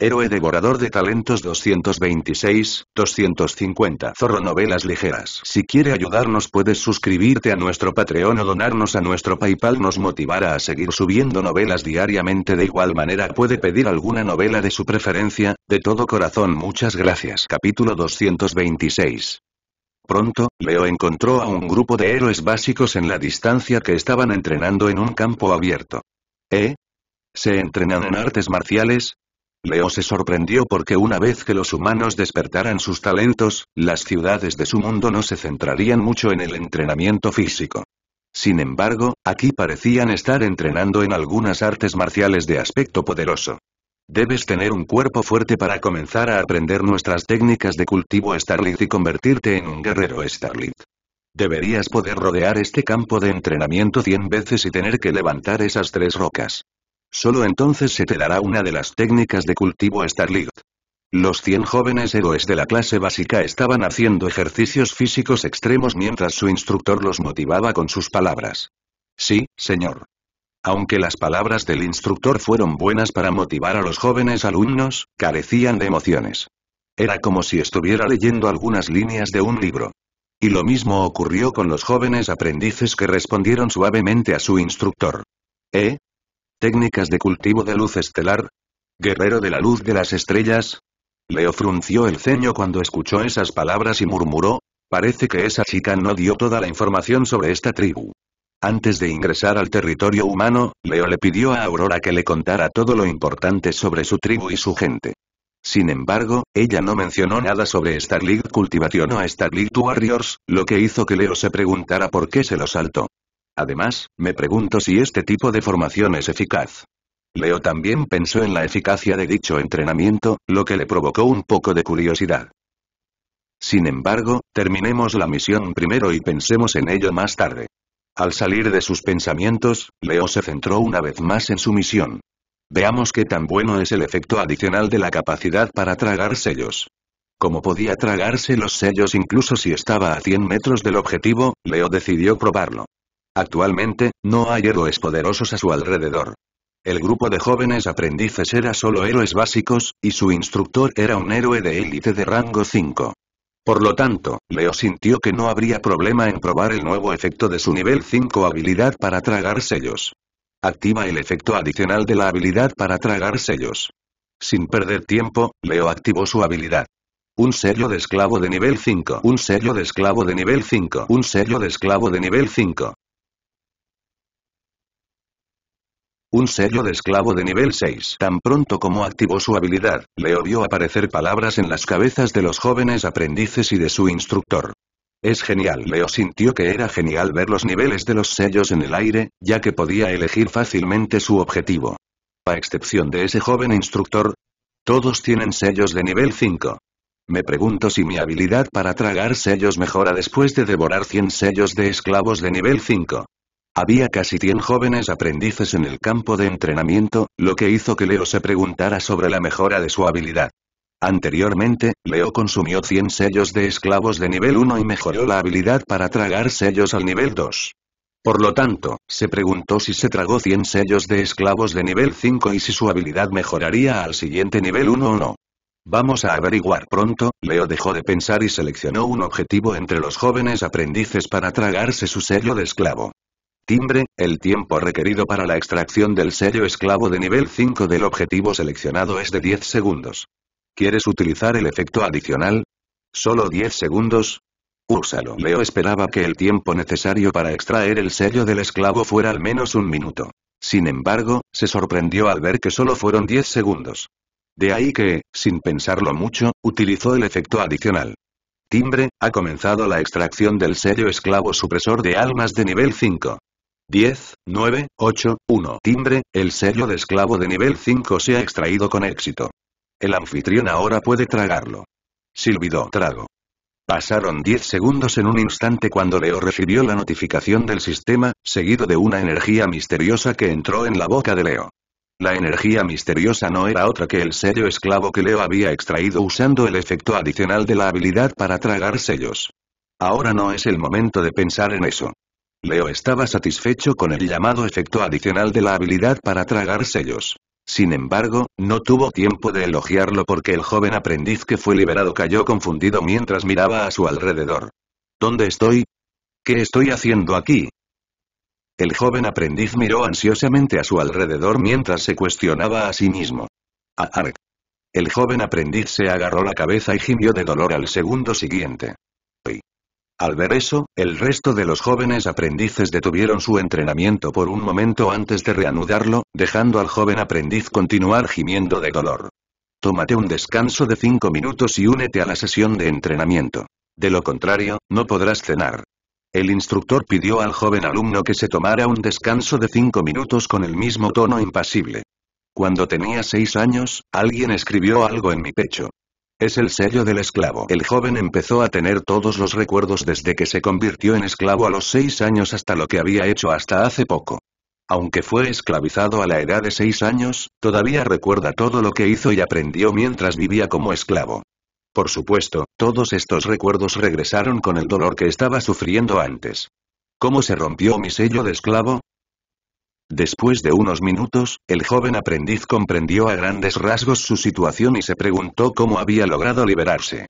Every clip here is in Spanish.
Héroe devorador de talentos 226, 250 Zorro Novelas Ligeras Si quiere ayudarnos puedes suscribirte a nuestro Patreon o donarnos a nuestro Paypal nos motivará a seguir subiendo novelas diariamente de igual manera puede pedir alguna novela de su preferencia, de todo corazón muchas gracias Capítulo 226 Pronto, Leo encontró a un grupo de héroes básicos en la distancia que estaban entrenando en un campo abierto. ¿Eh? ¿Se entrenan en artes marciales? Leo se sorprendió porque una vez que los humanos despertaran sus talentos, las ciudades de su mundo no se centrarían mucho en el entrenamiento físico. Sin embargo, aquí parecían estar entrenando en algunas artes marciales de aspecto poderoso. Debes tener un cuerpo fuerte para comenzar a aprender nuestras técnicas de cultivo Starlit y convertirte en un guerrero Starlit. Deberías poder rodear este campo de entrenamiento 100 veces y tener que levantar esas tres rocas. Solo entonces se te dará una de las técnicas de cultivo Starlight. Los 100 jóvenes héroes de la clase básica estaban haciendo ejercicios físicos extremos mientras su instructor los motivaba con sus palabras. Sí, señor. Aunque las palabras del instructor fueron buenas para motivar a los jóvenes alumnos, carecían de emociones. Era como si estuviera leyendo algunas líneas de un libro. Y lo mismo ocurrió con los jóvenes aprendices que respondieron suavemente a su instructor. ¿Eh? Técnicas de cultivo de luz estelar. Guerrero de la luz de las estrellas. Leo frunció el ceño cuando escuchó esas palabras y murmuró, parece que esa chica no dio toda la información sobre esta tribu. Antes de ingresar al territorio humano, Leo le pidió a Aurora que le contara todo lo importante sobre su tribu y su gente. Sin embargo, ella no mencionó nada sobre Starlight Cultivation o Starlight Warriors, lo que hizo que Leo se preguntara por qué se lo saltó. Además, me pregunto si este tipo de formación es eficaz. Leo también pensó en la eficacia de dicho entrenamiento, lo que le provocó un poco de curiosidad. Sin embargo, terminemos la misión primero y pensemos en ello más tarde. Al salir de sus pensamientos, Leo se centró una vez más en su misión. Veamos qué tan bueno es el efecto adicional de la capacidad para tragar sellos. Como podía tragarse los sellos incluso si estaba a 100 metros del objetivo, Leo decidió probarlo. Actualmente, no hay héroes poderosos a su alrededor. El grupo de jóvenes aprendices era solo héroes básicos, y su instructor era un héroe de élite de rango 5. Por lo tanto, Leo sintió que no habría problema en probar el nuevo efecto de su nivel 5 habilidad para tragar sellos. Activa el efecto adicional de la habilidad para tragar sellos. Sin perder tiempo, Leo activó su habilidad. Un sello de esclavo de nivel 5, un sello de esclavo de nivel 5, un sello de esclavo de nivel 5. Un sello de esclavo de nivel 6. Tan pronto como activó su habilidad, Leo vio aparecer palabras en las cabezas de los jóvenes aprendices y de su instructor. Es genial. Leo sintió que era genial ver los niveles de los sellos en el aire, ya que podía elegir fácilmente su objetivo. A excepción de ese joven instructor, todos tienen sellos de nivel 5. Me pregunto si mi habilidad para tragar sellos mejora después de devorar 100 sellos de esclavos de nivel 5. Había casi 100 jóvenes aprendices en el campo de entrenamiento, lo que hizo que Leo se preguntara sobre la mejora de su habilidad. Anteriormente, Leo consumió 100 sellos de esclavos de nivel 1 y mejoró la habilidad para tragar sellos al nivel 2. Por lo tanto, se preguntó si se tragó 100 sellos de esclavos de nivel 5 y si su habilidad mejoraría al siguiente nivel 1 o no. Vamos a averiguar pronto, Leo dejó de pensar y seleccionó un objetivo entre los jóvenes aprendices para tragarse su sello de esclavo. Timbre, el tiempo requerido para la extracción del sello esclavo de nivel 5 del objetivo seleccionado es de 10 segundos. ¿Quieres utilizar el efecto adicional? ¿Solo 10 segundos? Úsalo. Leo esperaba que el tiempo necesario para extraer el sello del esclavo fuera al menos un minuto. Sin embargo, se sorprendió al ver que solo fueron 10 segundos. De ahí que, sin pensarlo mucho, utilizó el efecto adicional. Timbre, ha comenzado la extracción del sello esclavo supresor de almas de nivel 5. 10, 9, 8, 1. Timbre, el sello de esclavo de nivel 5 se ha extraído con éxito. El anfitrión ahora puede tragarlo. Silbido trago. Pasaron 10 segundos en un instante cuando Leo recibió la notificación del sistema, seguido de una energía misteriosa que entró en la boca de Leo. La energía misteriosa no era otra que el sello esclavo que Leo había extraído usando el efecto adicional de la habilidad para tragar sellos. Ahora no es el momento de pensar en eso. Leo estaba satisfecho con el llamado efecto adicional de la habilidad para tragar sellos. Sin embargo, no tuvo tiempo de elogiarlo porque el joven aprendiz que fue liberado cayó confundido mientras miraba a su alrededor. ¿Dónde estoy? ¿Qué estoy haciendo aquí? El joven aprendiz miró ansiosamente a su alrededor mientras se cuestionaba a sí mismo. Ah, ¡Ark! El joven aprendiz se agarró la cabeza y gimió de dolor al segundo siguiente. Al ver eso, el resto de los jóvenes aprendices detuvieron su entrenamiento por un momento antes de reanudarlo, dejando al joven aprendiz continuar gimiendo de dolor. Tómate un descanso de cinco minutos y únete a la sesión de entrenamiento. De lo contrario, no podrás cenar. El instructor pidió al joven alumno que se tomara un descanso de cinco minutos con el mismo tono impasible. Cuando tenía seis años, alguien escribió algo en mi pecho. Es el sello del esclavo. El joven empezó a tener todos los recuerdos desde que se convirtió en esclavo a los seis años hasta lo que había hecho hasta hace poco. Aunque fue esclavizado a la edad de seis años, todavía recuerda todo lo que hizo y aprendió mientras vivía como esclavo. Por supuesto, todos estos recuerdos regresaron con el dolor que estaba sufriendo antes. ¿Cómo se rompió mi sello de esclavo? Después de unos minutos, el joven aprendiz comprendió a grandes rasgos su situación y se preguntó cómo había logrado liberarse.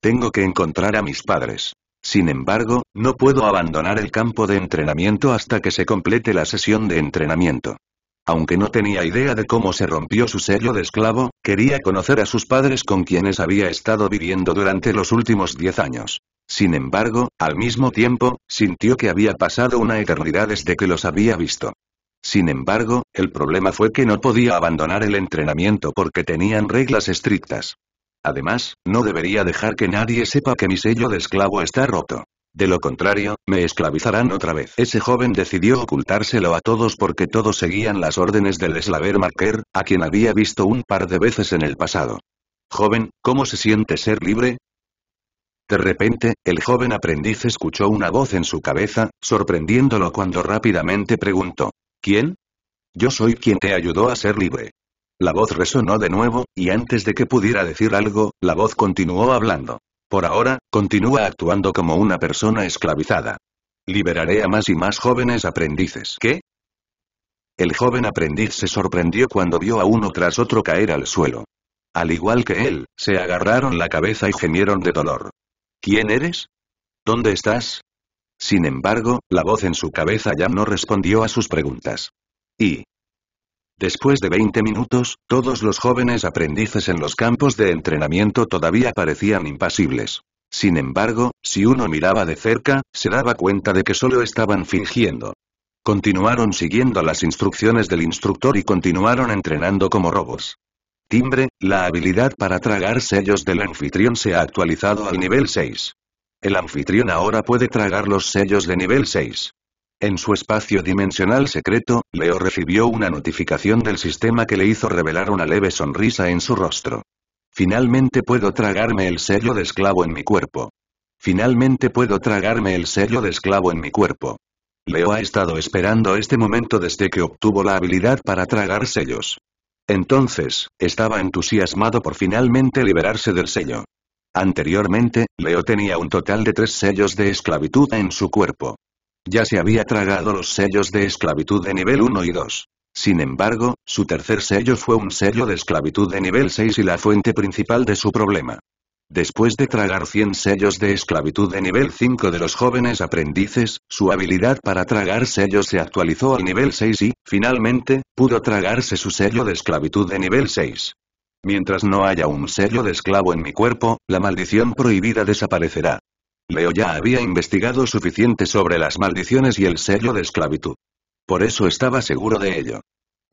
Tengo que encontrar a mis padres. Sin embargo, no puedo abandonar el campo de entrenamiento hasta que se complete la sesión de entrenamiento. Aunque no tenía idea de cómo se rompió su sello de esclavo, quería conocer a sus padres con quienes había estado viviendo durante los últimos diez años. Sin embargo, al mismo tiempo, sintió que había pasado una eternidad desde que los había visto. Sin embargo, el problema fue que no podía abandonar el entrenamiento porque tenían reglas estrictas. Además, no debería dejar que nadie sepa que mi sello de esclavo está roto. De lo contrario, me esclavizarán otra vez. Ese joven decidió ocultárselo a todos porque todos seguían las órdenes del eslaver Marker, a quien había visto un par de veces en el pasado. Joven, ¿cómo se siente ser libre? De repente, el joven aprendiz escuchó una voz en su cabeza, sorprendiéndolo cuando rápidamente preguntó. ¿Quién? Yo soy quien te ayudó a ser libre. La voz resonó de nuevo, y antes de que pudiera decir algo, la voz continuó hablando. Por ahora, continúa actuando como una persona esclavizada. Liberaré a más y más jóvenes aprendices. ¿Qué? El joven aprendiz se sorprendió cuando vio a uno tras otro caer al suelo. Al igual que él, se agarraron la cabeza y gemieron de dolor. ¿Quién eres? ¿Dónde estás? Sin embargo, la voz en su cabeza ya no respondió a sus preguntas. Y... Después de 20 minutos, todos los jóvenes aprendices en los campos de entrenamiento todavía parecían impasibles. Sin embargo, si uno miraba de cerca, se daba cuenta de que solo estaban fingiendo. Continuaron siguiendo las instrucciones del instructor y continuaron entrenando como robos. Timbre, la habilidad para tragar sellos del anfitrión se ha actualizado al nivel 6. El anfitrión ahora puede tragar los sellos de nivel 6. En su espacio dimensional secreto, Leo recibió una notificación del sistema que le hizo revelar una leve sonrisa en su rostro. Finalmente puedo tragarme el sello de esclavo en mi cuerpo. Finalmente puedo tragarme el sello de esclavo en mi cuerpo. Leo ha estado esperando este momento desde que obtuvo la habilidad para tragar sellos. Entonces, estaba entusiasmado por finalmente liberarse del sello. Anteriormente, Leo tenía un total de tres sellos de esclavitud en su cuerpo. Ya se había tragado los sellos de esclavitud de nivel 1 y 2. Sin embargo, su tercer sello fue un sello de esclavitud de nivel 6 y la fuente principal de su problema. Después de tragar 100 sellos de esclavitud de nivel 5 de los jóvenes aprendices, su habilidad para tragar sellos se actualizó al nivel 6 y, finalmente, pudo tragarse su sello de esclavitud de nivel 6. Mientras no haya un sello de esclavo en mi cuerpo, la maldición prohibida desaparecerá. Leo ya había investigado suficiente sobre las maldiciones y el sello de esclavitud. Por eso estaba seguro de ello.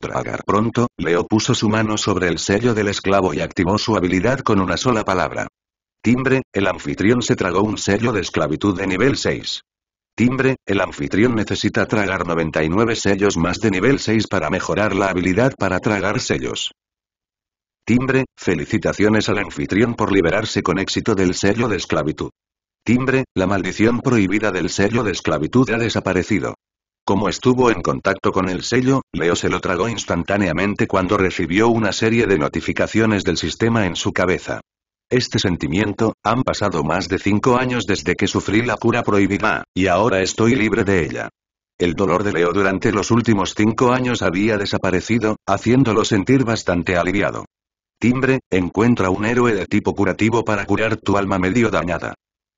Tragar pronto, Leo puso su mano sobre el sello del esclavo y activó su habilidad con una sola palabra. Timbre, el anfitrión se tragó un sello de esclavitud de nivel 6. Timbre, el anfitrión necesita tragar 99 sellos más de nivel 6 para mejorar la habilidad para tragar sellos. Timbre, felicitaciones al anfitrión por liberarse con éxito del sello de esclavitud. Timbre, la maldición prohibida del sello de esclavitud ha desaparecido. Como estuvo en contacto con el sello, Leo se lo tragó instantáneamente cuando recibió una serie de notificaciones del sistema en su cabeza. Este sentimiento, han pasado más de cinco años desde que sufrí la cura prohibida, y ahora estoy libre de ella. El dolor de Leo durante los últimos cinco años había desaparecido, haciéndolo sentir bastante aliviado. Timbre, encuentra un héroe de tipo curativo para curar tu alma medio dañada.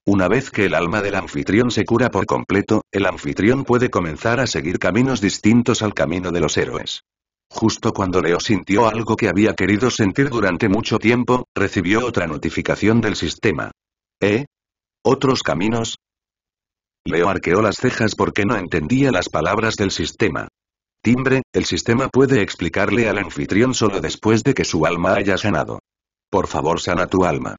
Una vez que el alma del anfitrión se cura por completo, el anfitrión puede comenzar a seguir caminos distintos al camino de los héroes. Justo cuando Leo sintió algo que había querido sentir durante mucho tiempo, recibió otra notificación del sistema. ¿Eh? ¿Otros caminos? Leo arqueó las cejas porque no entendía las palabras del sistema. Timbre, el sistema puede explicarle al anfitrión solo después de que su alma haya sanado. Por favor sana tu alma.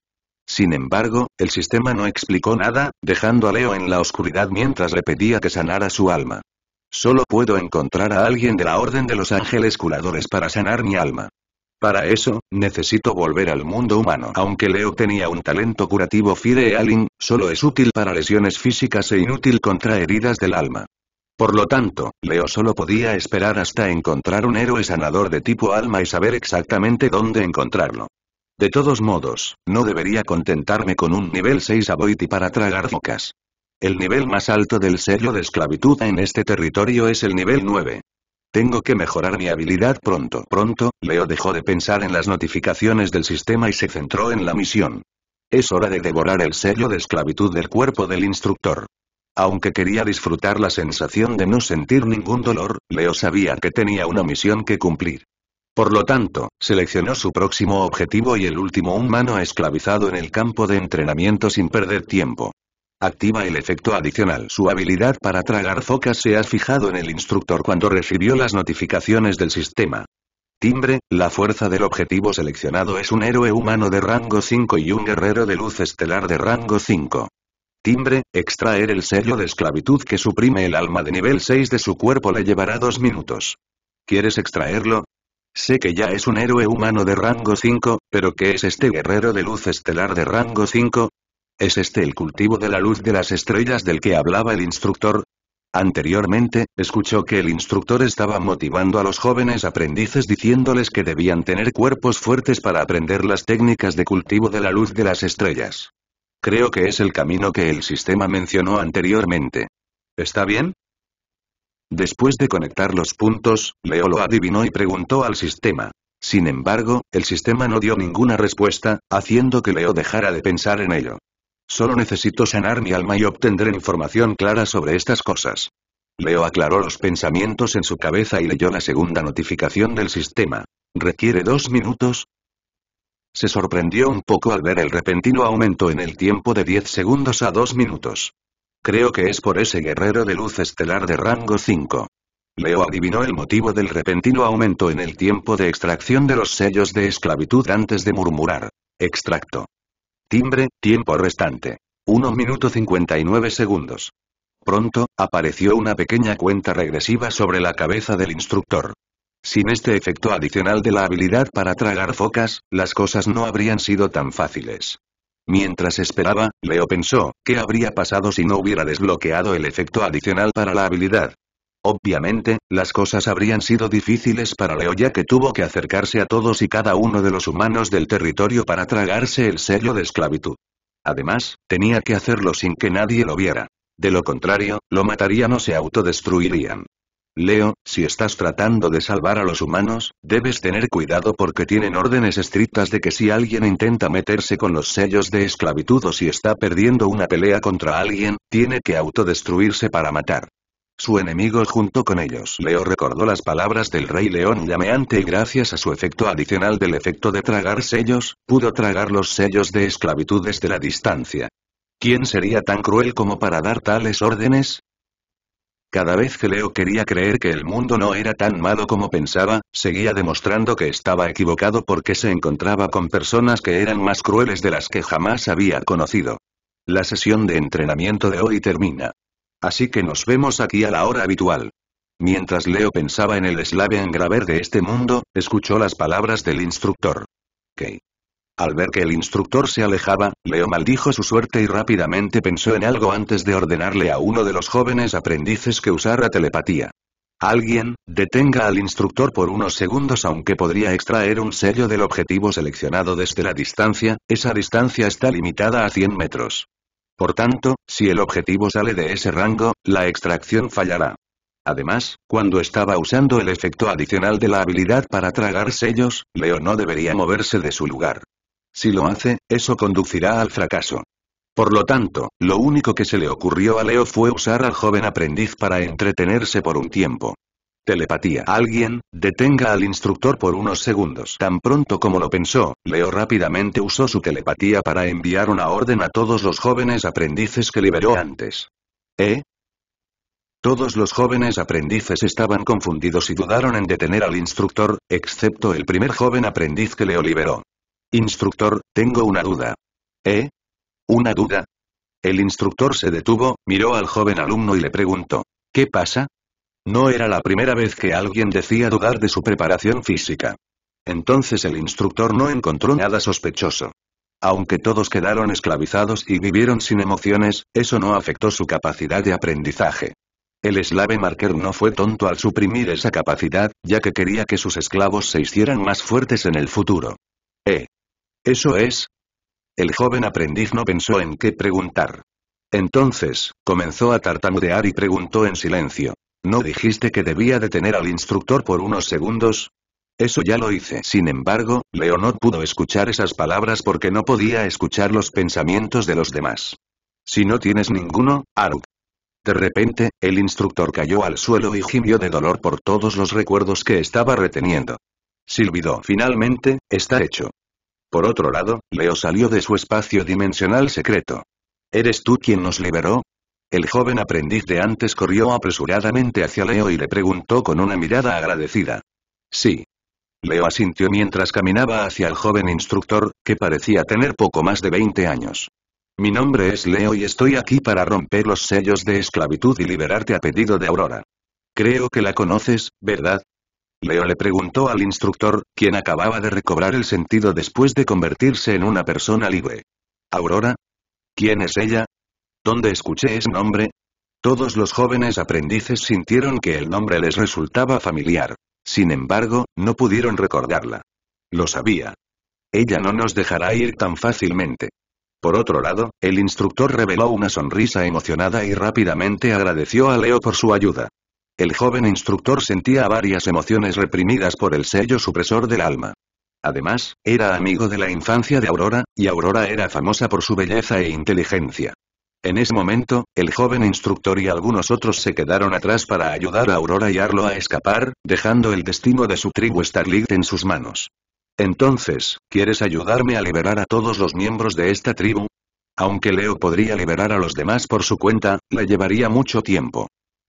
Sin embargo, el sistema no explicó nada, dejando a Leo en la oscuridad mientras le pedía que sanara su alma. Solo puedo encontrar a alguien de la Orden de los Ángeles Curadores para sanar mi alma. Para eso, necesito volver al mundo humano. Aunque Leo tenía un talento curativo Fidealing solo es útil para lesiones físicas e inútil contra heridas del alma. Por lo tanto, Leo solo podía esperar hasta encontrar un héroe sanador de tipo alma y saber exactamente dónde encontrarlo. De todos modos, no debería contentarme con un nivel 6 Aboiti para tragar focas. El nivel más alto del sello de esclavitud en este territorio es el nivel 9. Tengo que mejorar mi habilidad pronto. Pronto, Leo dejó de pensar en las notificaciones del sistema y se centró en la misión. Es hora de devorar el sello de esclavitud del cuerpo del instructor. Aunque quería disfrutar la sensación de no sentir ningún dolor, Leo sabía que tenía una misión que cumplir. Por lo tanto, seleccionó su próximo objetivo y el último humano esclavizado en el campo de entrenamiento sin perder tiempo. Activa el efecto adicional. Su habilidad para tragar focas se ha fijado en el instructor cuando recibió las notificaciones del sistema. Timbre, la fuerza del objetivo seleccionado es un héroe humano de rango 5 y un guerrero de luz estelar de rango 5. Timbre, extraer el sello de esclavitud que suprime el alma de nivel 6 de su cuerpo le llevará dos minutos. ¿Quieres extraerlo? Sé que ya es un héroe humano de rango 5, pero ¿qué es este guerrero de luz estelar de rango 5? ¿Es este el cultivo de la luz de las estrellas del que hablaba el instructor? Anteriormente, escuchó que el instructor estaba motivando a los jóvenes aprendices diciéndoles que debían tener cuerpos fuertes para aprender las técnicas de cultivo de la luz de las estrellas. Creo que es el camino que el sistema mencionó anteriormente. ¿Está bien? Después de conectar los puntos, Leo lo adivinó y preguntó al sistema. Sin embargo, el sistema no dio ninguna respuesta, haciendo que Leo dejara de pensar en ello. Solo necesito sanar mi alma y obtendré información clara sobre estas cosas. Leo aclaró los pensamientos en su cabeza y leyó la segunda notificación del sistema. Requiere dos minutos, se sorprendió un poco al ver el repentino aumento en el tiempo de 10 segundos a 2 minutos. Creo que es por ese guerrero de luz estelar de rango 5. Leo adivinó el motivo del repentino aumento en el tiempo de extracción de los sellos de esclavitud antes de murmurar. Extracto. Timbre, tiempo restante. 1 minuto 59 segundos. Pronto, apareció una pequeña cuenta regresiva sobre la cabeza del instructor. Sin este efecto adicional de la habilidad para tragar focas, las cosas no habrían sido tan fáciles. Mientras esperaba, Leo pensó, ¿qué habría pasado si no hubiera desbloqueado el efecto adicional para la habilidad? Obviamente, las cosas habrían sido difíciles para Leo ya que tuvo que acercarse a todos y cada uno de los humanos del territorio para tragarse el sello de esclavitud. Además, tenía que hacerlo sin que nadie lo viera. De lo contrario, lo matarían o se autodestruirían. Leo, si estás tratando de salvar a los humanos, debes tener cuidado porque tienen órdenes estrictas de que si alguien intenta meterse con los sellos de esclavitud o si está perdiendo una pelea contra alguien, tiene que autodestruirse para matar. Su enemigo junto con ellos. Leo recordó las palabras del rey león llameante y gracias a su efecto adicional del efecto de tragar sellos, pudo tragar los sellos de esclavitud desde la distancia. ¿Quién sería tan cruel como para dar tales órdenes? Cada vez que Leo quería creer que el mundo no era tan malo como pensaba, seguía demostrando que estaba equivocado porque se encontraba con personas que eran más crueles de las que jamás había conocido. La sesión de entrenamiento de hoy termina. Así que nos vemos aquí a la hora habitual. Mientras Leo pensaba en el en Graver de este mundo, escuchó las palabras del instructor. Al ver que el instructor se alejaba, Leo maldijo su suerte y rápidamente pensó en algo antes de ordenarle a uno de los jóvenes aprendices que usara telepatía. Alguien, detenga al instructor por unos segundos aunque podría extraer un sello del objetivo seleccionado desde la distancia, esa distancia está limitada a 100 metros. Por tanto, si el objetivo sale de ese rango, la extracción fallará. Además, cuando estaba usando el efecto adicional de la habilidad para tragar sellos, Leo no debería moverse de su lugar. Si lo hace, eso conducirá al fracaso. Por lo tanto, lo único que se le ocurrió a Leo fue usar al joven aprendiz para entretenerse por un tiempo. Telepatía. Alguien, detenga al instructor por unos segundos. Tan pronto como lo pensó, Leo rápidamente usó su telepatía para enviar una orden a todos los jóvenes aprendices que liberó antes. ¿Eh? Todos los jóvenes aprendices estaban confundidos y dudaron en detener al instructor, excepto el primer joven aprendiz que Leo liberó. Instructor, tengo una duda. ¿Eh? ¿Una duda? El instructor se detuvo, miró al joven alumno y le preguntó, ¿qué pasa? No era la primera vez que alguien decía dudar de su preparación física. Entonces el instructor no encontró nada sospechoso. Aunque todos quedaron esclavizados y vivieron sin emociones, eso no afectó su capacidad de aprendizaje. El slave marker no fue tonto al suprimir esa capacidad, ya que quería que sus esclavos se hicieran más fuertes en el futuro. ¿Eh? ¿Eso es? El joven aprendiz no pensó en qué preguntar. Entonces, comenzó a tartamudear y preguntó en silencio. ¿No dijiste que debía detener al instructor por unos segundos? Eso ya lo hice. Sin embargo, Leonor pudo escuchar esas palabras porque no podía escuchar los pensamientos de los demás. Si no tienes ninguno, Aruk. De repente, el instructor cayó al suelo y gimió de dolor por todos los recuerdos que estaba reteniendo. Silbido Finalmente, está hecho. Por otro lado, Leo salió de su espacio dimensional secreto. ¿Eres tú quien nos liberó? El joven aprendiz de antes corrió apresuradamente hacia Leo y le preguntó con una mirada agradecida. Sí. Leo asintió mientras caminaba hacia el joven instructor, que parecía tener poco más de 20 años. Mi nombre es Leo y estoy aquí para romper los sellos de esclavitud y liberarte a pedido de Aurora. Creo que la conoces, ¿verdad? Leo le preguntó al instructor, quien acababa de recobrar el sentido después de convertirse en una persona libre. ¿Aurora? ¿Quién es ella? ¿Dónde escuché ese nombre? Todos los jóvenes aprendices sintieron que el nombre les resultaba familiar. Sin embargo, no pudieron recordarla. Lo sabía. Ella no nos dejará ir tan fácilmente. Por otro lado, el instructor reveló una sonrisa emocionada y rápidamente agradeció a Leo por su ayuda. El joven instructor sentía varias emociones reprimidas por el sello supresor del alma. Además, era amigo de la infancia de Aurora, y Aurora era famosa por su belleza e inteligencia. En ese momento, el joven instructor y algunos otros se quedaron atrás para ayudar a Aurora y Arlo a escapar, dejando el destino de su tribu Starlight en sus manos. Entonces, ¿quieres ayudarme a liberar a todos los miembros de esta tribu? Aunque Leo podría liberar a los demás por su cuenta, le llevaría mucho tiempo.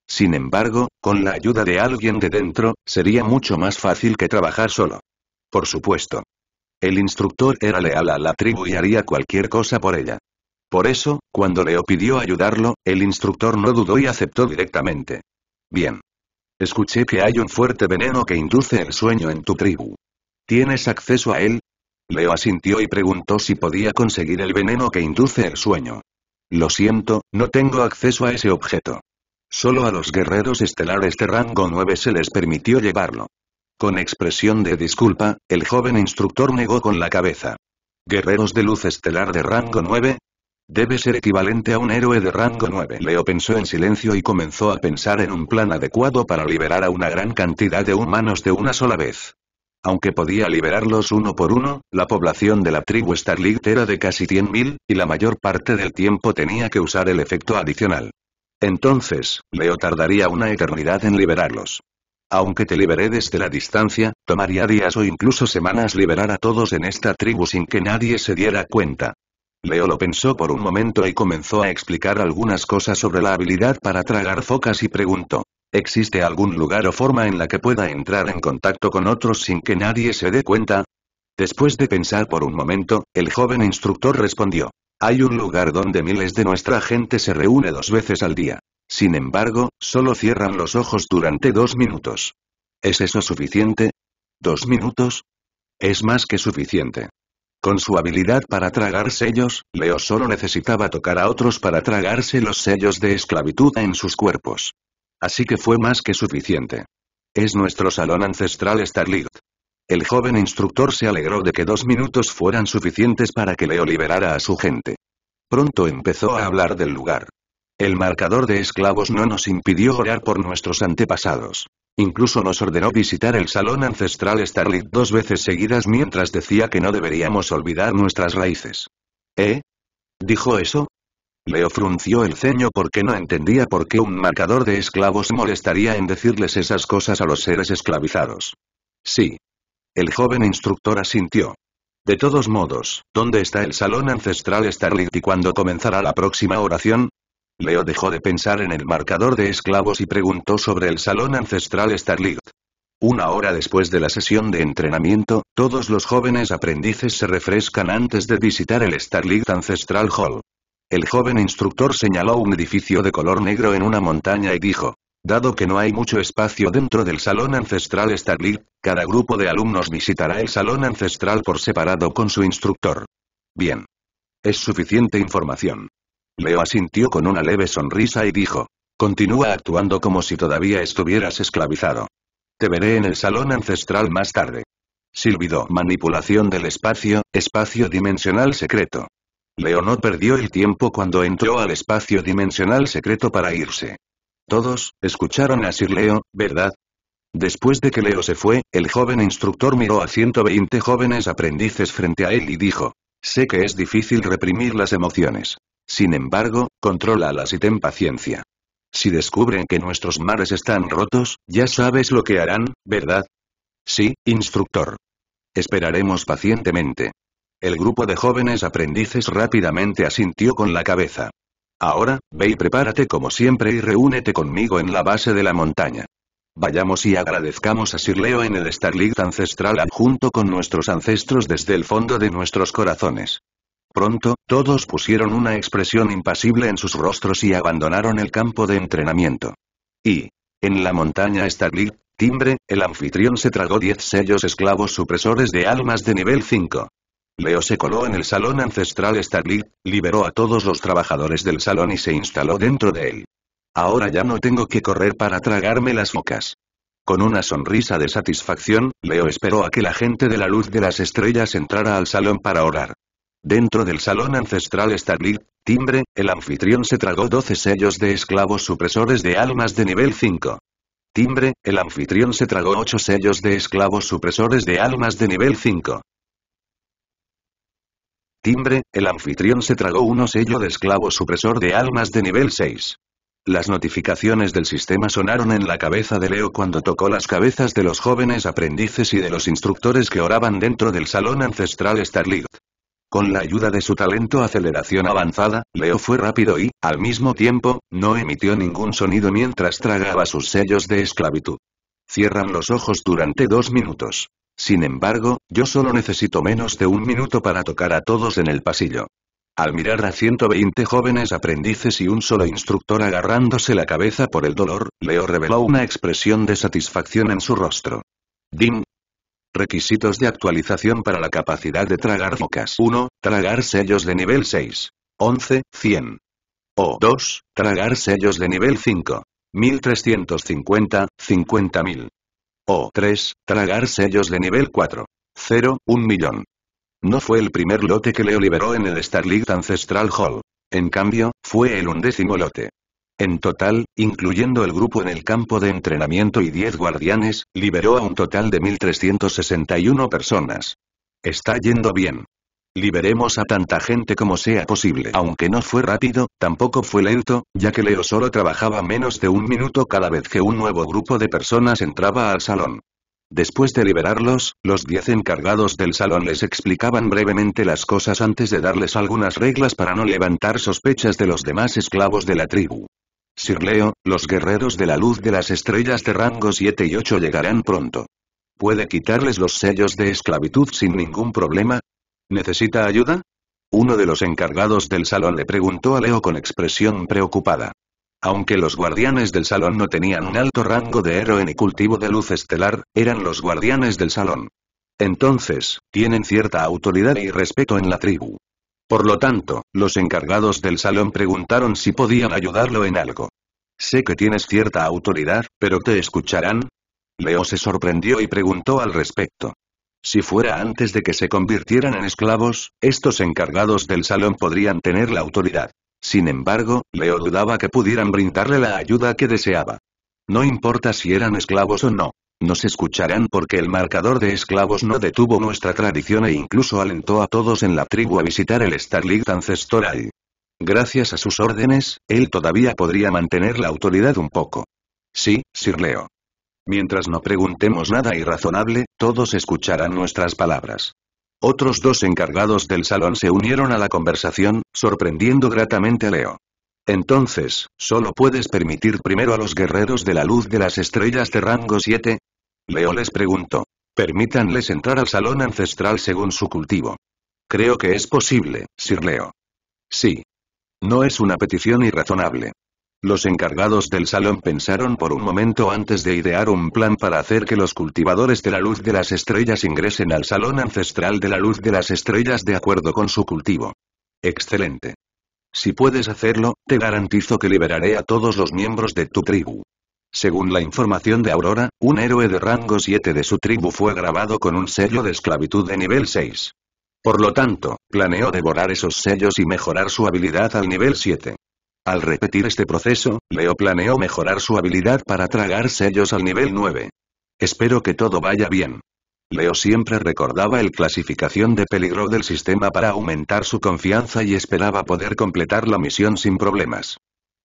Sin embargo, con la ayuda de alguien de dentro, sería mucho más fácil que trabajar solo. Por supuesto. El instructor era leal a la tribu y haría cualquier cosa por ella. Por eso, cuando Leo pidió ayudarlo, el instructor no dudó y aceptó directamente. Bien. Escuché que hay un fuerte veneno que induce el sueño en tu tribu. ¿Tienes acceso a él? Leo asintió y preguntó si podía conseguir el veneno que induce el sueño. Lo siento, no tengo acceso a ese objeto. Solo a los guerreros estelares de rango 9 se les permitió llevarlo. Con expresión de disculpa, el joven instructor negó con la cabeza. ¿Guerreros de luz estelar de rango 9? Debe ser equivalente a un héroe de rango 9. Leo pensó en silencio y comenzó a pensar en un plan adecuado para liberar a una gran cantidad de humanos de una sola vez. Aunque podía liberarlos uno por uno, la población de la tribu Starlight era de casi 100.000, y la mayor parte del tiempo tenía que usar el efecto adicional. Entonces, Leo tardaría una eternidad en liberarlos. Aunque te liberé desde la distancia, tomaría días o incluso semanas liberar a todos en esta tribu sin que nadie se diera cuenta. Leo lo pensó por un momento y comenzó a explicar algunas cosas sobre la habilidad para tragar focas y preguntó. ¿Existe algún lugar o forma en la que pueda entrar en contacto con otros sin que nadie se dé cuenta? Después de pensar por un momento, el joven instructor respondió. Hay un lugar donde miles de nuestra gente se reúne dos veces al día. Sin embargo, solo cierran los ojos durante dos minutos. ¿Es eso suficiente? ¿Dos minutos? Es más que suficiente. Con su habilidad para tragar sellos, Leo solo necesitaba tocar a otros para tragarse los sellos de esclavitud en sus cuerpos. Así que fue más que suficiente. Es nuestro salón ancestral Starlight. El joven instructor se alegró de que dos minutos fueran suficientes para que Leo liberara a su gente. Pronto empezó a hablar del lugar. El marcador de esclavos no nos impidió orar por nuestros antepasados. Incluso nos ordenó visitar el salón ancestral Starlit dos veces seguidas mientras decía que no deberíamos olvidar nuestras raíces. ¿Eh? ¿Dijo eso? Leo frunció el ceño porque no entendía por qué un marcador de esclavos molestaría en decirles esas cosas a los seres esclavizados. Sí, el joven instructor asintió. De todos modos, ¿dónde está el salón ancestral Starlit y cuándo comenzará la próxima oración? Leo dejó de pensar en el marcador de esclavos y preguntó sobre el salón ancestral Starlight. Una hora después de la sesión de entrenamiento, todos los jóvenes aprendices se refrescan antes de visitar el Starlit Ancestral Hall. El joven instructor señaló un edificio de color negro en una montaña y dijo, Dado que no hay mucho espacio dentro del Salón Ancestral Starlit, cada grupo de alumnos visitará el Salón Ancestral por separado con su instructor. Bien. Es suficiente información. Leo asintió con una leve sonrisa y dijo. Continúa actuando como si todavía estuvieras esclavizado. Te veré en el Salón Ancestral más tarde. Silbido. Manipulación del espacio, espacio dimensional secreto. Leo no perdió el tiempo cuando entró al espacio dimensional secreto para irse. Todos, escucharon a Sir Leo, ¿verdad? Después de que Leo se fue, el joven instructor miró a 120 jóvenes aprendices frente a él y dijo, sé que es difícil reprimir las emociones. Sin embargo, las y ten paciencia. Si descubren que nuestros mares están rotos, ya sabes lo que harán, ¿verdad? Sí, instructor. Esperaremos pacientemente. El grupo de jóvenes aprendices rápidamente asintió con la cabeza. Ahora, ve y prepárate como siempre y reúnete conmigo en la base de la montaña. Vayamos y agradezcamos a Sir Leo en el Starlight ancestral junto con nuestros ancestros desde el fondo de nuestros corazones. Pronto, todos pusieron una expresión impasible en sus rostros y abandonaron el campo de entrenamiento. Y, en la montaña Starlight, timbre, el anfitrión se tragó 10 sellos esclavos supresores de almas de nivel 5. Leo se coló en el salón ancestral Starlit, liberó a todos los trabajadores del salón y se instaló dentro de él. Ahora ya no tengo que correr para tragarme las focas. Con una sonrisa de satisfacción, Leo esperó a que la gente de la luz de las estrellas entrara al salón para orar. Dentro del salón ancestral Starlit, timbre, el anfitrión se tragó 12 sellos de esclavos supresores de almas de nivel 5. Timbre, el anfitrión se tragó 8 sellos de esclavos supresores de almas de nivel 5. Timbre, el anfitrión se tragó uno sello de esclavo supresor de almas de nivel 6. Las notificaciones del sistema sonaron en la cabeza de Leo cuando tocó las cabezas de los jóvenes aprendices y de los instructores que oraban dentro del salón ancestral Starlight. Con la ayuda de su talento aceleración avanzada, Leo fue rápido y, al mismo tiempo, no emitió ningún sonido mientras tragaba sus sellos de esclavitud. Cierran los ojos durante dos minutos. Sin embargo, yo solo necesito menos de un minuto para tocar a todos en el pasillo. Al mirar a 120 jóvenes aprendices y un solo instructor agarrándose la cabeza por el dolor, Leo reveló una expresión de satisfacción en su rostro. Dim. Requisitos de actualización para la capacidad de tragar focas 1. Tragar sellos de nivel 6. 11, 100. O 2. Tragar sellos de nivel 5. 1350, 50.000. O 3, tragar sellos de nivel 4. 0, 1 millón. No fue el primer lote que Leo liberó en el Star League Ancestral Hall. En cambio, fue el undécimo lote. En total, incluyendo el grupo en el campo de entrenamiento y 10 guardianes, liberó a un total de 1.361 personas. Está yendo bien. Liberemos a tanta gente como sea posible. Aunque no fue rápido, tampoco fue lento, ya que Leo solo trabajaba menos de un minuto cada vez que un nuevo grupo de personas entraba al salón. Después de liberarlos, los diez encargados del salón les explicaban brevemente las cosas antes de darles algunas reglas para no levantar sospechas de los demás esclavos de la tribu. Sir Leo, los guerreros de la luz de las estrellas de rango 7 y 8 llegarán pronto puede quitarles los sellos de esclavitud sin ningún problema, ¿Necesita ayuda? Uno de los encargados del salón le preguntó a Leo con expresión preocupada. Aunque los guardianes del salón no tenían un alto rango de héroe ni cultivo de luz estelar, eran los guardianes del salón. Entonces, tienen cierta autoridad y respeto en la tribu. Por lo tanto, los encargados del salón preguntaron si podían ayudarlo en algo. Sé que tienes cierta autoridad, pero ¿te escucharán? Leo se sorprendió y preguntó al respecto. Si fuera antes de que se convirtieran en esclavos, estos encargados del salón podrían tener la autoridad. Sin embargo, Leo dudaba que pudieran brindarle la ayuda que deseaba. No importa si eran esclavos o no. Nos escucharán porque el marcador de esclavos no detuvo nuestra tradición e incluso alentó a todos en la tribu a visitar el Starlight ancestral. Gracias a sus órdenes, él todavía podría mantener la autoridad un poco. Sí, Sir Leo. Mientras no preguntemos nada irrazonable, todos escucharán nuestras palabras. Otros dos encargados del salón se unieron a la conversación, sorprendiendo gratamente a Leo. Entonces, ¿solo puedes permitir primero a los guerreros de la luz de las estrellas de rango 7? Leo les preguntó. Permítanles entrar al salón ancestral según su cultivo. Creo que es posible, Sir Leo. Sí. No es una petición irrazonable. Los encargados del salón pensaron por un momento antes de idear un plan para hacer que los cultivadores de la luz de las estrellas ingresen al salón ancestral de la luz de las estrellas de acuerdo con su cultivo. Excelente. Si puedes hacerlo, te garantizo que liberaré a todos los miembros de tu tribu. Según la información de Aurora, un héroe de rango 7 de su tribu fue grabado con un sello de esclavitud de nivel 6. Por lo tanto, planeó devorar esos sellos y mejorar su habilidad al nivel 7. Al repetir este proceso, Leo planeó mejorar su habilidad para tragar sellos al nivel 9. Espero que todo vaya bien. Leo siempre recordaba el clasificación de peligro del sistema para aumentar su confianza y esperaba poder completar la misión sin problemas.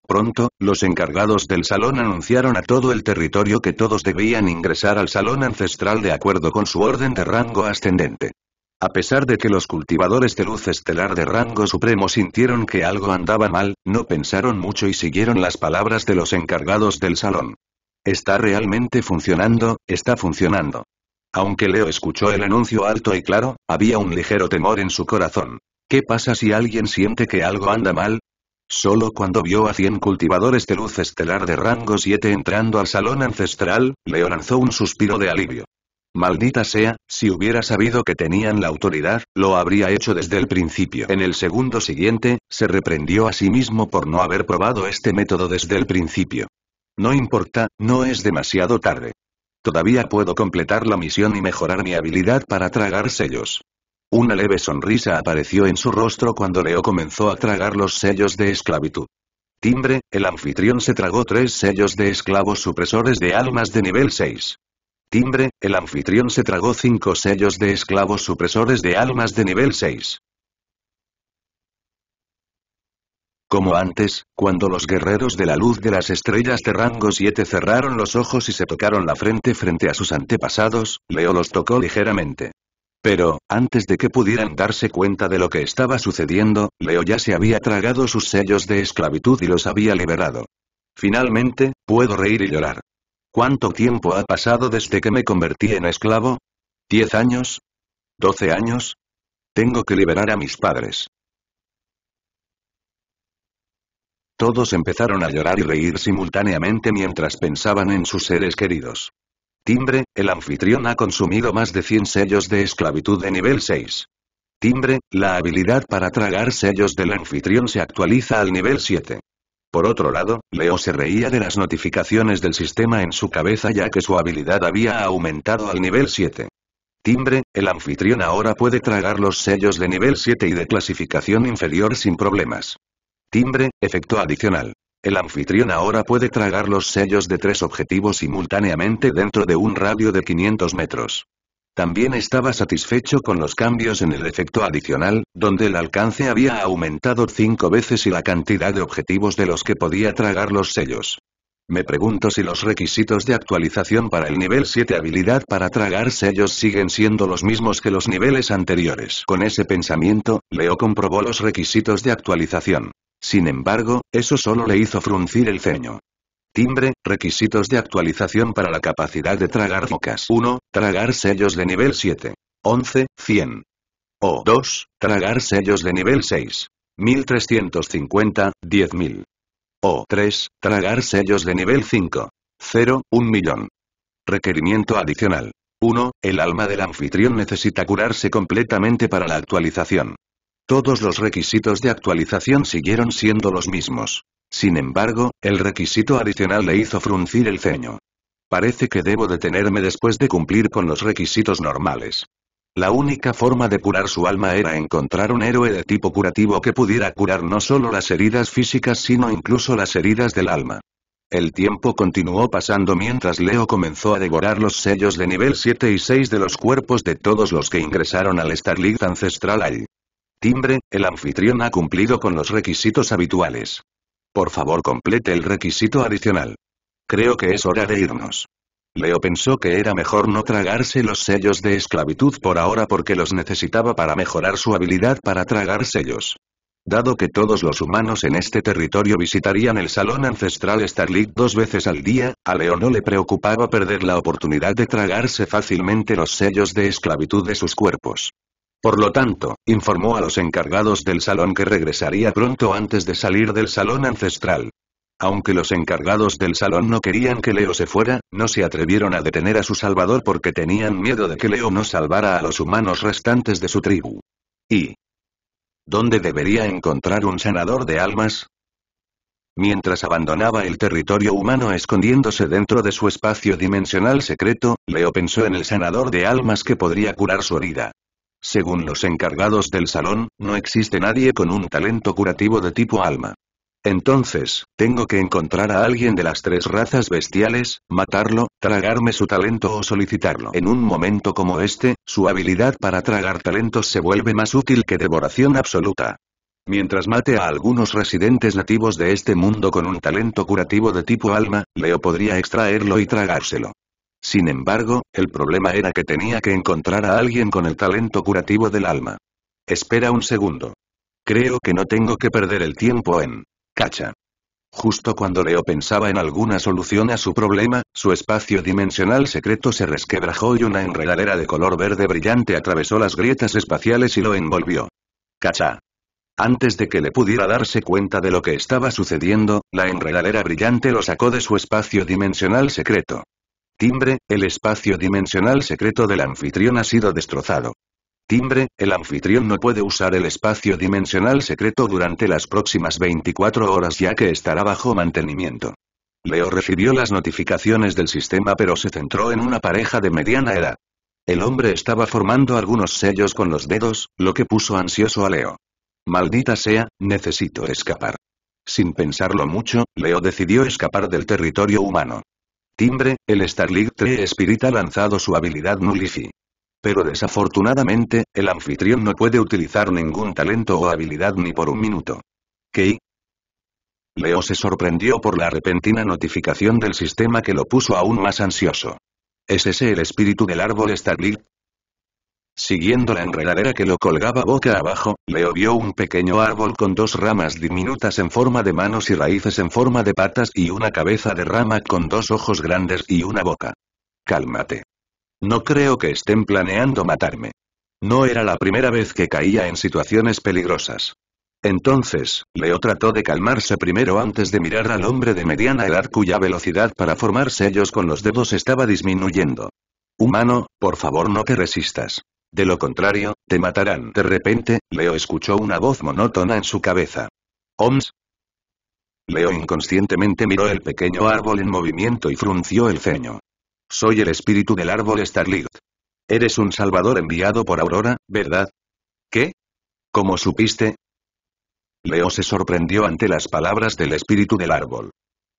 Pronto, los encargados del salón anunciaron a todo el territorio que todos debían ingresar al salón ancestral de acuerdo con su orden de rango ascendente. A pesar de que los cultivadores de luz estelar de rango supremo sintieron que algo andaba mal, no pensaron mucho y siguieron las palabras de los encargados del salón. Está realmente funcionando, está funcionando. Aunque Leo escuchó el anuncio alto y claro, había un ligero temor en su corazón. ¿Qué pasa si alguien siente que algo anda mal? Solo cuando vio a 100 cultivadores de luz estelar de rango 7 entrando al salón ancestral, Leo lanzó un suspiro de alivio. Maldita sea, si hubiera sabido que tenían la autoridad, lo habría hecho desde el principio. En el segundo siguiente, se reprendió a sí mismo por no haber probado este método desde el principio. No importa, no es demasiado tarde. Todavía puedo completar la misión y mejorar mi habilidad para tragar sellos. Una leve sonrisa apareció en su rostro cuando Leo comenzó a tragar los sellos de esclavitud. Timbre, el anfitrión se tragó tres sellos de esclavos supresores de almas de nivel 6. Timbre, el anfitrión se tragó cinco sellos de esclavos supresores de almas de nivel 6. Como antes, cuando los guerreros de la luz de las estrellas de rango 7 cerraron los ojos y se tocaron la frente frente a sus antepasados, Leo los tocó ligeramente. Pero, antes de que pudieran darse cuenta de lo que estaba sucediendo, Leo ya se había tragado sus sellos de esclavitud y los había liberado. Finalmente, puedo reír y llorar. ¿Cuánto tiempo ha pasado desde que me convertí en esclavo? ¿Diez años? ¿Doce años? Tengo que liberar a mis padres. Todos empezaron a llorar y reír simultáneamente mientras pensaban en sus seres queridos. Timbre, el anfitrión ha consumido más de 100 sellos de esclavitud de nivel 6. Timbre, la habilidad para tragar sellos del anfitrión se actualiza al nivel 7. Por otro lado, Leo se reía de las notificaciones del sistema en su cabeza ya que su habilidad había aumentado al nivel 7. Timbre, el anfitrión ahora puede tragar los sellos de nivel 7 y de clasificación inferior sin problemas. Timbre, efecto adicional. El anfitrión ahora puede tragar los sellos de tres objetivos simultáneamente dentro de un radio de 500 metros. También estaba satisfecho con los cambios en el efecto adicional, donde el alcance había aumentado cinco veces y la cantidad de objetivos de los que podía tragar los sellos. Me pregunto si los requisitos de actualización para el nivel 7 habilidad para tragar sellos siguen siendo los mismos que los niveles anteriores. Con ese pensamiento, Leo comprobó los requisitos de actualización. Sin embargo, eso solo le hizo fruncir el ceño timbre, requisitos de actualización para la capacidad de tragar focas 1, tragar sellos de nivel 7. 11, 100. O 2, tragar sellos de nivel 6. 1350, 10.000. O 3, tragar sellos de nivel 5. 0, 1 millón. Requerimiento adicional. 1. El alma del anfitrión necesita curarse completamente para la actualización. Todos los requisitos de actualización siguieron siendo los mismos. Sin embargo, el requisito adicional le hizo fruncir el ceño. Parece que debo detenerme después de cumplir con los requisitos normales. La única forma de curar su alma era encontrar un héroe de tipo curativo que pudiera curar no solo las heridas físicas sino incluso las heridas del alma. El tiempo continuó pasando mientras Leo comenzó a devorar los sellos de nivel 7 y 6 de los cuerpos de todos los que ingresaron al League Ancestral Timbre, el anfitrión ha cumplido con los requisitos habituales. Por favor complete el requisito adicional. Creo que es hora de irnos. Leo pensó que era mejor no tragarse los sellos de esclavitud por ahora porque los necesitaba para mejorar su habilidad para tragar sellos. Dado que todos los humanos en este territorio visitarían el salón ancestral Starlit dos veces al día, a Leo no le preocupaba perder la oportunidad de tragarse fácilmente los sellos de esclavitud de sus cuerpos. Por lo tanto, informó a los encargados del salón que regresaría pronto antes de salir del salón ancestral. Aunque los encargados del salón no querían que Leo se fuera, no se atrevieron a detener a su salvador porque tenían miedo de que Leo no salvara a los humanos restantes de su tribu. ¿Y dónde debería encontrar un sanador de almas? Mientras abandonaba el territorio humano escondiéndose dentro de su espacio dimensional secreto, Leo pensó en el sanador de almas que podría curar su herida. Según los encargados del salón, no existe nadie con un talento curativo de tipo alma. Entonces, tengo que encontrar a alguien de las tres razas bestiales, matarlo, tragarme su talento o solicitarlo. En un momento como este, su habilidad para tragar talentos se vuelve más útil que devoración absoluta. Mientras mate a algunos residentes nativos de este mundo con un talento curativo de tipo alma, Leo podría extraerlo y tragárselo. Sin embargo, el problema era que tenía que encontrar a alguien con el talento curativo del alma. Espera un segundo. Creo que no tengo que perder el tiempo en... Cacha. Justo cuando Leo pensaba en alguna solución a su problema, su espacio dimensional secreto se resquebrajó y una enredadera de color verde brillante atravesó las grietas espaciales y lo envolvió. Cacha. Antes de que le pudiera darse cuenta de lo que estaba sucediendo, la enredadera brillante lo sacó de su espacio dimensional secreto. Timbre, el espacio dimensional secreto del anfitrión ha sido destrozado. Timbre, el anfitrión no puede usar el espacio dimensional secreto durante las próximas 24 horas ya que estará bajo mantenimiento. Leo recibió las notificaciones del sistema pero se centró en una pareja de mediana edad. El hombre estaba formando algunos sellos con los dedos, lo que puso ansioso a Leo. Maldita sea, necesito escapar. Sin pensarlo mucho, Leo decidió escapar del territorio humano. Timbre, el Starlink 3 Spirit ha lanzado su habilidad Nullify. Pero desafortunadamente, el anfitrión no puede utilizar ningún talento o habilidad ni por un minuto. ¿Qué? Leo se sorprendió por la repentina notificación del sistema que lo puso aún más ansioso. ¿Es ese el espíritu del árbol Starlink? Siguiendo la enredadera que lo colgaba boca abajo, Leo vio un pequeño árbol con dos ramas diminutas en forma de manos y raíces en forma de patas y una cabeza de rama con dos ojos grandes y una boca. Cálmate. No creo que estén planeando matarme. No era la primera vez que caía en situaciones peligrosas. Entonces, Leo trató de calmarse primero antes de mirar al hombre de mediana edad cuya velocidad para formarse ellos con los dedos estaba disminuyendo. Humano, por favor no te resistas. De lo contrario, te matarán. De repente, Leo escuchó una voz monótona en su cabeza. ¿Oms? Leo inconscientemente miró el pequeño árbol en movimiento y frunció el ceño. Soy el espíritu del árbol Starlight. Eres un salvador enviado por Aurora, ¿verdad? ¿Qué? ¿Cómo supiste? Leo se sorprendió ante las palabras del espíritu del árbol.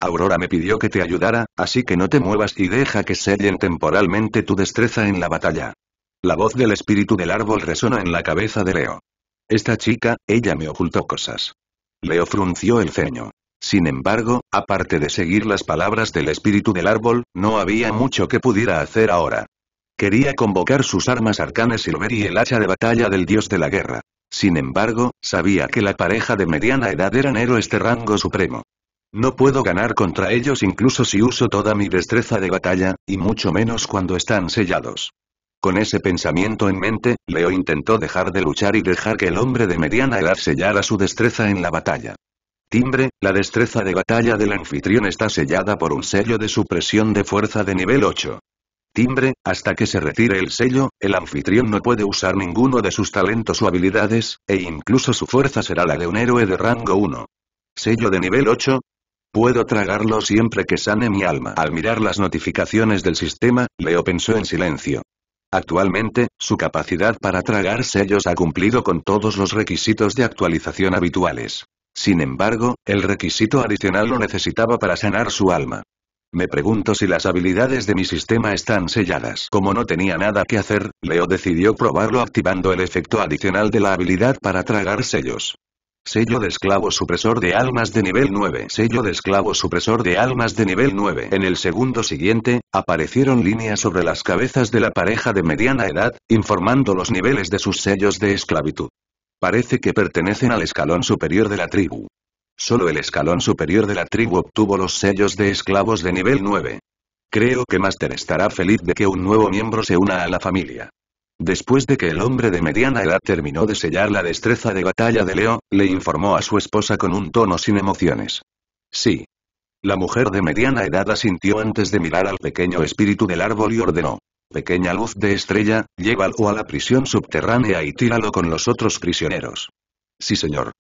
Aurora me pidió que te ayudara, así que no te muevas y deja que sellen temporalmente tu destreza en la batalla. La voz del espíritu del árbol resona en la cabeza de Leo. Esta chica, ella me ocultó cosas. Leo frunció el ceño. Sin embargo, aparte de seguir las palabras del espíritu del árbol, no había mucho que pudiera hacer ahora. Quería convocar sus armas arcanas Silver y el hacha de batalla del dios de la guerra. Sin embargo, sabía que la pareja de mediana edad eran héroes de rango supremo. No puedo ganar contra ellos incluso si uso toda mi destreza de batalla, y mucho menos cuando están sellados. Con ese pensamiento en mente, Leo intentó dejar de luchar y dejar que el hombre de mediana edad sellara su destreza en la batalla. Timbre, la destreza de batalla del anfitrión está sellada por un sello de supresión de fuerza de nivel 8. Timbre, hasta que se retire el sello, el anfitrión no puede usar ninguno de sus talentos o habilidades, e incluso su fuerza será la de un héroe de rango 1. Sello de nivel 8, Puedo tragarlo siempre que sane mi alma. Al mirar las notificaciones del sistema, Leo pensó en silencio. Actualmente, su capacidad para tragar sellos ha cumplido con todos los requisitos de actualización habituales. Sin embargo, el requisito adicional lo necesitaba para sanar su alma. Me pregunto si las habilidades de mi sistema están selladas. Como no tenía nada que hacer, Leo decidió probarlo activando el efecto adicional de la habilidad para tragar sellos. Sello de esclavo supresor de almas de nivel 9. Sello de esclavo supresor de almas de nivel 9. En el segundo siguiente, aparecieron líneas sobre las cabezas de la pareja de mediana edad, informando los niveles de sus sellos de esclavitud. Parece que pertenecen al escalón superior de la tribu. Solo el escalón superior de la tribu obtuvo los sellos de esclavos de nivel 9. Creo que Master estará feliz de que un nuevo miembro se una a la familia. Después de que el hombre de mediana edad terminó de sellar la destreza de batalla de Leo, le informó a su esposa con un tono sin emociones. Sí. La mujer de mediana edad asintió antes de mirar al pequeño espíritu del árbol y ordenó. Pequeña luz de estrella, llévalo a la prisión subterránea y tíralo con los otros prisioneros. Sí señor.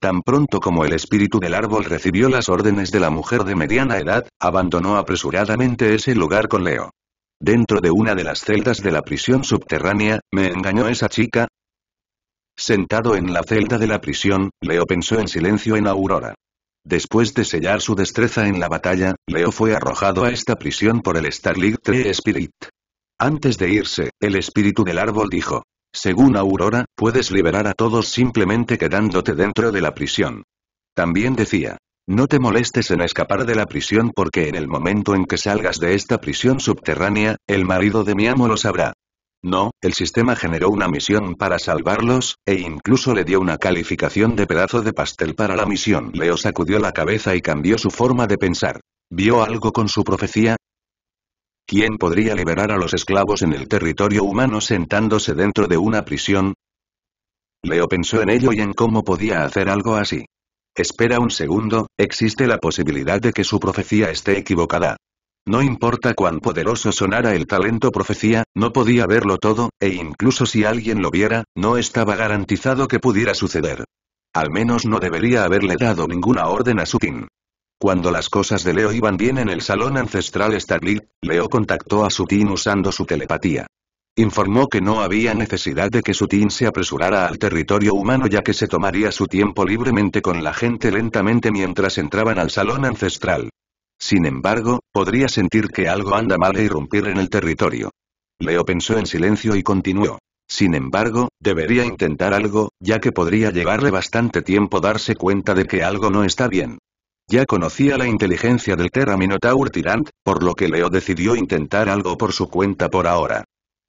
Tan pronto como el espíritu del árbol recibió las órdenes de la mujer de mediana edad, abandonó apresuradamente ese lugar con Leo. Dentro de una de las celdas de la prisión subterránea, ¿me engañó esa chica? Sentado en la celda de la prisión, Leo pensó en silencio en Aurora. Después de sellar su destreza en la batalla, Leo fue arrojado a esta prisión por el Starlight Tree Spirit. Antes de irse, el espíritu del árbol dijo. Según Aurora, puedes liberar a todos simplemente quedándote dentro de la prisión. También decía, no te molestes en escapar de la prisión porque en el momento en que salgas de esta prisión subterránea, el marido de mi amo lo sabrá. No, el sistema generó una misión para salvarlos, e incluso le dio una calificación de pedazo de pastel para la misión. Leo sacudió la cabeza y cambió su forma de pensar. ¿Vio algo con su profecía? ¿Quién podría liberar a los esclavos en el territorio humano sentándose dentro de una prisión? Leo pensó en ello y en cómo podía hacer algo así. Espera un segundo, existe la posibilidad de que su profecía esté equivocada. No importa cuán poderoso sonara el talento profecía, no podía verlo todo, e incluso si alguien lo viera, no estaba garantizado que pudiera suceder. Al menos no debería haberle dado ninguna orden a Sutin. Cuando las cosas de Leo iban bien en el salón ancestral Starlit, Leo contactó a Sutin usando su telepatía informó que no había necesidad de que Sutin se apresurara al territorio humano ya que se tomaría su tiempo libremente con la gente lentamente mientras entraban al salón ancestral. Sin embargo, podría sentir que algo anda mal e irrumpir en el territorio. Leo pensó en silencio y continuó. Sin embargo, debería intentar algo, ya que podría llevarle bastante tiempo darse cuenta de que algo no está bien. Ya conocía la inteligencia del Terra Minotaur por lo que Leo decidió intentar algo por su cuenta por ahora.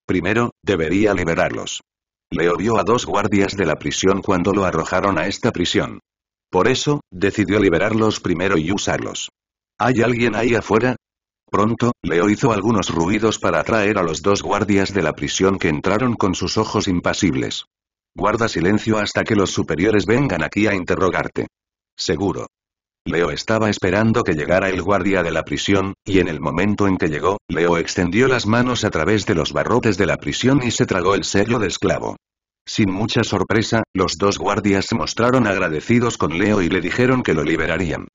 Primero, debería liberarlos. Leo vio a dos guardias de la prisión cuando lo arrojaron a esta prisión. Por eso, decidió liberarlos primero y usarlos. ¿Hay alguien ahí afuera? Pronto, Leo hizo algunos ruidos para atraer a los dos guardias de la prisión que entraron con sus ojos impasibles. Guarda silencio hasta que los superiores vengan aquí a interrogarte. Seguro. Leo estaba esperando que llegara el guardia de la prisión, y en el momento en que llegó, Leo extendió las manos a través de los barrotes de la prisión y se tragó el sello de esclavo. Sin mucha sorpresa, los dos guardias se mostraron agradecidos con Leo y le dijeron que lo liberarían.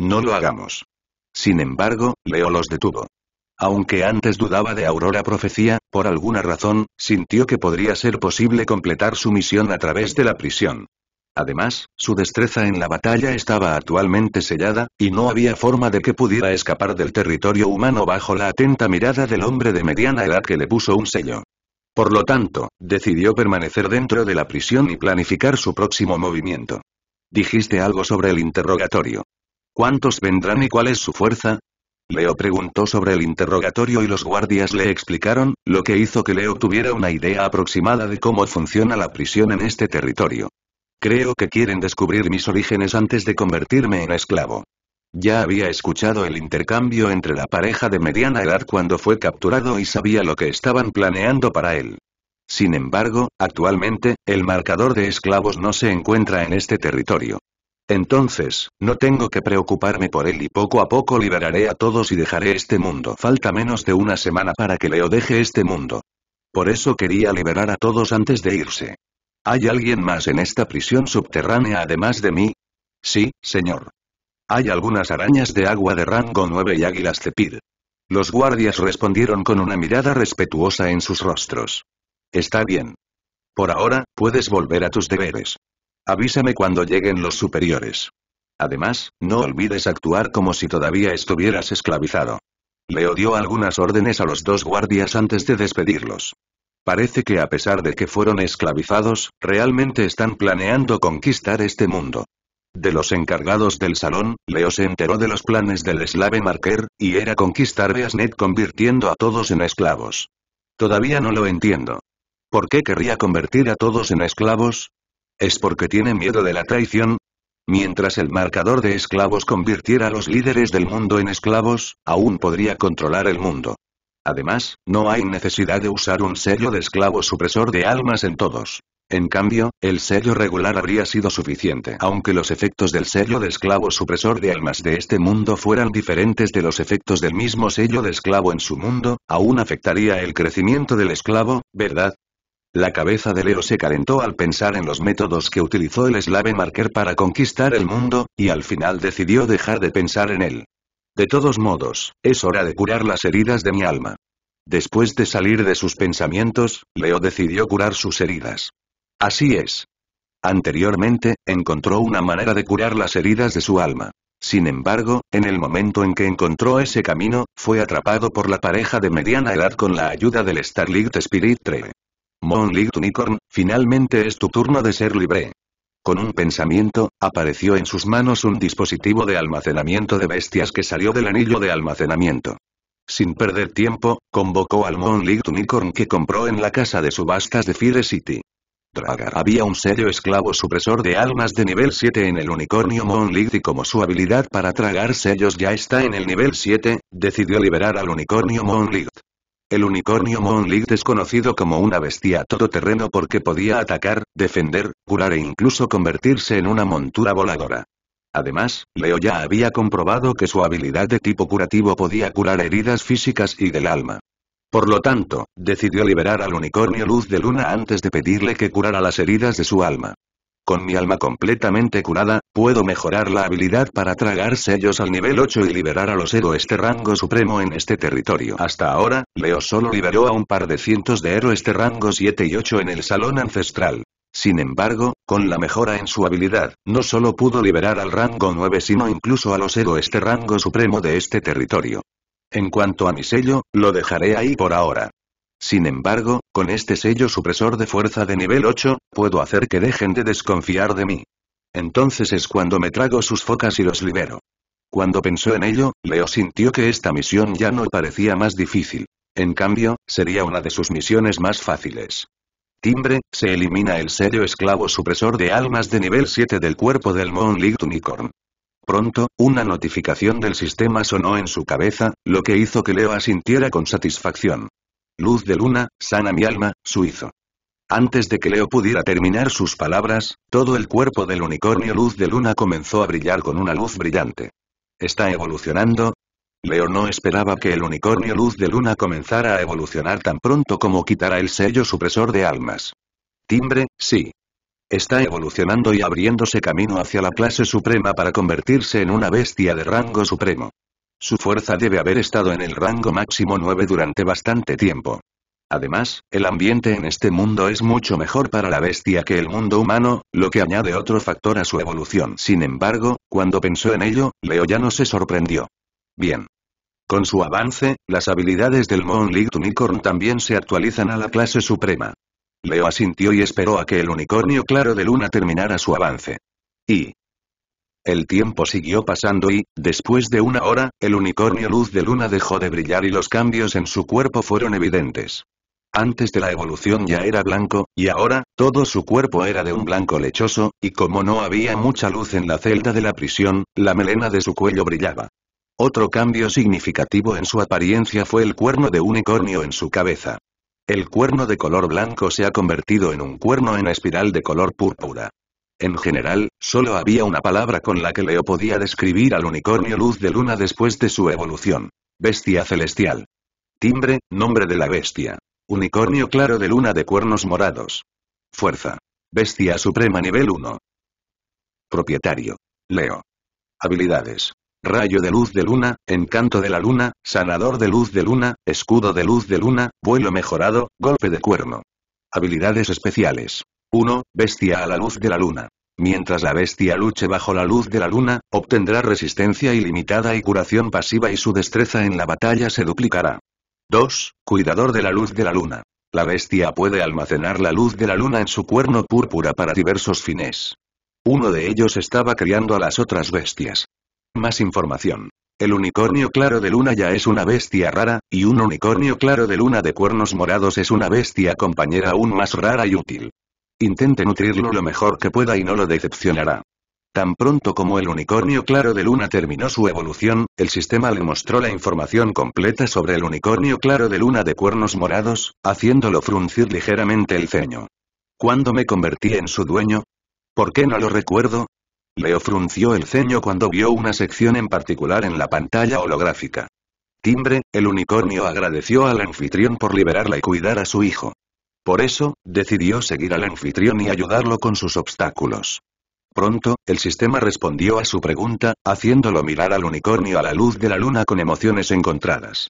No lo hagamos. Sin embargo, Leo los detuvo. Aunque antes dudaba de Aurora Profecía, por alguna razón, sintió que podría ser posible completar su misión a través de la prisión. Además, su destreza en la batalla estaba actualmente sellada, y no había forma de que pudiera escapar del territorio humano bajo la atenta mirada del hombre de mediana edad que le puso un sello. Por lo tanto, decidió permanecer dentro de la prisión y planificar su próximo movimiento. Dijiste algo sobre el interrogatorio. ¿Cuántos vendrán y cuál es su fuerza? Leo preguntó sobre el interrogatorio y los guardias le explicaron, lo que hizo que Leo tuviera una idea aproximada de cómo funciona la prisión en este territorio. Creo que quieren descubrir mis orígenes antes de convertirme en esclavo. Ya había escuchado el intercambio entre la pareja de mediana edad cuando fue capturado y sabía lo que estaban planeando para él. Sin embargo, actualmente, el marcador de esclavos no se encuentra en este territorio. Entonces, no tengo que preocuparme por él y poco a poco liberaré a todos y dejaré este mundo. Falta menos de una semana para que Leo deje este mundo. Por eso quería liberar a todos antes de irse. ¿Hay alguien más en esta prisión subterránea además de mí? Sí, señor. Hay algunas arañas de agua de rango 9 y águilas cepir. Los guardias respondieron con una mirada respetuosa en sus rostros. Está bien. Por ahora, puedes volver a tus deberes. Avísame cuando lleguen los superiores. Además, no olvides actuar como si todavía estuvieras esclavizado. Leo dio algunas órdenes a los dos guardias antes de despedirlos. Parece que a pesar de que fueron esclavizados, realmente están planeando conquistar este mundo. De los encargados del salón, Leo se enteró de los planes del Slave Marker, y era conquistar Beasnet convirtiendo a todos en esclavos. Todavía no lo entiendo. ¿Por qué querría convertir a todos en esclavos? ¿Es porque tiene miedo de la traición? Mientras el marcador de esclavos convirtiera a los líderes del mundo en esclavos, aún podría controlar el mundo. Además, no hay necesidad de usar un sello de esclavo supresor de almas en todos. En cambio, el sello regular habría sido suficiente, aunque los efectos del sello de esclavo supresor de almas de este mundo fueran diferentes de los efectos del mismo sello de esclavo en su mundo, aún afectaría el crecimiento del esclavo, ¿verdad? La cabeza de Leo se calentó al pensar en los métodos que utilizó el Slave Marker para conquistar el mundo, y al final decidió dejar de pensar en él. De todos modos, es hora de curar las heridas de mi alma. Después de salir de sus pensamientos, Leo decidió curar sus heridas. Así es. Anteriormente, encontró una manera de curar las heridas de su alma. Sin embargo, en el momento en que encontró ese camino, fue atrapado por la pareja de mediana edad con la ayuda del Starlight Spirit 3. Moonlight Unicorn, finalmente es tu turno de ser libre. Con un pensamiento, apareció en sus manos un dispositivo de almacenamiento de bestias que salió del anillo de almacenamiento. Sin perder tiempo, convocó al Moon League Unicorn que compró en la casa de subastas de Fire City. Dragar había un sello esclavo supresor de almas de nivel 7 en el unicornio Moonlit y como su habilidad para tragar sellos ya está en el nivel 7, decidió liberar al unicornio Moonlit. El unicornio Moonlit es conocido como una bestia todoterreno porque podía atacar, defender, curar e incluso convertirse en una montura voladora. Además, Leo ya había comprobado que su habilidad de tipo curativo podía curar heridas físicas y del alma. Por lo tanto, decidió liberar al unicornio Luz de Luna antes de pedirle que curara las heridas de su alma. Con mi alma completamente curada, puedo mejorar la habilidad para tragar sellos al nivel 8 y liberar a los héroes de rango supremo en este territorio. Hasta ahora, Leo solo liberó a un par de cientos de héroes de rango 7 y 8 en el salón ancestral. Sin embargo, con la mejora en su habilidad, no solo pudo liberar al rango 9 sino incluso a los héroes de rango supremo de este territorio. En cuanto a mi sello, lo dejaré ahí por ahora. Sin embargo, con este sello supresor de fuerza de nivel 8, puedo hacer que dejen de desconfiar de mí. Entonces es cuando me trago sus focas y los libero. Cuando pensó en ello, Leo sintió que esta misión ya no parecía más difícil. En cambio, sería una de sus misiones más fáciles. Timbre, se elimina el sello esclavo supresor de almas de nivel 7 del cuerpo del League Unicorn. Pronto, una notificación del sistema sonó en su cabeza, lo que hizo que Leo asintiera con satisfacción. Luz de luna, sana mi alma, suizo. Antes de que Leo pudiera terminar sus palabras, todo el cuerpo del unicornio luz de luna comenzó a brillar con una luz brillante. ¿Está evolucionando? Leo no esperaba que el unicornio luz de luna comenzara a evolucionar tan pronto como quitara el sello supresor de almas. Timbre, sí. Está evolucionando y abriéndose camino hacia la clase suprema para convertirse en una bestia de rango supremo. Su fuerza debe haber estado en el rango máximo 9 durante bastante tiempo. Además, el ambiente en este mundo es mucho mejor para la bestia que el mundo humano, lo que añade otro factor a su evolución. Sin embargo, cuando pensó en ello, Leo ya no se sorprendió. Bien. Con su avance, las habilidades del League Unicorn también se actualizan a la clase suprema. Leo asintió y esperó a que el unicornio claro de luna terminara su avance. Y, el tiempo siguió pasando y, después de una hora, el unicornio luz de luna dejó de brillar y los cambios en su cuerpo fueron evidentes. Antes de la evolución ya era blanco, y ahora, todo su cuerpo era de un blanco lechoso, y como no había mucha luz en la celda de la prisión, la melena de su cuello brillaba. Otro cambio significativo en su apariencia fue el cuerno de unicornio en su cabeza. El cuerno de color blanco se ha convertido en un cuerno en espiral de color púrpura. En general, solo había una palabra con la que Leo podía describir al unicornio luz de luna después de su evolución. Bestia celestial. Timbre, nombre de la bestia. Unicornio claro de luna de cuernos morados. Fuerza. Bestia suprema nivel 1. Propietario. Leo. Habilidades. Rayo de luz de luna, encanto de la luna, sanador de luz de luna, escudo de luz de luna, vuelo mejorado, golpe de cuerno. Habilidades especiales. 1. Bestia a la luz de la luna. Mientras la bestia luche bajo la luz de la luna, obtendrá resistencia ilimitada y curación pasiva y su destreza en la batalla se duplicará. 2. Cuidador de la luz de la luna. La bestia puede almacenar la luz de la luna en su cuerno púrpura para diversos fines. Uno de ellos estaba criando a las otras bestias. Más información. El unicornio claro de luna ya es una bestia rara, y un unicornio claro de luna de cuernos morados es una bestia compañera aún más rara y útil. Intente nutrirlo lo mejor que pueda y no lo decepcionará. Tan pronto como el unicornio claro de luna terminó su evolución, el sistema le mostró la información completa sobre el unicornio claro de luna de cuernos morados, haciéndolo fruncir ligeramente el ceño. ¿Cuándo me convertí en su dueño? ¿Por qué no lo recuerdo? Leo frunció el ceño cuando vio una sección en particular en la pantalla holográfica. Timbre, el unicornio agradeció al anfitrión por liberarla y cuidar a su hijo. Por eso, decidió seguir al anfitrión y ayudarlo con sus obstáculos. Pronto, el sistema respondió a su pregunta, haciéndolo mirar al unicornio a la luz de la luna con emociones encontradas.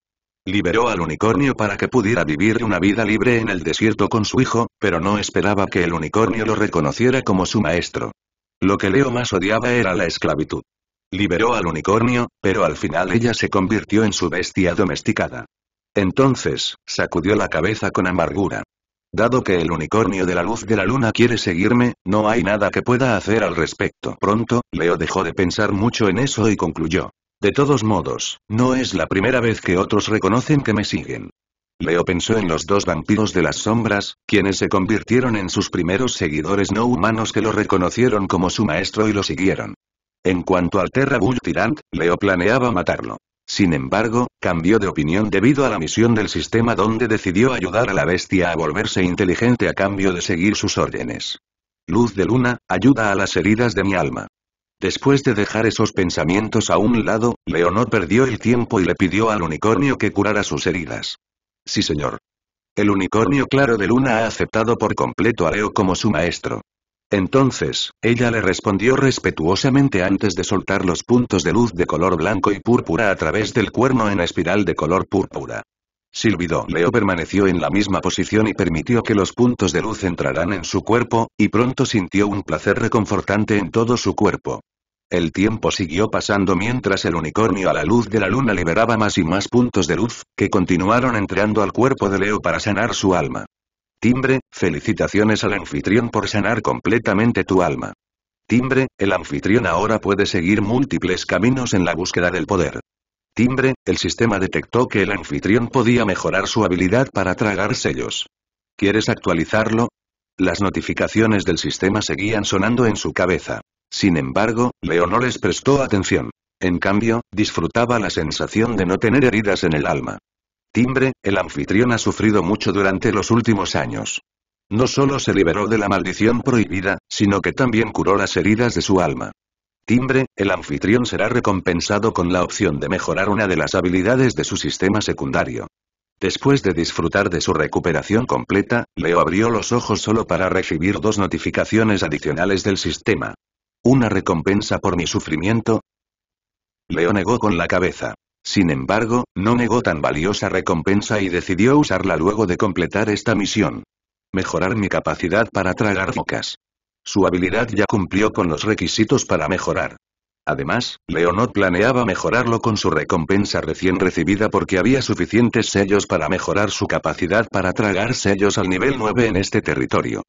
Liberó al unicornio para que pudiera vivir una vida libre en el desierto con su hijo, pero no esperaba que el unicornio lo reconociera como su maestro. Lo que Leo más odiaba era la esclavitud. Liberó al unicornio, pero al final ella se convirtió en su bestia domesticada. Entonces, sacudió la cabeza con amargura. Dado que el unicornio de la luz de la luna quiere seguirme, no hay nada que pueda hacer al respecto. Pronto, Leo dejó de pensar mucho en eso y concluyó. De todos modos, no es la primera vez que otros reconocen que me siguen. Leo pensó en los dos vampiros de las sombras, quienes se convirtieron en sus primeros seguidores no humanos que lo reconocieron como su maestro y lo siguieron. En cuanto al Terra Bull Tyrant, Leo planeaba matarlo. Sin embargo, cambió de opinión debido a la misión del sistema donde decidió ayudar a la bestia a volverse inteligente a cambio de seguir sus órdenes. Luz de luna, ayuda a las heridas de mi alma. Después de dejar esos pensamientos a un lado, Leonor perdió el tiempo y le pidió al unicornio que curara sus heridas. Sí señor. El unicornio claro de luna ha aceptado por completo a Leo como su maestro. Entonces, ella le respondió respetuosamente antes de soltar los puntos de luz de color blanco y púrpura a través del cuerno en espiral de color púrpura. Silbido Leo permaneció en la misma posición y permitió que los puntos de luz entraran en su cuerpo, y pronto sintió un placer reconfortante en todo su cuerpo. El tiempo siguió pasando mientras el unicornio a la luz de la luna liberaba más y más puntos de luz, que continuaron entrando al cuerpo de Leo para sanar su alma. Timbre, felicitaciones al anfitrión por sanar completamente tu alma. Timbre, el anfitrión ahora puede seguir múltiples caminos en la búsqueda del poder. Timbre, el sistema detectó que el anfitrión podía mejorar su habilidad para tragar sellos. ¿Quieres actualizarlo? Las notificaciones del sistema seguían sonando en su cabeza. Sin embargo, Leo no les prestó atención. En cambio, disfrutaba la sensación de no tener heridas en el alma. Timbre, el anfitrión ha sufrido mucho durante los últimos años. No solo se liberó de la maldición prohibida, sino que también curó las heridas de su alma. Timbre, el anfitrión será recompensado con la opción de mejorar una de las habilidades de su sistema secundario. Después de disfrutar de su recuperación completa, Leo abrió los ojos solo para recibir dos notificaciones adicionales del sistema. ¿Una recompensa por mi sufrimiento? Leo negó con la cabeza. Sin embargo, no negó tan valiosa recompensa y decidió usarla luego de completar esta misión. Mejorar mi capacidad para tragar focas. Su habilidad ya cumplió con los requisitos para mejorar. Además, Leonot planeaba mejorarlo con su recompensa recién recibida porque había suficientes sellos para mejorar su capacidad para tragar sellos al nivel 9 en este territorio.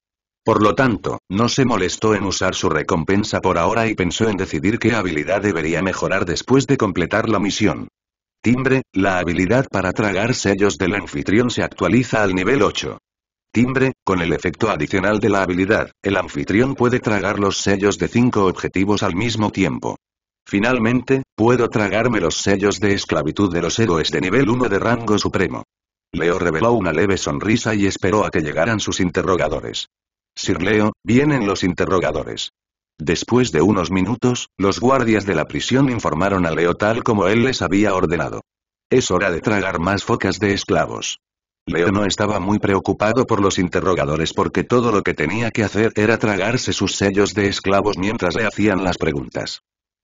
Por lo tanto, no se molestó en usar su recompensa por ahora y pensó en decidir qué habilidad debería mejorar después de completar la misión. Timbre, la habilidad para tragar sellos del anfitrión se actualiza al nivel 8. Timbre, con el efecto adicional de la habilidad, el anfitrión puede tragar los sellos de 5 objetivos al mismo tiempo. Finalmente, puedo tragarme los sellos de esclavitud de los héroes de nivel 1 de rango supremo. Leo reveló una leve sonrisa y esperó a que llegaran sus interrogadores. Sir Leo, vienen los interrogadores. Después de unos minutos, los guardias de la prisión informaron a Leo tal como él les había ordenado. Es hora de tragar más focas de esclavos. Leo no estaba muy preocupado por los interrogadores porque todo lo que tenía que hacer era tragarse sus sellos de esclavos mientras le hacían las preguntas.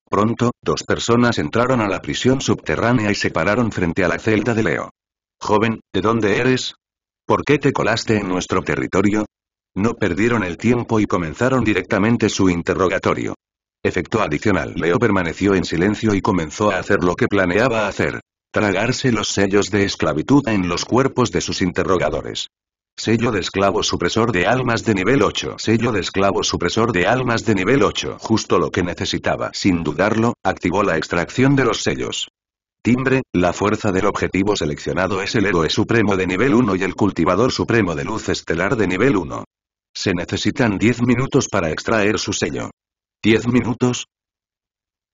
Pronto, dos personas entraron a la prisión subterránea y se pararon frente a la celda de Leo. Joven, ¿de dónde eres? ¿Por qué te colaste en nuestro territorio? No perdieron el tiempo y comenzaron directamente su interrogatorio. Efecto adicional. Leo permaneció en silencio y comenzó a hacer lo que planeaba hacer. Tragarse los sellos de esclavitud en los cuerpos de sus interrogadores. Sello de esclavo supresor de almas de nivel 8. Sello de esclavo supresor de almas de nivel 8. Justo lo que necesitaba. Sin dudarlo, activó la extracción de los sellos. Timbre, la fuerza del objetivo seleccionado es el héroe supremo de nivel 1 y el cultivador supremo de luz estelar de nivel 1. Se necesitan diez minutos para extraer su sello. ¿Diez minutos?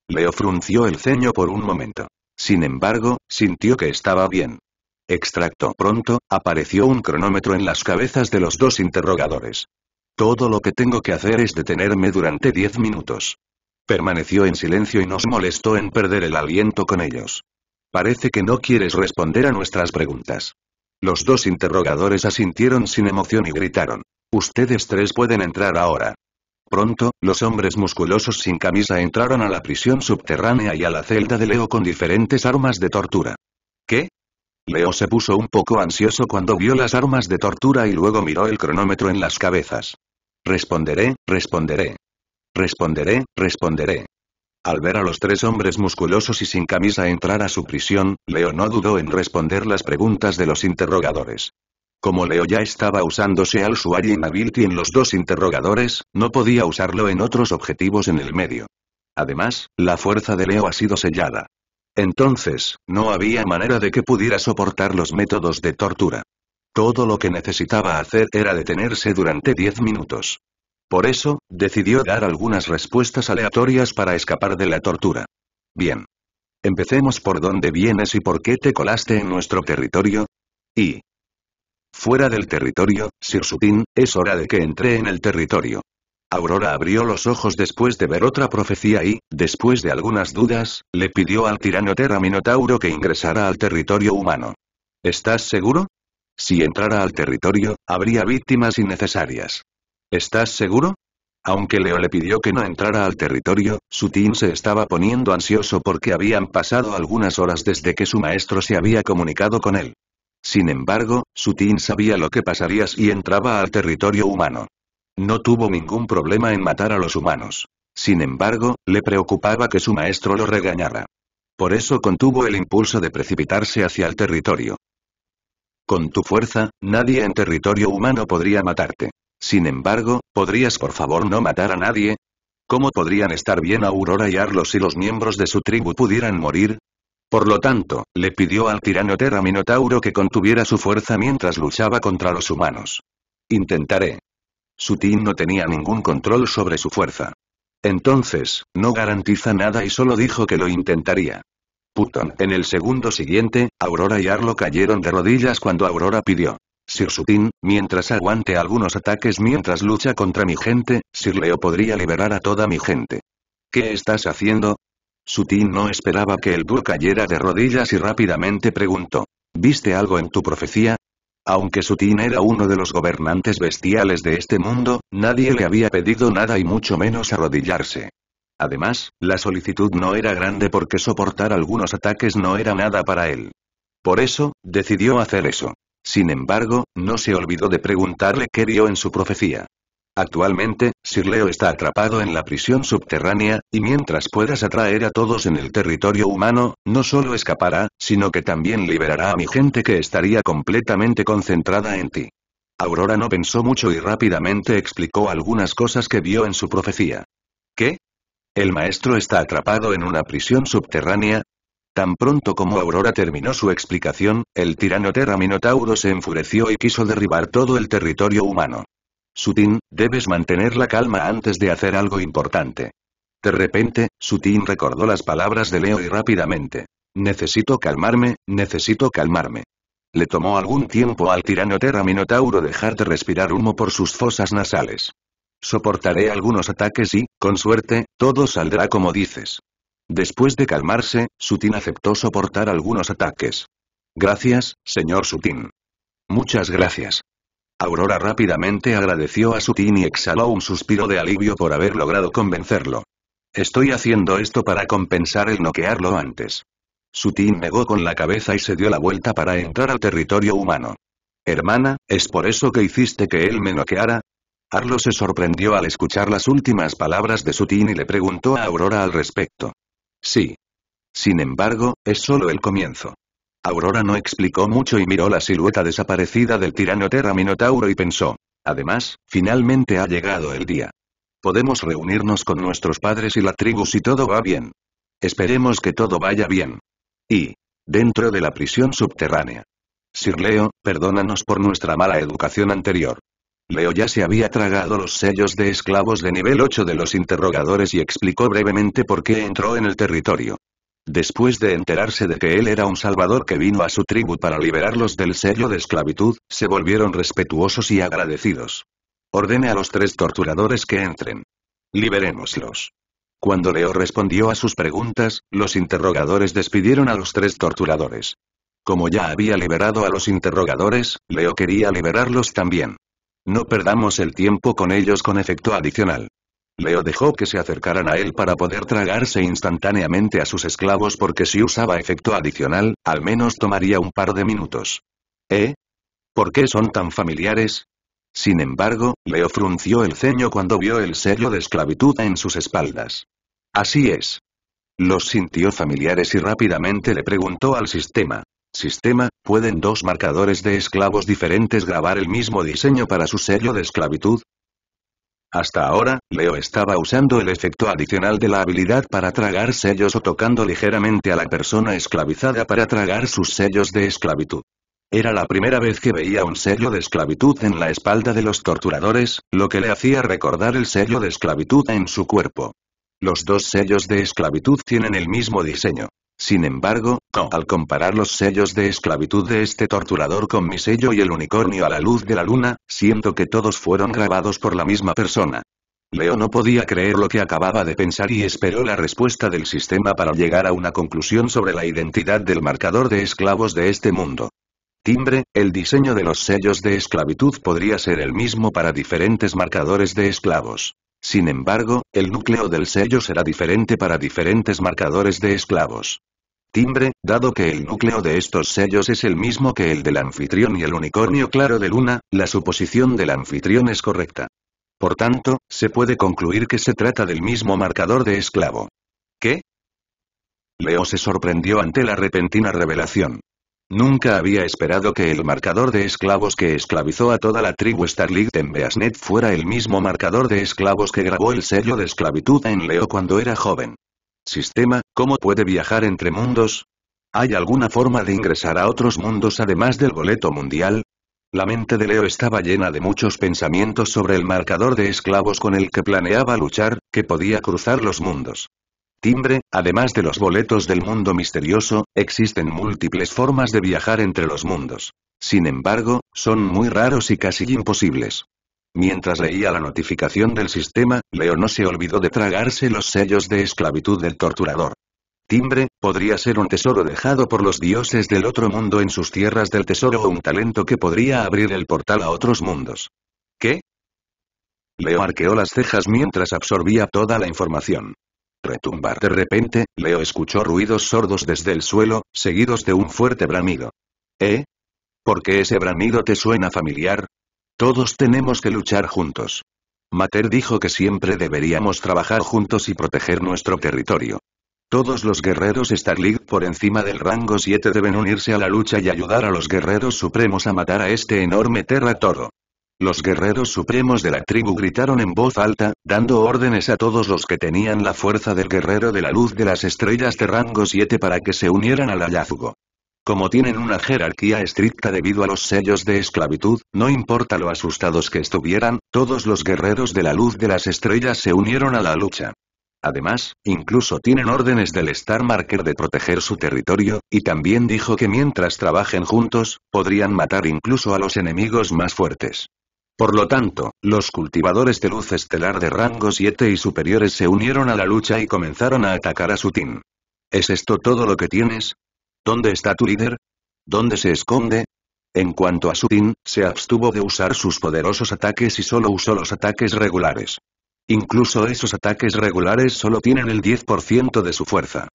Leo frunció el ceño por un momento. Sin embargo, sintió que estaba bien. Extracto pronto, apareció un cronómetro en las cabezas de los dos interrogadores. Todo lo que tengo que hacer es detenerme durante diez minutos. Permaneció en silencio y nos molestó en perder el aliento con ellos. Parece que no quieres responder a nuestras preguntas. Los dos interrogadores asintieron sin emoción y gritaron. Ustedes tres pueden entrar ahora. Pronto, los hombres musculosos sin camisa entraron a la prisión subterránea y a la celda de Leo con diferentes armas de tortura. ¿Qué? Leo se puso un poco ansioso cuando vio las armas de tortura y luego miró el cronómetro en las cabezas. Responderé, responderé. Responderé, responderé. Al ver a los tres hombres musculosos y sin camisa entrar a su prisión, Leo no dudó en responder las preguntas de los interrogadores. Como Leo ya estaba usándose al usuario Inability en los dos interrogadores, no podía usarlo en otros objetivos en el medio. Además, la fuerza de Leo ha sido sellada. Entonces, no había manera de que pudiera soportar los métodos de tortura. Todo lo que necesitaba hacer era detenerse durante 10 minutos. Por eso, decidió dar algunas respuestas aleatorias para escapar de la tortura. Bien. Empecemos por dónde vienes y por qué te colaste en nuestro territorio. Y, Fuera del territorio, Sir Sutin, es hora de que entre en el territorio. Aurora abrió los ojos después de ver otra profecía y, después de algunas dudas, le pidió al tirano Minotauro que ingresara al territorio humano. ¿Estás seguro? Si entrara al territorio, habría víctimas innecesarias. ¿Estás seguro? Aunque Leo le pidió que no entrara al territorio, Sutin se estaba poniendo ansioso porque habían pasado algunas horas desde que su maestro se había comunicado con él. Sin embargo, Sutin sabía lo que pasarías y entraba al territorio humano. No tuvo ningún problema en matar a los humanos. Sin embargo, le preocupaba que su maestro lo regañara. Por eso contuvo el impulso de precipitarse hacia el territorio. Con tu fuerza, nadie en territorio humano podría matarte. Sin embargo, ¿podrías por favor no matar a nadie? ¿Cómo podrían estar bien Aurora y Arlo si los miembros de su tribu pudieran morir? Por lo tanto, le pidió al tirano Terra Minotauro que contuviera su fuerza mientras luchaba contra los humanos. Intentaré. Sutin no tenía ningún control sobre su fuerza. Entonces, no garantiza nada y solo dijo que lo intentaría. Puton. En el segundo siguiente, Aurora y Arlo cayeron de rodillas cuando Aurora pidió. Sir Sutin, mientras aguante algunos ataques mientras lucha contra mi gente, Sir Leo podría liberar a toda mi gente. ¿Qué estás haciendo? Sutin no esperaba que el Bur cayera de rodillas y rápidamente preguntó. ¿Viste algo en tu profecía? Aunque Sutin era uno de los gobernantes bestiales de este mundo, nadie le había pedido nada y mucho menos arrodillarse. Además, la solicitud no era grande porque soportar algunos ataques no era nada para él. Por eso, decidió hacer eso. Sin embargo, no se olvidó de preguntarle qué vio en su profecía. Actualmente, sir leo está atrapado en la prisión subterránea, y mientras puedas atraer a todos en el territorio humano, no solo escapará, sino que también liberará a mi gente que estaría completamente concentrada en ti. Aurora no pensó mucho y rápidamente explicó algunas cosas que vio en su profecía. ¿Qué? ¿El maestro está atrapado en una prisión subterránea? Tan pronto como Aurora terminó su explicación, el tirano Terra Minotauro se enfureció y quiso derribar todo el territorio humano. Sutin, debes mantener la calma antes de hacer algo importante. De repente, Sutin recordó las palabras de Leo y rápidamente. Necesito calmarme, necesito calmarme. Le tomó algún tiempo al tirano Terra minotauro dejar de respirar humo por sus fosas nasales. Soportaré algunos ataques y, con suerte, todo saldrá como dices. Después de calmarse, Sutin aceptó soportar algunos ataques. Gracias, señor Sutin. Muchas gracias. Aurora rápidamente agradeció a Sutin y exhaló un suspiro de alivio por haber logrado convencerlo. Estoy haciendo esto para compensar el noquearlo antes. Sutin negó con la cabeza y se dio la vuelta para entrar al territorio humano. Hermana, ¿es por eso que hiciste que él me noqueara? Arlo se sorprendió al escuchar las últimas palabras de Sutin y le preguntó a Aurora al respecto. Sí. Sin embargo, es solo el comienzo. Aurora no explicó mucho y miró la silueta desaparecida del tirano Terra Minotauro y pensó. Además, finalmente ha llegado el día. Podemos reunirnos con nuestros padres y la tribu si todo va bien. Esperemos que todo vaya bien. Y. Dentro de la prisión subterránea. Sir Leo, perdónanos por nuestra mala educación anterior. Leo ya se había tragado los sellos de esclavos de nivel 8 de los interrogadores y explicó brevemente por qué entró en el territorio. Después de enterarse de que él era un salvador que vino a su tribu para liberarlos del sello de esclavitud, se volvieron respetuosos y agradecidos. Ordene a los tres torturadores que entren. Liberémoslos. Cuando Leo respondió a sus preguntas, los interrogadores despidieron a los tres torturadores. Como ya había liberado a los interrogadores, Leo quería liberarlos también. No perdamos el tiempo con ellos con efecto adicional. Leo dejó que se acercaran a él para poder tragarse instantáneamente a sus esclavos porque si usaba efecto adicional, al menos tomaría un par de minutos. ¿Eh? ¿Por qué son tan familiares? Sin embargo, Leo frunció el ceño cuando vio el sello de esclavitud en sus espaldas. Así es. Los sintió familiares y rápidamente le preguntó al sistema. Sistema, ¿pueden dos marcadores de esclavos diferentes grabar el mismo diseño para su sello de esclavitud? Hasta ahora, Leo estaba usando el efecto adicional de la habilidad para tragar sellos o tocando ligeramente a la persona esclavizada para tragar sus sellos de esclavitud. Era la primera vez que veía un sello de esclavitud en la espalda de los torturadores, lo que le hacía recordar el sello de esclavitud en su cuerpo. Los dos sellos de esclavitud tienen el mismo diseño. Sin embargo, al comparar los sellos de esclavitud de este torturador con mi sello y el unicornio a la luz de la luna, siento que todos fueron grabados por la misma persona. Leo no podía creer lo que acababa de pensar y esperó la respuesta del sistema para llegar a una conclusión sobre la identidad del marcador de esclavos de este mundo. Timbre, el diseño de los sellos de esclavitud podría ser el mismo para diferentes marcadores de esclavos. Sin embargo, el núcleo del sello será diferente para diferentes marcadores de esclavos. Timbre, dado que el núcleo de estos sellos es el mismo que el del anfitrión y el unicornio claro de luna, la suposición del anfitrión es correcta. Por tanto, se puede concluir que se trata del mismo marcador de esclavo. ¿Qué? Leo se sorprendió ante la repentina revelación. Nunca había esperado que el marcador de esclavos que esclavizó a toda la tribu Starlight en Beasnet fuera el mismo marcador de esclavos que grabó el sello de esclavitud en Leo cuando era joven. Sistema, ¿cómo puede viajar entre mundos? ¿Hay alguna forma de ingresar a otros mundos además del boleto mundial? La mente de Leo estaba llena de muchos pensamientos sobre el marcador de esclavos con el que planeaba luchar, que podía cruzar los mundos. Timbre, además de los boletos del mundo misterioso, existen múltiples formas de viajar entre los mundos. Sin embargo, son muy raros y casi imposibles. Mientras leía la notificación del sistema, Leo no se olvidó de tragarse los sellos de esclavitud del torturador. Timbre, podría ser un tesoro dejado por los dioses del otro mundo en sus tierras del tesoro o un talento que podría abrir el portal a otros mundos. ¿Qué? Leo arqueó las cejas mientras absorbía toda la información retumbar de repente, Leo escuchó ruidos sordos desde el suelo, seguidos de un fuerte bramido. ¿Eh? ¿Por qué ese bramido te suena familiar? Todos tenemos que luchar juntos. Mater dijo que siempre deberíamos trabajar juntos y proteger nuestro territorio. Todos los guerreros League por encima del rango 7 deben unirse a la lucha y ayudar a los guerreros supremos a matar a este enorme Terra Toro. Los guerreros supremos de la tribu gritaron en voz alta, dando órdenes a todos los que tenían la fuerza del guerrero de la luz de las estrellas de rango 7 para que se unieran al hallazgo. Como tienen una jerarquía estricta debido a los sellos de esclavitud, no importa lo asustados que estuvieran, todos los guerreros de la luz de las estrellas se unieron a la lucha. Además, incluso tienen órdenes del Star Marker de proteger su territorio, y también dijo que mientras trabajen juntos, podrían matar incluso a los enemigos más fuertes. Por lo tanto, los cultivadores de luz estelar de rango 7 y superiores se unieron a la lucha y comenzaron a atacar a Sutin. ¿Es esto todo lo que tienes? ¿Dónde está tu líder? ¿Dónde se esconde? En cuanto a Sutin, se abstuvo de usar sus poderosos ataques y solo usó los ataques regulares. Incluso esos ataques regulares solo tienen el 10% de su fuerza.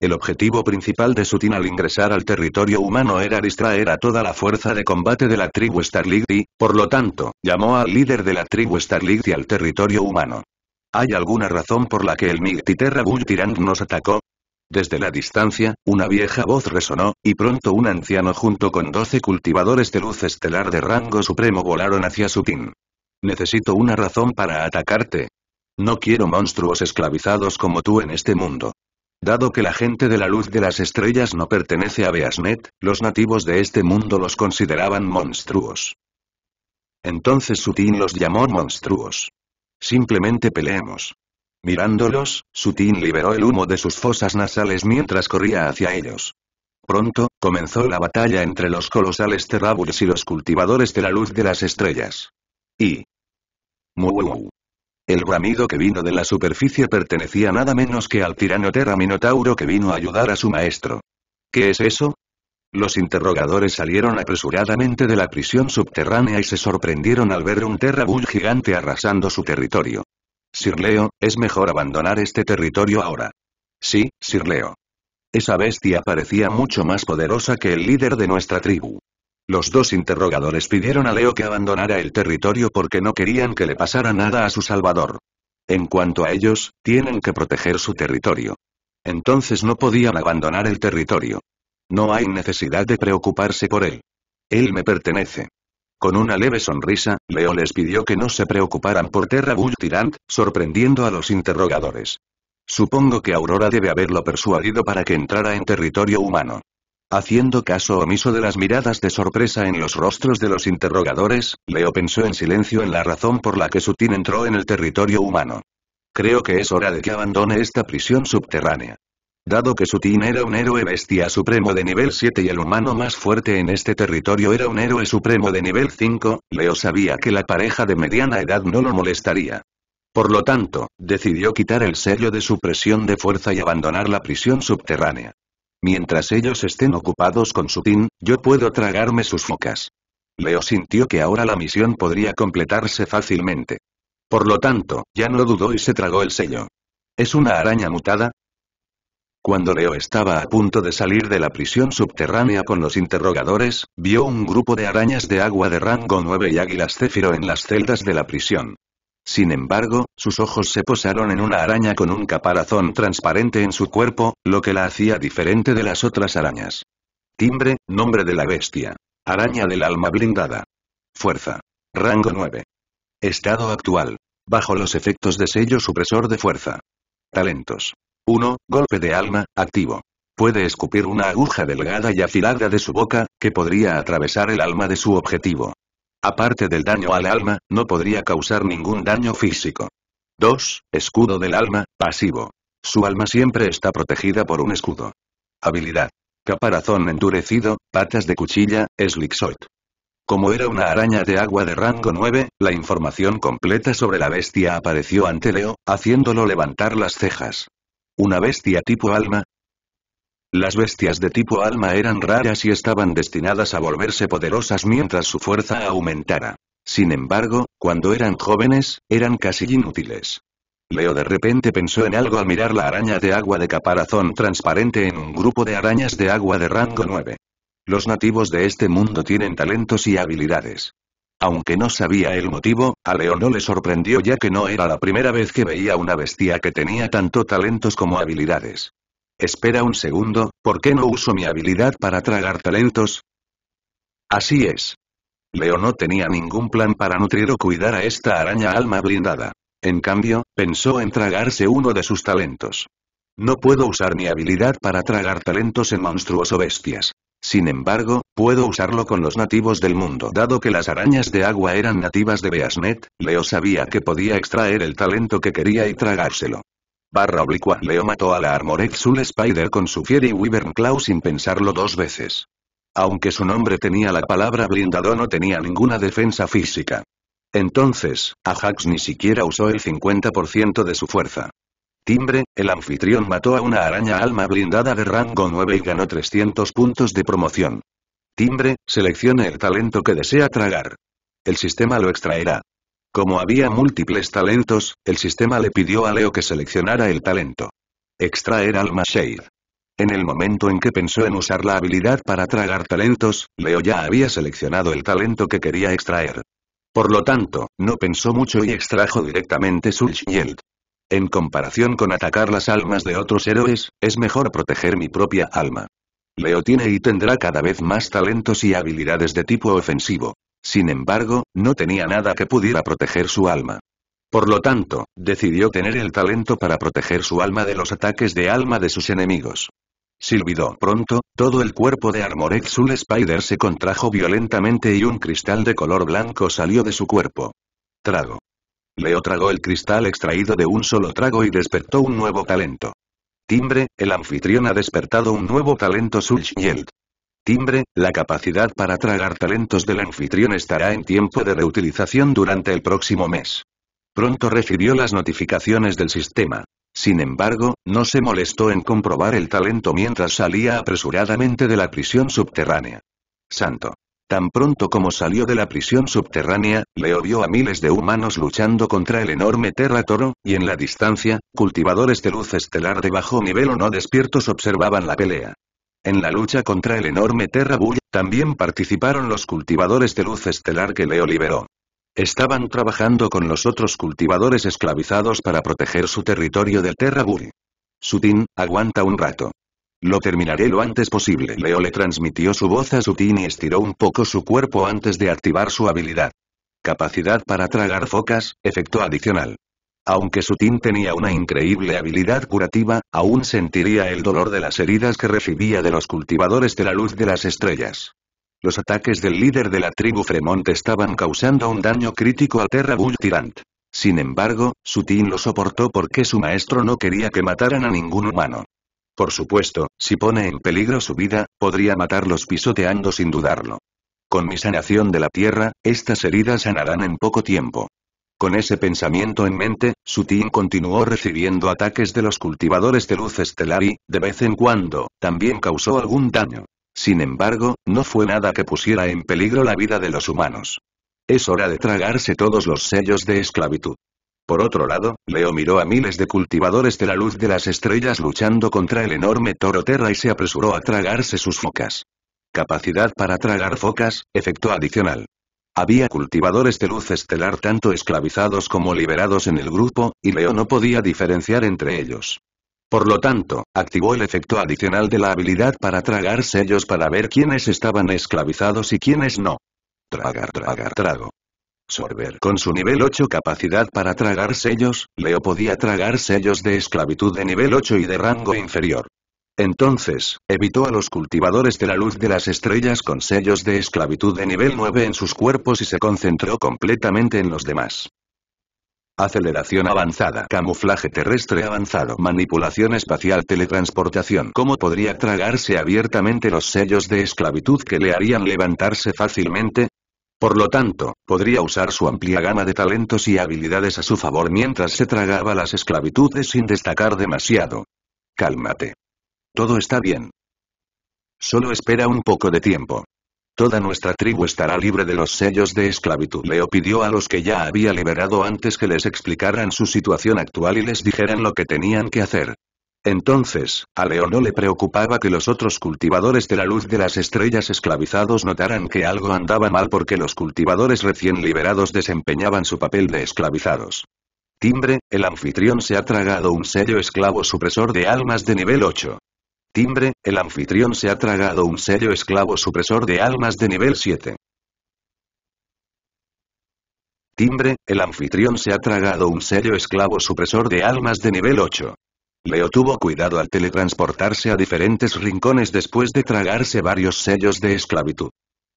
El objetivo principal de Sutin al ingresar al territorio humano era distraer a toda la fuerza de combate de la tribu y, por lo tanto, llamó al líder de la tribu y al territorio humano. ¿Hay alguna razón por la que el Bull Tyrant nos atacó? Desde la distancia, una vieja voz resonó, y pronto un anciano junto con doce cultivadores de luz estelar de rango supremo volaron hacia Sutin. Necesito una razón para atacarte. No quiero monstruos esclavizados como tú en este mundo. Dado que la gente de la luz de las estrellas no pertenece a Beasnet, los nativos de este mundo los consideraban monstruos. Entonces Sutin los llamó monstruos. Simplemente peleemos. Mirándolos, Sutin liberó el humo de sus fosas nasales mientras corría hacia ellos. Pronto, comenzó la batalla entre los colosales terrábules y los cultivadores de la luz de las estrellas. Y... El bramido que vino de la superficie pertenecía nada menos que al Terra minotauro que vino a ayudar a su maestro. ¿Qué es eso? Los interrogadores salieron apresuradamente de la prisión subterránea y se sorprendieron al ver un Terra gigante arrasando su territorio. Sir Leo, es mejor abandonar este territorio ahora. Sí, Sir Leo. Esa bestia parecía mucho más poderosa que el líder de nuestra tribu. Los dos interrogadores pidieron a Leo que abandonara el territorio porque no querían que le pasara nada a su salvador. En cuanto a ellos, tienen que proteger su territorio. Entonces no podían abandonar el territorio. No hay necesidad de preocuparse por él. Él me pertenece. Con una leve sonrisa, Leo les pidió que no se preocuparan por Terra Bull Tirant, sorprendiendo a los interrogadores. Supongo que Aurora debe haberlo persuadido para que entrara en territorio humano. Haciendo caso omiso de las miradas de sorpresa en los rostros de los interrogadores, Leo pensó en silencio en la razón por la que Sutin entró en el territorio humano. Creo que es hora de que abandone esta prisión subterránea. Dado que Sutin era un héroe bestia supremo de nivel 7 y el humano más fuerte en este territorio era un héroe supremo de nivel 5, Leo sabía que la pareja de mediana edad no lo molestaría. Por lo tanto, decidió quitar el sello de su presión de fuerza y abandonar la prisión subterránea. Mientras ellos estén ocupados con su tin, yo puedo tragarme sus focas. Leo sintió que ahora la misión podría completarse fácilmente. Por lo tanto, ya no dudó y se tragó el sello. ¿Es una araña mutada? Cuando Leo estaba a punto de salir de la prisión subterránea con los interrogadores, vio un grupo de arañas de agua de rango 9 y águilas céfiro en las celdas de la prisión. Sin embargo, sus ojos se posaron en una araña con un caparazón transparente en su cuerpo, lo que la hacía diferente de las otras arañas. Timbre, nombre de la bestia. Araña del alma blindada. Fuerza. Rango 9. Estado actual. Bajo los efectos de sello supresor de fuerza. Talentos. 1. Golpe de alma, activo. Puede escupir una aguja delgada y afilada de su boca, que podría atravesar el alma de su objetivo. Aparte del daño al alma, no podría causar ningún daño físico. 2. Escudo del alma, pasivo. Su alma siempre está protegida por un escudo. Habilidad. Caparazón endurecido, patas de cuchilla, Slixoid. Como era una araña de agua de rango 9, la información completa sobre la bestia apareció ante Leo, haciéndolo levantar las cejas. Una bestia tipo alma, las bestias de tipo alma eran raras y estaban destinadas a volverse poderosas mientras su fuerza aumentara. Sin embargo, cuando eran jóvenes, eran casi inútiles. Leo de repente pensó en algo al mirar la araña de agua de caparazón transparente en un grupo de arañas de agua de rango 9. Los nativos de este mundo tienen talentos y habilidades. Aunque no sabía el motivo, a Leo no le sorprendió ya que no era la primera vez que veía una bestia que tenía tanto talentos como habilidades. Espera un segundo, ¿por qué no uso mi habilidad para tragar talentos? Así es. Leo no tenía ningún plan para nutrir o cuidar a esta araña alma blindada. En cambio, pensó en tragarse uno de sus talentos. No puedo usar mi habilidad para tragar talentos en monstruos o bestias. Sin embargo, puedo usarlo con los nativos del mundo. Dado que las arañas de agua eran nativas de Beasnet, Leo sabía que podía extraer el talento que quería y tragárselo barra oblicua Leo mató a la Armored Soul Spider con su Fiery Wyvern Claw sin pensarlo dos veces. Aunque su nombre tenía la palabra blindado no tenía ninguna defensa física. Entonces, Ajax ni siquiera usó el 50% de su fuerza. Timbre, el anfitrión mató a una araña alma blindada de rango 9 y ganó 300 puntos de promoción. Timbre, seleccione el talento que desea tragar. El sistema lo extraerá. Como había múltiples talentos, el sistema le pidió a Leo que seleccionara el talento. Extraer alma Shade. En el momento en que pensó en usar la habilidad para tragar talentos, Leo ya había seleccionado el talento que quería extraer. Por lo tanto, no pensó mucho y extrajo directamente su Shield. En comparación con atacar las almas de otros héroes, es mejor proteger mi propia alma. Leo tiene y tendrá cada vez más talentos y habilidades de tipo ofensivo. Sin embargo, no tenía nada que pudiera proteger su alma. Por lo tanto, decidió tener el talento para proteger su alma de los ataques de alma de sus enemigos. silvidó pronto, todo el cuerpo de Armored Soul Spider se contrajo violentamente y un cristal de color blanco salió de su cuerpo. Trago. Leo tragó el cristal extraído de un solo trago y despertó un nuevo talento. Timbre, el anfitrión ha despertado un nuevo talento Soul Shield. Timbre, la capacidad para tragar talentos del anfitrión estará en tiempo de reutilización durante el próximo mes. Pronto recibió las notificaciones del sistema. Sin embargo, no se molestó en comprobar el talento mientras salía apresuradamente de la prisión subterránea. Santo. Tan pronto como salió de la prisión subterránea, le vio a miles de humanos luchando contra el enorme Terra Toro, y en la distancia, cultivadores de luz estelar de bajo nivel o no despiertos observaban la pelea. En la lucha contra el enorme Terra Bull, también participaron los cultivadores de luz estelar que Leo liberó. Estaban trabajando con los otros cultivadores esclavizados para proteger su territorio del Terra Bull. Sutin, aguanta un rato. Lo terminaré lo antes posible. Leo le transmitió su voz a Sutin y estiró un poco su cuerpo antes de activar su habilidad. Capacidad para tragar focas, efecto adicional. Aunque Sutin tenía una increíble habilidad curativa, aún sentiría el dolor de las heridas que recibía de los cultivadores de la luz de las estrellas. Los ataques del líder de la tribu Fremont estaban causando un daño crítico a Terra Bull Tyrant. Sin embargo, Sutin lo soportó porque su maestro no quería que mataran a ningún humano. Por supuesto, si pone en peligro su vida, podría matarlos pisoteando sin dudarlo. Con mi sanación de la tierra, estas heridas sanarán en poco tiempo. Con ese pensamiento en mente, su team continuó recibiendo ataques de los cultivadores de luz estelar y, de vez en cuando, también causó algún daño. Sin embargo, no fue nada que pusiera en peligro la vida de los humanos. Es hora de tragarse todos los sellos de esclavitud. Por otro lado, Leo miró a miles de cultivadores de la luz de las estrellas luchando contra el enorme toro Terra y se apresuró a tragarse sus focas. Capacidad para tragar focas, efecto adicional. Había cultivadores de luz estelar tanto esclavizados como liberados en el grupo, y Leo no podía diferenciar entre ellos. Por lo tanto, activó el efecto adicional de la habilidad para tragar sellos para ver quiénes estaban esclavizados y quiénes no. Tragar, tragar, trago. Sorber. Con su nivel 8 capacidad para tragar sellos, Leo podía tragar sellos de esclavitud de nivel 8 y de rango inferior. Entonces, evitó a los cultivadores de la luz de las estrellas con sellos de esclavitud de nivel 9 en sus cuerpos y se concentró completamente en los demás. Aceleración avanzada, camuflaje terrestre avanzado, manipulación espacial, teletransportación. ¿Cómo podría tragarse abiertamente los sellos de esclavitud que le harían levantarse fácilmente? Por lo tanto, podría usar su amplia gama de talentos y habilidades a su favor mientras se tragaba las esclavitudes sin destacar demasiado. Cálmate. Todo está bien. Solo espera un poco de tiempo. Toda nuestra tribu estará libre de los sellos de esclavitud. Leo pidió a los que ya había liberado antes que les explicaran su situación actual y les dijeran lo que tenían que hacer. Entonces, a Leo no le preocupaba que los otros cultivadores de la luz de las estrellas esclavizados notaran que algo andaba mal porque los cultivadores recién liberados desempeñaban su papel de esclavizados. Timbre, el anfitrión se ha tragado un sello esclavo supresor de almas de nivel 8. Timbre, el anfitrión se ha tragado un sello esclavo supresor de almas de nivel 7. Timbre, el anfitrión se ha tragado un sello esclavo supresor de almas de nivel 8. Leo tuvo cuidado al teletransportarse a diferentes rincones después de tragarse varios sellos de esclavitud.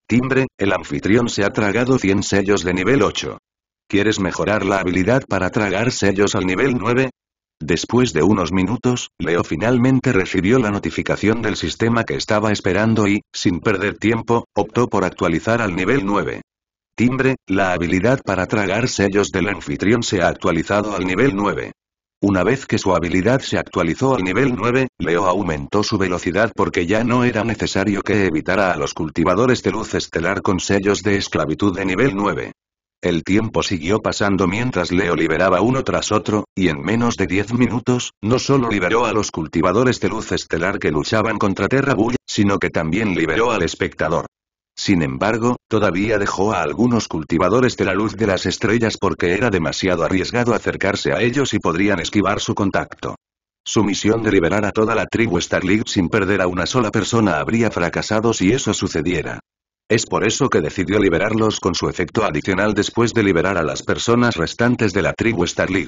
Timbre, el anfitrión se ha tragado 100 sellos de nivel 8. ¿Quieres mejorar la habilidad para tragar sellos al nivel 9? Después de unos minutos, Leo finalmente recibió la notificación del sistema que estaba esperando y, sin perder tiempo, optó por actualizar al nivel 9. Timbre, la habilidad para tragar sellos del anfitrión se ha actualizado al nivel 9. Una vez que su habilidad se actualizó al nivel 9, Leo aumentó su velocidad porque ya no era necesario que evitara a los cultivadores de luz estelar con sellos de esclavitud de nivel 9. El tiempo siguió pasando mientras Leo liberaba uno tras otro, y en menos de diez minutos, no solo liberó a los cultivadores de luz estelar que luchaban contra Terra Bull, sino que también liberó al espectador. Sin embargo, todavía dejó a algunos cultivadores de la luz de las estrellas porque era demasiado arriesgado acercarse a ellos y podrían esquivar su contacto. Su misión de liberar a toda la tribu star League sin perder a una sola persona habría fracasado si eso sucediera. Es por eso que decidió liberarlos con su efecto adicional después de liberar a las personas restantes de la tribu Starlight.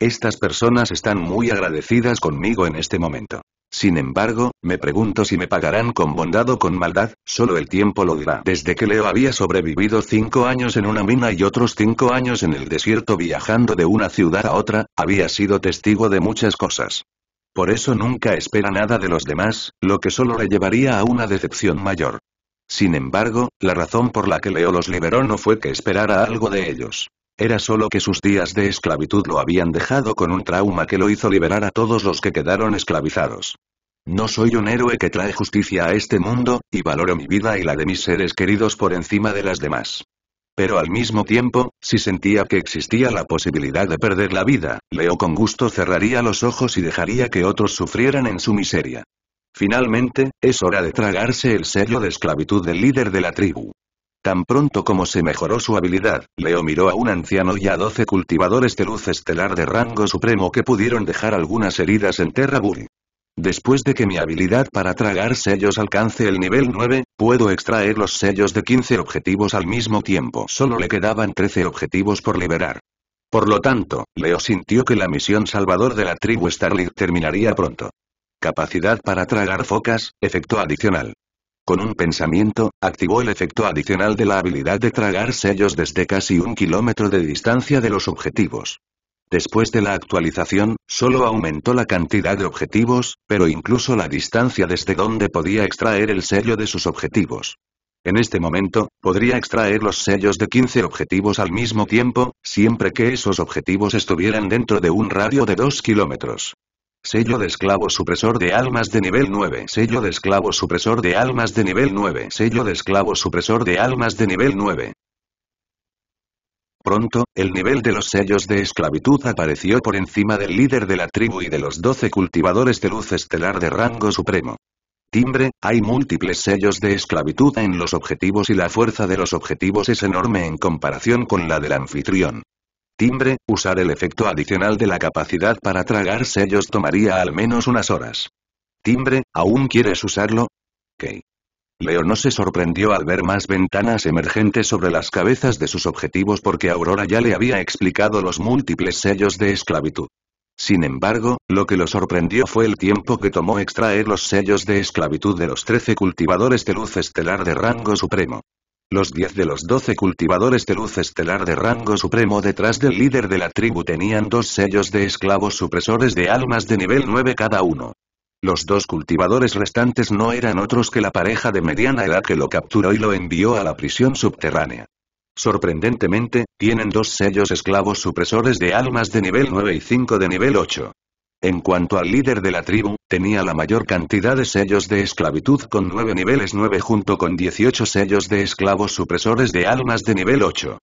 Estas personas están muy agradecidas conmigo en este momento. Sin embargo, me pregunto si me pagarán con bondad o con maldad, solo el tiempo lo dirá. Desde que Leo había sobrevivido cinco años en una mina y otros cinco años en el desierto viajando de una ciudad a otra, había sido testigo de muchas cosas. Por eso nunca espera nada de los demás, lo que solo le llevaría a una decepción mayor. Sin embargo, la razón por la que Leo los liberó no fue que esperara algo de ellos. Era solo que sus días de esclavitud lo habían dejado con un trauma que lo hizo liberar a todos los que quedaron esclavizados. No soy un héroe que trae justicia a este mundo, y valoro mi vida y la de mis seres queridos por encima de las demás. Pero al mismo tiempo, si sentía que existía la posibilidad de perder la vida, Leo con gusto cerraría los ojos y dejaría que otros sufrieran en su miseria. Finalmente, es hora de tragarse el sello de esclavitud del líder de la tribu. Tan pronto como se mejoró su habilidad, Leo miró a un anciano y a doce cultivadores de luz estelar de rango supremo que pudieron dejar algunas heridas en Terra Buri. Después de que mi habilidad para tragar sellos alcance el nivel 9, puedo extraer los sellos de 15 objetivos al mismo tiempo. Solo le quedaban 13 objetivos por liberar. Por lo tanto, Leo sintió que la misión salvador de la tribu Starlit terminaría pronto capacidad para tragar focas, efecto adicional. Con un pensamiento, activó el efecto adicional de la habilidad de tragar sellos desde casi un kilómetro de distancia de los objetivos. Después de la actualización, solo aumentó la cantidad de objetivos, pero incluso la distancia desde donde podía extraer el sello de sus objetivos. En este momento, podría extraer los sellos de 15 objetivos al mismo tiempo, siempre que esos objetivos estuvieran dentro de un radio de 2 kilómetros. Sello de esclavo supresor de almas de nivel 9. Sello de esclavo supresor de almas de nivel 9. Sello de esclavo supresor de almas de nivel 9. Pronto, el nivel de los sellos de esclavitud apareció por encima del líder de la tribu y de los doce cultivadores de luz estelar de rango supremo. Timbre, hay múltiples sellos de esclavitud en los objetivos y la fuerza de los objetivos es enorme en comparación con la del anfitrión. Timbre, usar el efecto adicional de la capacidad para tragar sellos tomaría al menos unas horas. Timbre, ¿aún quieres usarlo? Key. Leo no se sorprendió al ver más ventanas emergentes sobre las cabezas de sus objetivos porque Aurora ya le había explicado los múltiples sellos de esclavitud. Sin embargo, lo que lo sorprendió fue el tiempo que tomó extraer los sellos de esclavitud de los 13 cultivadores de luz estelar de rango supremo. Los diez de los doce cultivadores de luz estelar de rango supremo detrás del líder de la tribu tenían dos sellos de esclavos supresores de almas de nivel 9 cada uno. Los dos cultivadores restantes no eran otros que la pareja de mediana edad que lo capturó y lo envió a la prisión subterránea. Sorprendentemente, tienen dos sellos esclavos supresores de almas de nivel 9 y 5 de nivel 8. En cuanto al líder de la tribu, tenía la mayor cantidad de sellos de esclavitud con nueve niveles 9 junto con 18 sellos de esclavos supresores de almas de nivel 8.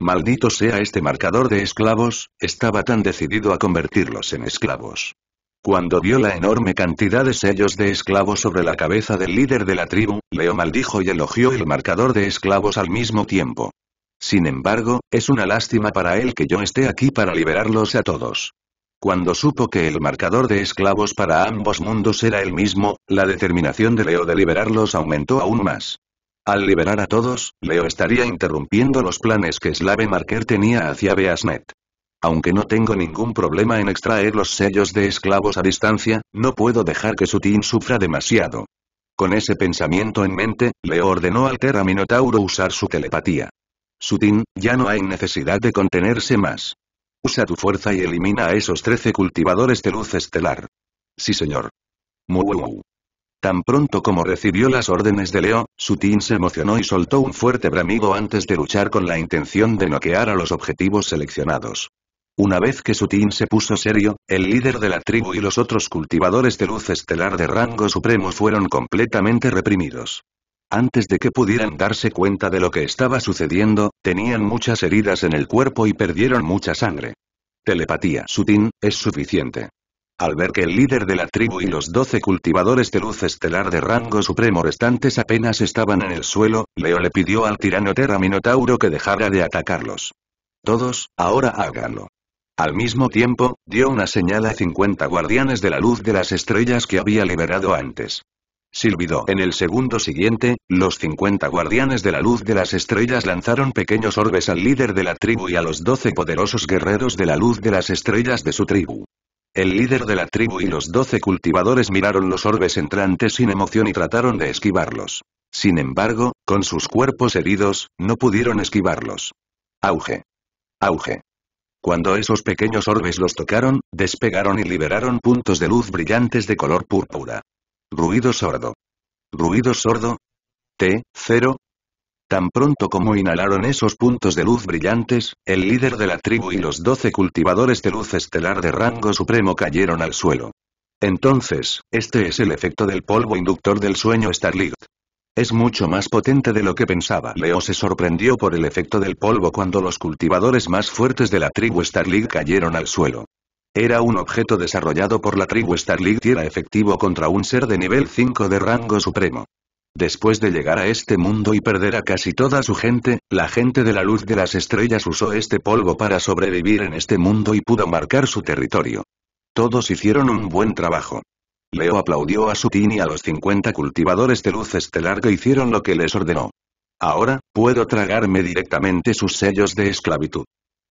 Maldito sea este marcador de esclavos, estaba tan decidido a convertirlos en esclavos. Cuando vio la enorme cantidad de sellos de esclavos sobre la cabeza del líder de la tribu, Leo maldijo y elogió el marcador de esclavos al mismo tiempo. Sin embargo, es una lástima para él que yo esté aquí para liberarlos a todos. Cuando supo que el marcador de esclavos para ambos mundos era el mismo, la determinación de Leo de liberarlos aumentó aún más. Al liberar a todos, Leo estaría interrumpiendo los planes que Slave Marker tenía hacia Beasnet. Aunque no tengo ningún problema en extraer los sellos de esclavos a distancia, no puedo dejar que su sufra demasiado. Con ese pensamiento en mente, Leo ordenó al Terra Minotauro usar su telepatía. Sutin, ya no hay necesidad de contenerse más. Usa tu fuerza y elimina a esos trece cultivadores de luz estelar. Sí señor. Muuu. Tan pronto como recibió las órdenes de Leo, Sutin se emocionó y soltó un fuerte bramido antes de luchar con la intención de noquear a los objetivos seleccionados. Una vez que Sutin se puso serio, el líder de la tribu y los otros cultivadores de luz estelar de rango supremo fueron completamente reprimidos. Antes de que pudieran darse cuenta de lo que estaba sucediendo, tenían muchas heridas en el cuerpo y perdieron mucha sangre. Telepatía Sutin, es suficiente. Al ver que el líder de la tribu y los doce cultivadores de luz estelar de rango supremo restantes apenas estaban en el suelo, Leo le pidió al tirano Terra Minotauro que dejara de atacarlos. Todos, ahora háganlo. Al mismo tiempo, dio una señal a 50 guardianes de la luz de las estrellas que había liberado antes. Silbido. En el segundo siguiente, los 50 guardianes de la luz de las estrellas lanzaron pequeños orbes al líder de la tribu y a los 12 poderosos guerreros de la luz de las estrellas de su tribu. El líder de la tribu y los 12 cultivadores miraron los orbes entrantes sin emoción y trataron de esquivarlos. Sin embargo, con sus cuerpos heridos, no pudieron esquivarlos. Auge. Auge. Cuando esos pequeños orbes los tocaron, despegaron y liberaron puntos de luz brillantes de color púrpura. Ruido sordo. Ruido sordo. T, 0. Tan pronto como inhalaron esos puntos de luz brillantes, el líder de la tribu y los doce cultivadores de luz estelar de rango supremo cayeron al suelo. Entonces, este es el efecto del polvo inductor del sueño Starlight. Es mucho más potente de lo que pensaba. Leo se sorprendió por el efecto del polvo cuando los cultivadores más fuertes de la tribu Starlight cayeron al suelo. Era un objeto desarrollado por la tribu Starlight y era efectivo contra un ser de nivel 5 de rango supremo. Después de llegar a este mundo y perder a casi toda su gente, la gente de la luz de las estrellas usó este polvo para sobrevivir en este mundo y pudo marcar su territorio. Todos hicieron un buen trabajo. Leo aplaudió a su Sutin y a los 50 cultivadores de luz estelar que hicieron lo que les ordenó. Ahora, puedo tragarme directamente sus sellos de esclavitud.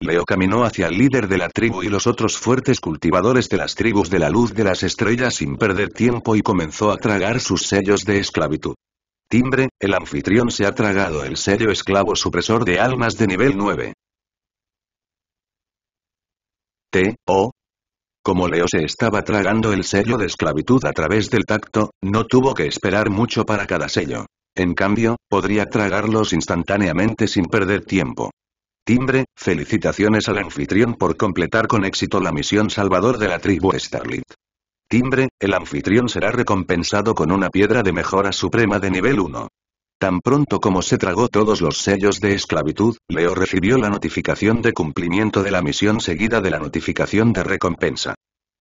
Leo caminó hacia el líder de la tribu y los otros fuertes cultivadores de las tribus de la luz de las estrellas sin perder tiempo y comenzó a tragar sus sellos de esclavitud. Timbre, el anfitrión se ha tragado el sello esclavo supresor de almas de nivel 9. T. O. Como Leo se estaba tragando el sello de esclavitud a través del tacto, no tuvo que esperar mucho para cada sello. En cambio, podría tragarlos instantáneamente sin perder tiempo. Timbre, felicitaciones al anfitrión por completar con éxito la misión salvador de la tribu Starlit. Timbre, el anfitrión será recompensado con una piedra de mejora suprema de nivel 1. Tan pronto como se tragó todos los sellos de esclavitud, Leo recibió la notificación de cumplimiento de la misión seguida de la notificación de recompensa.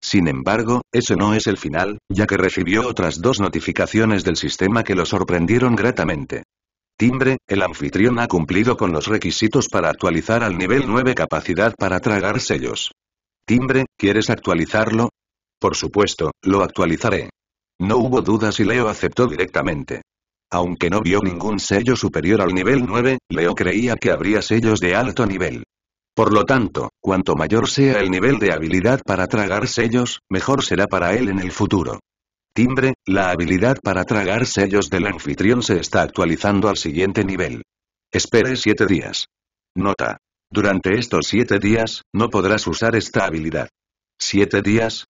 Sin embargo, ese no es el final, ya que recibió otras dos notificaciones del sistema que lo sorprendieron gratamente. Timbre, el anfitrión ha cumplido con los requisitos para actualizar al nivel 9 capacidad para tragar sellos. Timbre, ¿quieres actualizarlo? Por supuesto, lo actualizaré. No hubo dudas y Leo aceptó directamente. Aunque no vio ningún sello superior al nivel 9, Leo creía que habría sellos de alto nivel. Por lo tanto, cuanto mayor sea el nivel de habilidad para tragar sellos, mejor será para él en el futuro. Timbre, la habilidad para tragar sellos del anfitrión se está actualizando al siguiente nivel. Espere 7 días. Nota. Durante estos 7 días, no podrás usar esta habilidad. ¿7 días?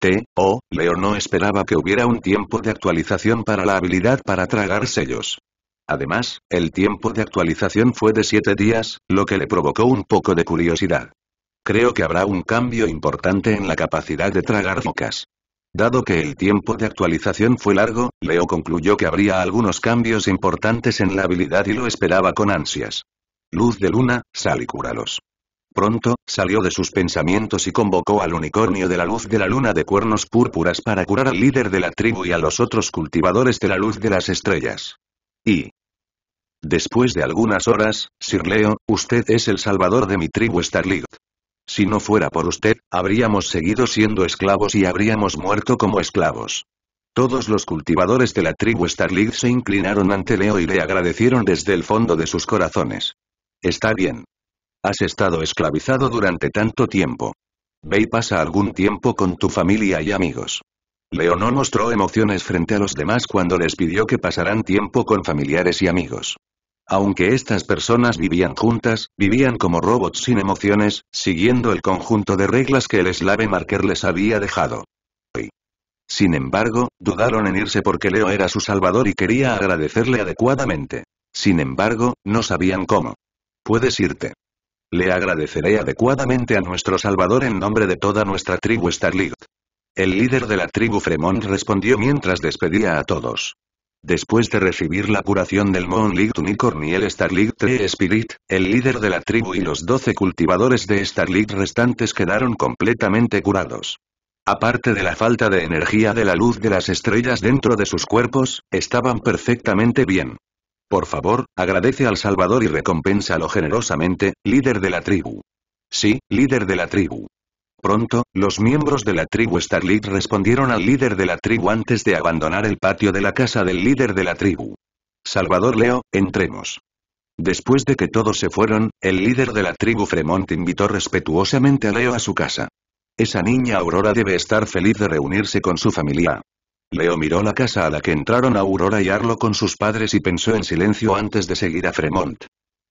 T. O. Leo no esperaba que hubiera un tiempo de actualización para la habilidad para tragar sellos. Además, el tiempo de actualización fue de 7 días, lo que le provocó un poco de curiosidad. Creo que habrá un cambio importante en la capacidad de tragar focas. Dado que el tiempo de actualización fue largo, Leo concluyó que habría algunos cambios importantes en la habilidad y lo esperaba con ansias. Luz de luna, sal y cúralos. Pronto, salió de sus pensamientos y convocó al unicornio de la luz de la luna de cuernos púrpuras para curar al líder de la tribu y a los otros cultivadores de la luz de las estrellas. Y... Después de algunas horas, Sir Leo, usted es el salvador de mi tribu Starlight. Si no fuera por usted, habríamos seguido siendo esclavos y habríamos muerto como esclavos. Todos los cultivadores de la tribu League se inclinaron ante Leo y le agradecieron desde el fondo de sus corazones. Está bien. Has estado esclavizado durante tanto tiempo. Ve y pasa algún tiempo con tu familia y amigos. Leo no mostró emociones frente a los demás cuando les pidió que pasaran tiempo con familiares y amigos. Aunque estas personas vivían juntas, vivían como robots sin emociones, siguiendo el conjunto de reglas que el Slave Marker les había dejado. Sin embargo, dudaron en irse porque Leo era su salvador y quería agradecerle adecuadamente. Sin embargo, no sabían cómo. Puedes irte. Le agradeceré adecuadamente a nuestro salvador en nombre de toda nuestra tribu Starlight. El líder de la tribu Fremont respondió mientras despedía a todos. Después de recibir la curación del Moonlit Unicorn y el Starlight Tree Spirit, el líder de la tribu y los doce cultivadores de Starlight restantes quedaron completamente curados. Aparte de la falta de energía de la luz de las estrellas dentro de sus cuerpos, estaban perfectamente bien. Por favor, agradece al Salvador y recompénsalo generosamente, líder de la tribu. Sí, líder de la tribu pronto, los miembros de la tribu Starlit respondieron al líder de la tribu antes de abandonar el patio de la casa del líder de la tribu. Salvador Leo, entremos. Después de que todos se fueron, el líder de la tribu Fremont invitó respetuosamente a Leo a su casa. Esa niña Aurora debe estar feliz de reunirse con su familia. Leo miró la casa a la que entraron Aurora y Arlo con sus padres y pensó en silencio antes de seguir a Fremont.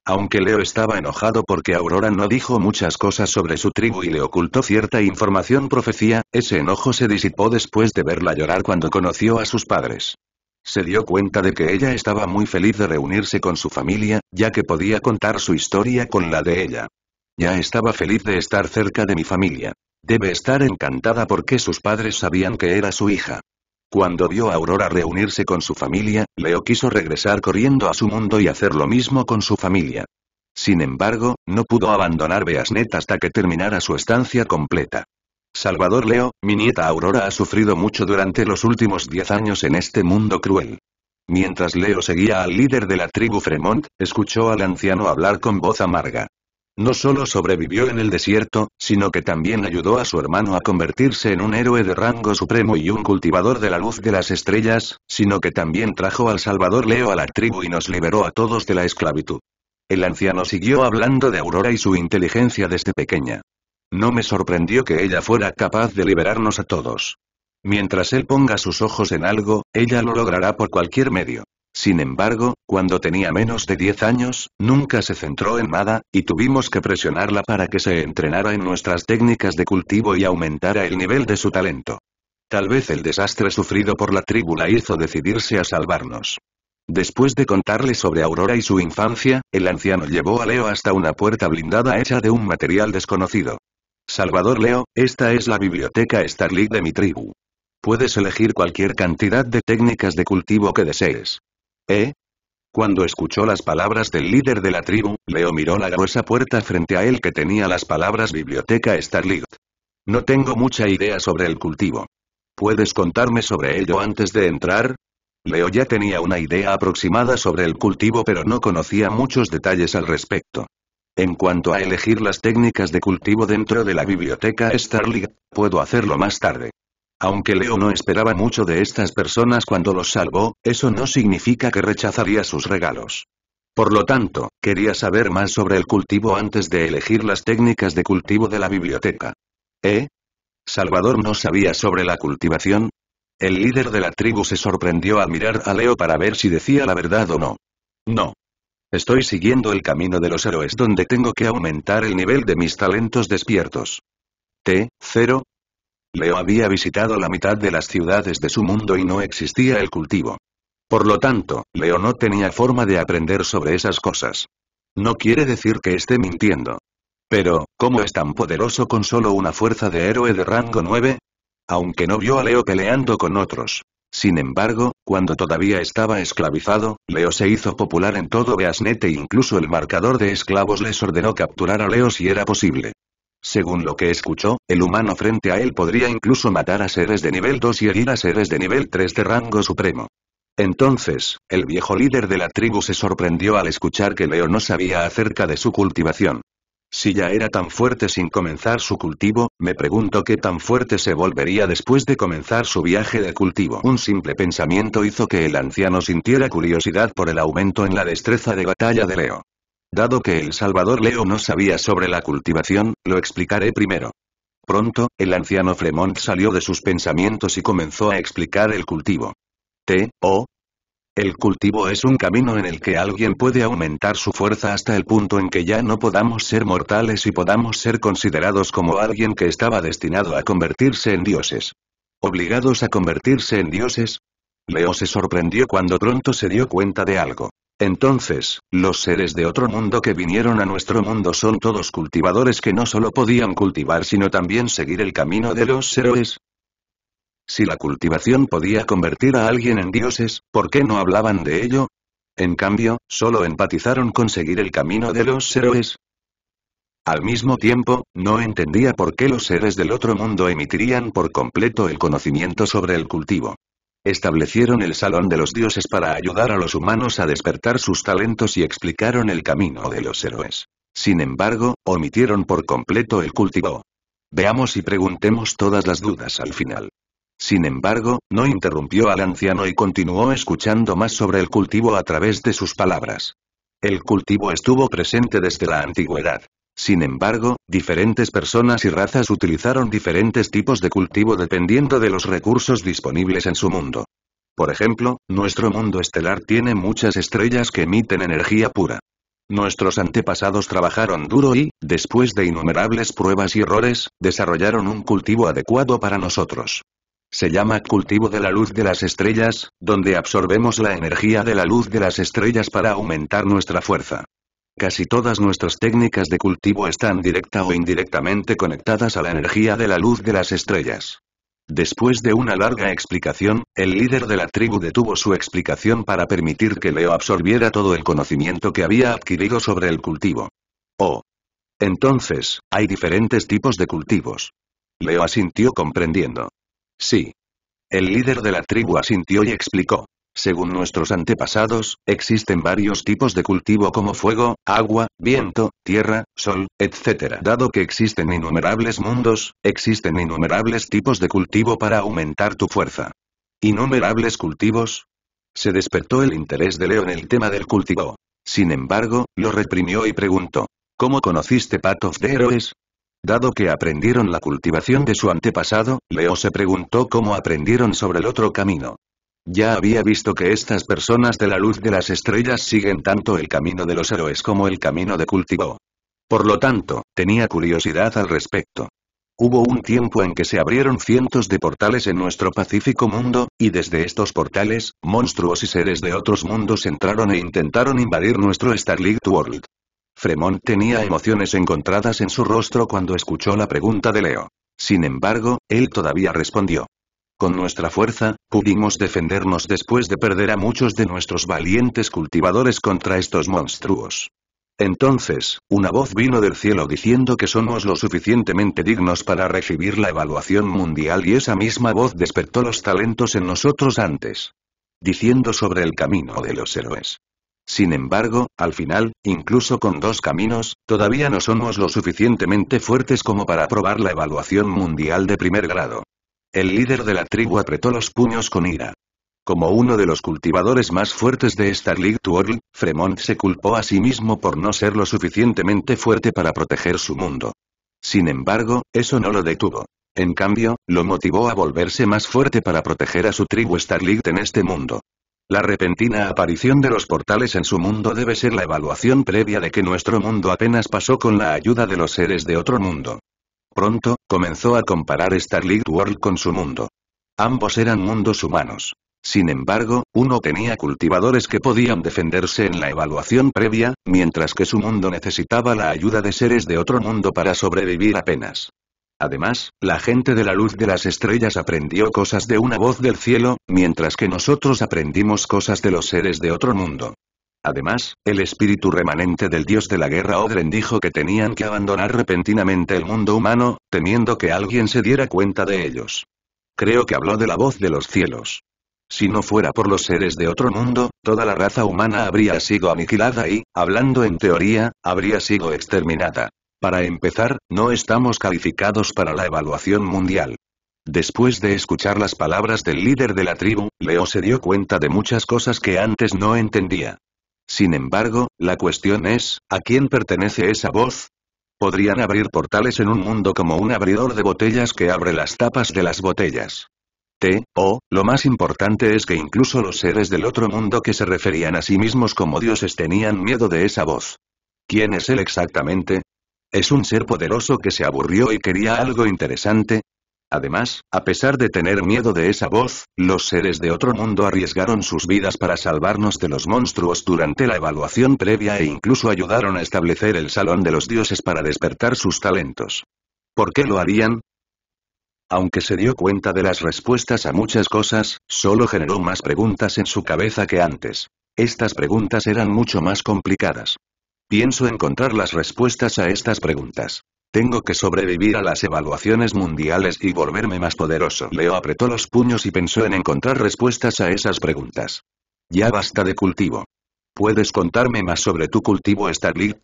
Aunque Leo estaba enojado porque Aurora no dijo muchas cosas sobre su tribu y le ocultó cierta información profecía, ese enojo se disipó después de verla llorar cuando conoció a sus padres. Se dio cuenta de que ella estaba muy feliz de reunirse con su familia, ya que podía contar su historia con la de ella. Ya estaba feliz de estar cerca de mi familia. Debe estar encantada porque sus padres sabían que era su hija. Cuando vio a Aurora reunirse con su familia, Leo quiso regresar corriendo a su mundo y hacer lo mismo con su familia. Sin embargo, no pudo abandonar Beasnet hasta que terminara su estancia completa. Salvador Leo, mi nieta Aurora ha sufrido mucho durante los últimos 10 años en este mundo cruel. Mientras Leo seguía al líder de la tribu Fremont, escuchó al anciano hablar con voz amarga. No solo sobrevivió en el desierto, sino que también ayudó a su hermano a convertirse en un héroe de rango supremo y un cultivador de la luz de las estrellas, sino que también trajo al Salvador Leo a la tribu y nos liberó a todos de la esclavitud. El anciano siguió hablando de Aurora y su inteligencia desde pequeña. No me sorprendió que ella fuera capaz de liberarnos a todos. Mientras él ponga sus ojos en algo, ella lo logrará por cualquier medio. Sin embargo, cuando tenía menos de 10 años, nunca se centró en nada, y tuvimos que presionarla para que se entrenara en nuestras técnicas de cultivo y aumentara el nivel de su talento. Tal vez el desastre sufrido por la tribu la hizo decidirse a salvarnos. Después de contarle sobre Aurora y su infancia, el anciano llevó a Leo hasta una puerta blindada hecha de un material desconocido. Salvador Leo, esta es la biblioteca League de mi tribu. Puedes elegir cualquier cantidad de técnicas de cultivo que desees. ¿Eh? Cuando escuchó las palabras del líder de la tribu, Leo miró la gruesa puerta frente a él que tenía las palabras Biblioteca Starlight. No tengo mucha idea sobre el cultivo. ¿Puedes contarme sobre ello antes de entrar? Leo ya tenía una idea aproximada sobre el cultivo pero no conocía muchos detalles al respecto. En cuanto a elegir las técnicas de cultivo dentro de la biblioteca Starlight, puedo hacerlo más tarde. Aunque Leo no esperaba mucho de estas personas cuando los salvó, eso no significa que rechazaría sus regalos. Por lo tanto, quería saber más sobre el cultivo antes de elegir las técnicas de cultivo de la biblioteca. ¿Eh? ¿Salvador no sabía sobre la cultivación? El líder de la tribu se sorprendió al mirar a Leo para ver si decía la verdad o no. No. Estoy siguiendo el camino de los héroes donde tengo que aumentar el nivel de mis talentos despiertos. T, 0, Leo había visitado la mitad de las ciudades de su mundo y no existía el cultivo. Por lo tanto, Leo no tenía forma de aprender sobre esas cosas. No quiere decir que esté mintiendo. Pero, ¿cómo es tan poderoso con solo una fuerza de héroe de rango 9? Aunque no vio a Leo peleando con otros. Sin embargo, cuando todavía estaba esclavizado, Leo se hizo popular en todo Beasnete e incluso el marcador de esclavos les ordenó capturar a Leo si era posible. Según lo que escuchó, el humano frente a él podría incluso matar a seres de nivel 2 y herir a seres de nivel 3 de rango supremo. Entonces, el viejo líder de la tribu se sorprendió al escuchar que Leo no sabía acerca de su cultivación. Si ya era tan fuerte sin comenzar su cultivo, me pregunto qué tan fuerte se volvería después de comenzar su viaje de cultivo. Un simple pensamiento hizo que el anciano sintiera curiosidad por el aumento en la destreza de batalla de Leo. Dado que el Salvador Leo no sabía sobre la cultivación, lo explicaré primero. Pronto, el anciano Fremont salió de sus pensamientos y comenzó a explicar el cultivo. o El cultivo es un camino en el que alguien puede aumentar su fuerza hasta el punto en que ya no podamos ser mortales y podamos ser considerados como alguien que estaba destinado a convertirse en dioses. ¿Obligados a convertirse en dioses? Leo se sorprendió cuando pronto se dio cuenta de algo. Entonces, los seres de otro mundo que vinieron a nuestro mundo son todos cultivadores que no solo podían cultivar sino también seguir el camino de los héroes. Si la cultivación podía convertir a alguien en dioses, ¿por qué no hablaban de ello? En cambio, solo empatizaron con seguir el camino de los héroes. Al mismo tiempo, no entendía por qué los seres del otro mundo emitirían por completo el conocimiento sobre el cultivo. Establecieron el Salón de los Dioses para ayudar a los humanos a despertar sus talentos y explicaron el camino de los héroes. Sin embargo, omitieron por completo el cultivo. Veamos y preguntemos todas las dudas al final. Sin embargo, no interrumpió al anciano y continuó escuchando más sobre el cultivo a través de sus palabras. El cultivo estuvo presente desde la antigüedad. Sin embargo, diferentes personas y razas utilizaron diferentes tipos de cultivo dependiendo de los recursos disponibles en su mundo. Por ejemplo, nuestro mundo estelar tiene muchas estrellas que emiten energía pura. Nuestros antepasados trabajaron duro y, después de innumerables pruebas y errores, desarrollaron un cultivo adecuado para nosotros. Se llama cultivo de la luz de las estrellas, donde absorbemos la energía de la luz de las estrellas para aumentar nuestra fuerza. Casi todas nuestras técnicas de cultivo están directa o indirectamente conectadas a la energía de la luz de las estrellas. Después de una larga explicación, el líder de la tribu detuvo su explicación para permitir que Leo absorbiera todo el conocimiento que había adquirido sobre el cultivo. Oh. Entonces, hay diferentes tipos de cultivos. Leo asintió comprendiendo. Sí. El líder de la tribu asintió y explicó. Según nuestros antepasados, existen varios tipos de cultivo como fuego, agua, viento, tierra, sol, etc. Dado que existen innumerables mundos, existen innumerables tipos de cultivo para aumentar tu fuerza. ¿Innumerables cultivos? Se despertó el interés de Leo en el tema del cultivo. Sin embargo, lo reprimió y preguntó. ¿Cómo conociste patos de héroes. Dado que aprendieron la cultivación de su antepasado, Leo se preguntó cómo aprendieron sobre el otro camino. Ya había visto que estas personas de la luz de las estrellas siguen tanto el camino de los héroes como el camino de cultivo. Por lo tanto, tenía curiosidad al respecto. Hubo un tiempo en que se abrieron cientos de portales en nuestro pacífico mundo, y desde estos portales, monstruos y seres de otros mundos entraron e intentaron invadir nuestro Starlight World. Fremont tenía emociones encontradas en su rostro cuando escuchó la pregunta de Leo. Sin embargo, él todavía respondió. Con nuestra fuerza, pudimos defendernos después de perder a muchos de nuestros valientes cultivadores contra estos monstruos. Entonces, una voz vino del cielo diciendo que somos lo suficientemente dignos para recibir la evaluación mundial y esa misma voz despertó los talentos en nosotros antes. Diciendo sobre el camino de los héroes. Sin embargo, al final, incluso con dos caminos, todavía no somos lo suficientemente fuertes como para aprobar la evaluación mundial de primer grado. El líder de la tribu apretó los puños con ira. Como uno de los cultivadores más fuertes de Star League World, Fremont se culpó a sí mismo por no ser lo suficientemente fuerte para proteger su mundo. Sin embargo, eso no lo detuvo. En cambio, lo motivó a volverse más fuerte para proteger a su tribu League en este mundo. La repentina aparición de los portales en su mundo debe ser la evaluación previa de que nuestro mundo apenas pasó con la ayuda de los seres de otro mundo. Pronto, Comenzó a comparar Starlight World con su mundo. Ambos eran mundos humanos. Sin embargo, uno tenía cultivadores que podían defenderse en la evaluación previa, mientras que su mundo necesitaba la ayuda de seres de otro mundo para sobrevivir apenas. Además, la gente de la luz de las estrellas aprendió cosas de una voz del cielo, mientras que nosotros aprendimos cosas de los seres de otro mundo. Además, el espíritu remanente del dios de la guerra Odren dijo que tenían que abandonar repentinamente el mundo humano, temiendo que alguien se diera cuenta de ellos. Creo que habló de la voz de los cielos. Si no fuera por los seres de otro mundo, toda la raza humana habría sido aniquilada y, hablando en teoría, habría sido exterminada. Para empezar, no estamos calificados para la evaluación mundial. Después de escuchar las palabras del líder de la tribu, Leo se dio cuenta de muchas cosas que antes no entendía. Sin embargo, la cuestión es, ¿a quién pertenece esa voz? Podrían abrir portales en un mundo como un abridor de botellas que abre las tapas de las botellas. T. O. Lo más importante es que incluso los seres del otro mundo que se referían a sí mismos como dioses tenían miedo de esa voz. ¿Quién es él exactamente? ¿Es un ser poderoso que se aburrió y quería algo interesante? Además, a pesar de tener miedo de esa voz, los seres de otro mundo arriesgaron sus vidas para salvarnos de los monstruos durante la evaluación previa e incluso ayudaron a establecer el Salón de los Dioses para despertar sus talentos. ¿Por qué lo harían? Aunque se dio cuenta de las respuestas a muchas cosas, solo generó más preguntas en su cabeza que antes. Estas preguntas eran mucho más complicadas. Pienso encontrar las respuestas a estas preguntas. Tengo que sobrevivir a las evaluaciones mundiales y volverme más poderoso. Leo apretó los puños y pensó en encontrar respuestas a esas preguntas. Ya basta de cultivo. ¿Puedes contarme más sobre tu cultivo Starlit?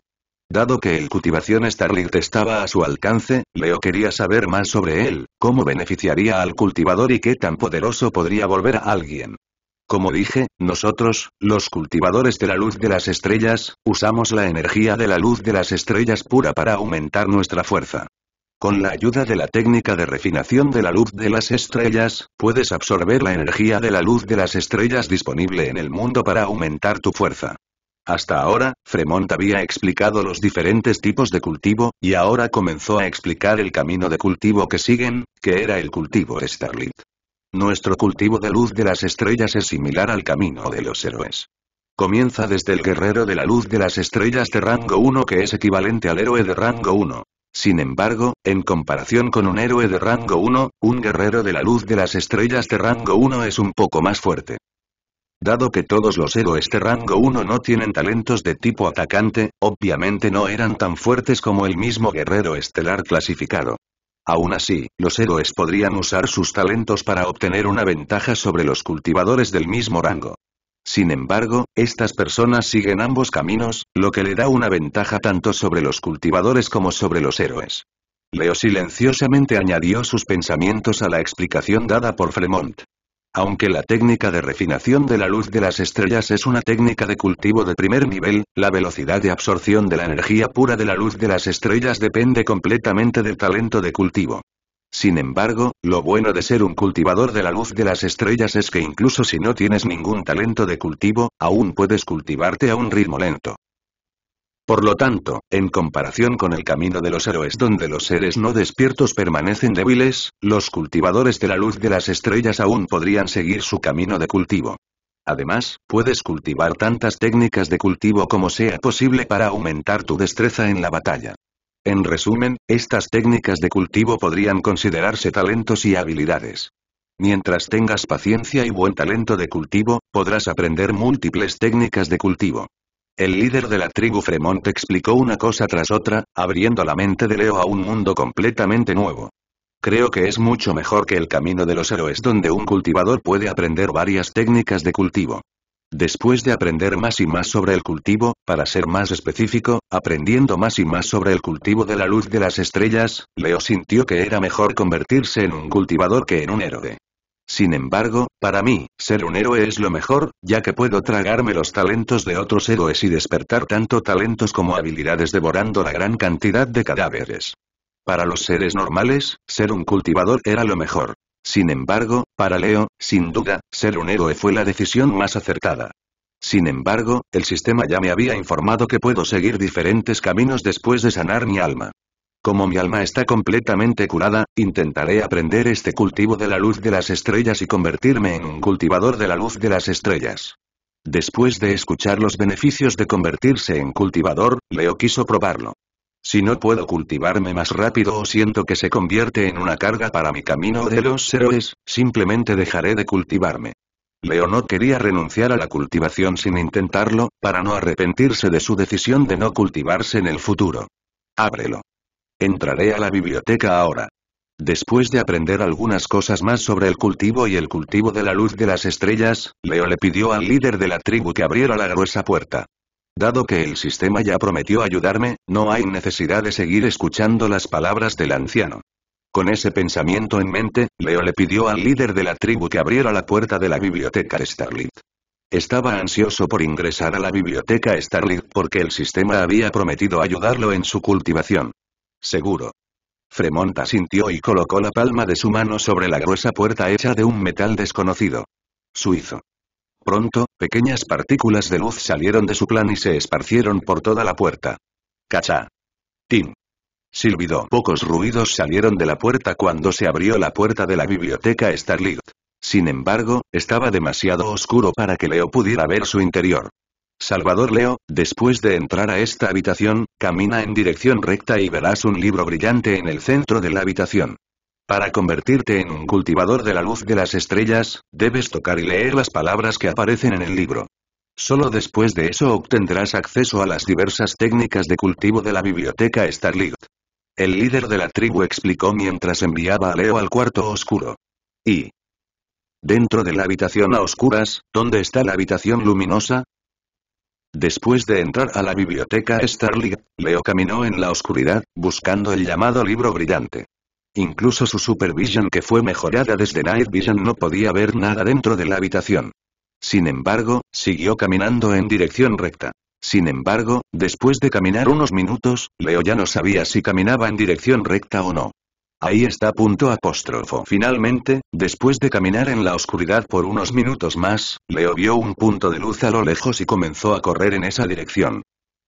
Dado que el cultivación Starlit estaba a su alcance, Leo quería saber más sobre él, cómo beneficiaría al cultivador y qué tan poderoso podría volver a alguien. Como dije, nosotros, los cultivadores de la luz de las estrellas, usamos la energía de la luz de las estrellas pura para aumentar nuestra fuerza. Con la ayuda de la técnica de refinación de la luz de las estrellas, puedes absorber la energía de la luz de las estrellas disponible en el mundo para aumentar tu fuerza. Hasta ahora, Fremont había explicado los diferentes tipos de cultivo, y ahora comenzó a explicar el camino de cultivo que siguen, que era el cultivo Starlit. Nuestro cultivo de luz de las estrellas es similar al camino de los héroes. Comienza desde el guerrero de la luz de las estrellas de rango 1 que es equivalente al héroe de rango 1. Sin embargo, en comparación con un héroe de rango 1, un guerrero de la luz de las estrellas de rango 1 es un poco más fuerte. Dado que todos los héroes de rango 1 no tienen talentos de tipo atacante, obviamente no eran tan fuertes como el mismo guerrero estelar clasificado. Aún así, los héroes podrían usar sus talentos para obtener una ventaja sobre los cultivadores del mismo rango. Sin embargo, estas personas siguen ambos caminos, lo que le da una ventaja tanto sobre los cultivadores como sobre los héroes. Leo silenciosamente añadió sus pensamientos a la explicación dada por Fremont. Aunque la técnica de refinación de la luz de las estrellas es una técnica de cultivo de primer nivel, la velocidad de absorción de la energía pura de la luz de las estrellas depende completamente del talento de cultivo. Sin embargo, lo bueno de ser un cultivador de la luz de las estrellas es que incluso si no tienes ningún talento de cultivo, aún puedes cultivarte a un ritmo lento. Por lo tanto, en comparación con el camino de los héroes donde los seres no despiertos permanecen débiles, los cultivadores de la luz de las estrellas aún podrían seguir su camino de cultivo. Además, puedes cultivar tantas técnicas de cultivo como sea posible para aumentar tu destreza en la batalla. En resumen, estas técnicas de cultivo podrían considerarse talentos y habilidades. Mientras tengas paciencia y buen talento de cultivo, podrás aprender múltiples técnicas de cultivo. El líder de la tribu Fremont explicó una cosa tras otra, abriendo la mente de Leo a un mundo completamente nuevo. Creo que es mucho mejor que el camino de los héroes donde un cultivador puede aprender varias técnicas de cultivo. Después de aprender más y más sobre el cultivo, para ser más específico, aprendiendo más y más sobre el cultivo de la luz de las estrellas, Leo sintió que era mejor convertirse en un cultivador que en un héroe. Sin embargo, para mí, ser un héroe es lo mejor, ya que puedo tragarme los talentos de otros héroes y despertar tanto talentos como habilidades devorando la gran cantidad de cadáveres. Para los seres normales, ser un cultivador era lo mejor. Sin embargo, para Leo, sin duda, ser un héroe fue la decisión más acertada. Sin embargo, el sistema ya me había informado que puedo seguir diferentes caminos después de sanar mi alma. Como mi alma está completamente curada, intentaré aprender este cultivo de la luz de las estrellas y convertirme en un cultivador de la luz de las estrellas. Después de escuchar los beneficios de convertirse en cultivador, Leo quiso probarlo. Si no puedo cultivarme más rápido o siento que se convierte en una carga para mi camino de los héroes, simplemente dejaré de cultivarme. Leo no quería renunciar a la cultivación sin intentarlo, para no arrepentirse de su decisión de no cultivarse en el futuro. Ábrelo. Entraré a la biblioteca ahora. Después de aprender algunas cosas más sobre el cultivo y el cultivo de la luz de las estrellas, Leo le pidió al líder de la tribu que abriera la gruesa puerta. Dado que el sistema ya prometió ayudarme, no hay necesidad de seguir escuchando las palabras del anciano. Con ese pensamiento en mente, Leo le pidió al líder de la tribu que abriera la puerta de la biblioteca Starlit. Estaba ansioso por ingresar a la biblioteca Starlit porque el sistema había prometido ayudarlo en su cultivación. Seguro. Fremont asintió y colocó la palma de su mano sobre la gruesa puerta hecha de un metal desconocido. Suizo. Pronto, pequeñas partículas de luz salieron de su plan y se esparcieron por toda la puerta. Cacha. Tim. Silbido. Pocos ruidos salieron de la puerta cuando se abrió la puerta de la biblioteca Starlight. Sin embargo, estaba demasiado oscuro para que Leo pudiera ver su interior. Salvador Leo, después de entrar a esta habitación, camina en dirección recta y verás un libro brillante en el centro de la habitación. Para convertirte en un cultivador de la luz de las estrellas, debes tocar y leer las palabras que aparecen en el libro. Solo después de eso obtendrás acceso a las diversas técnicas de cultivo de la biblioteca Starlight. El líder de la tribu explicó mientras enviaba a Leo al cuarto oscuro. Y, Dentro de la habitación a oscuras, ¿dónde está la habitación luminosa? Después de entrar a la biblioteca Starlight, Leo caminó en la oscuridad, buscando el llamado libro brillante. Incluso su supervision que fue mejorada desde Night Vision no podía ver nada dentro de la habitación. Sin embargo, siguió caminando en dirección recta. Sin embargo, después de caminar unos minutos, Leo ya no sabía si caminaba en dirección recta o no. Ahí está. Punto apóstrofo. Finalmente, después de caminar en la oscuridad por unos minutos más, Leo vio un punto de luz a lo lejos y comenzó a correr en esa dirección.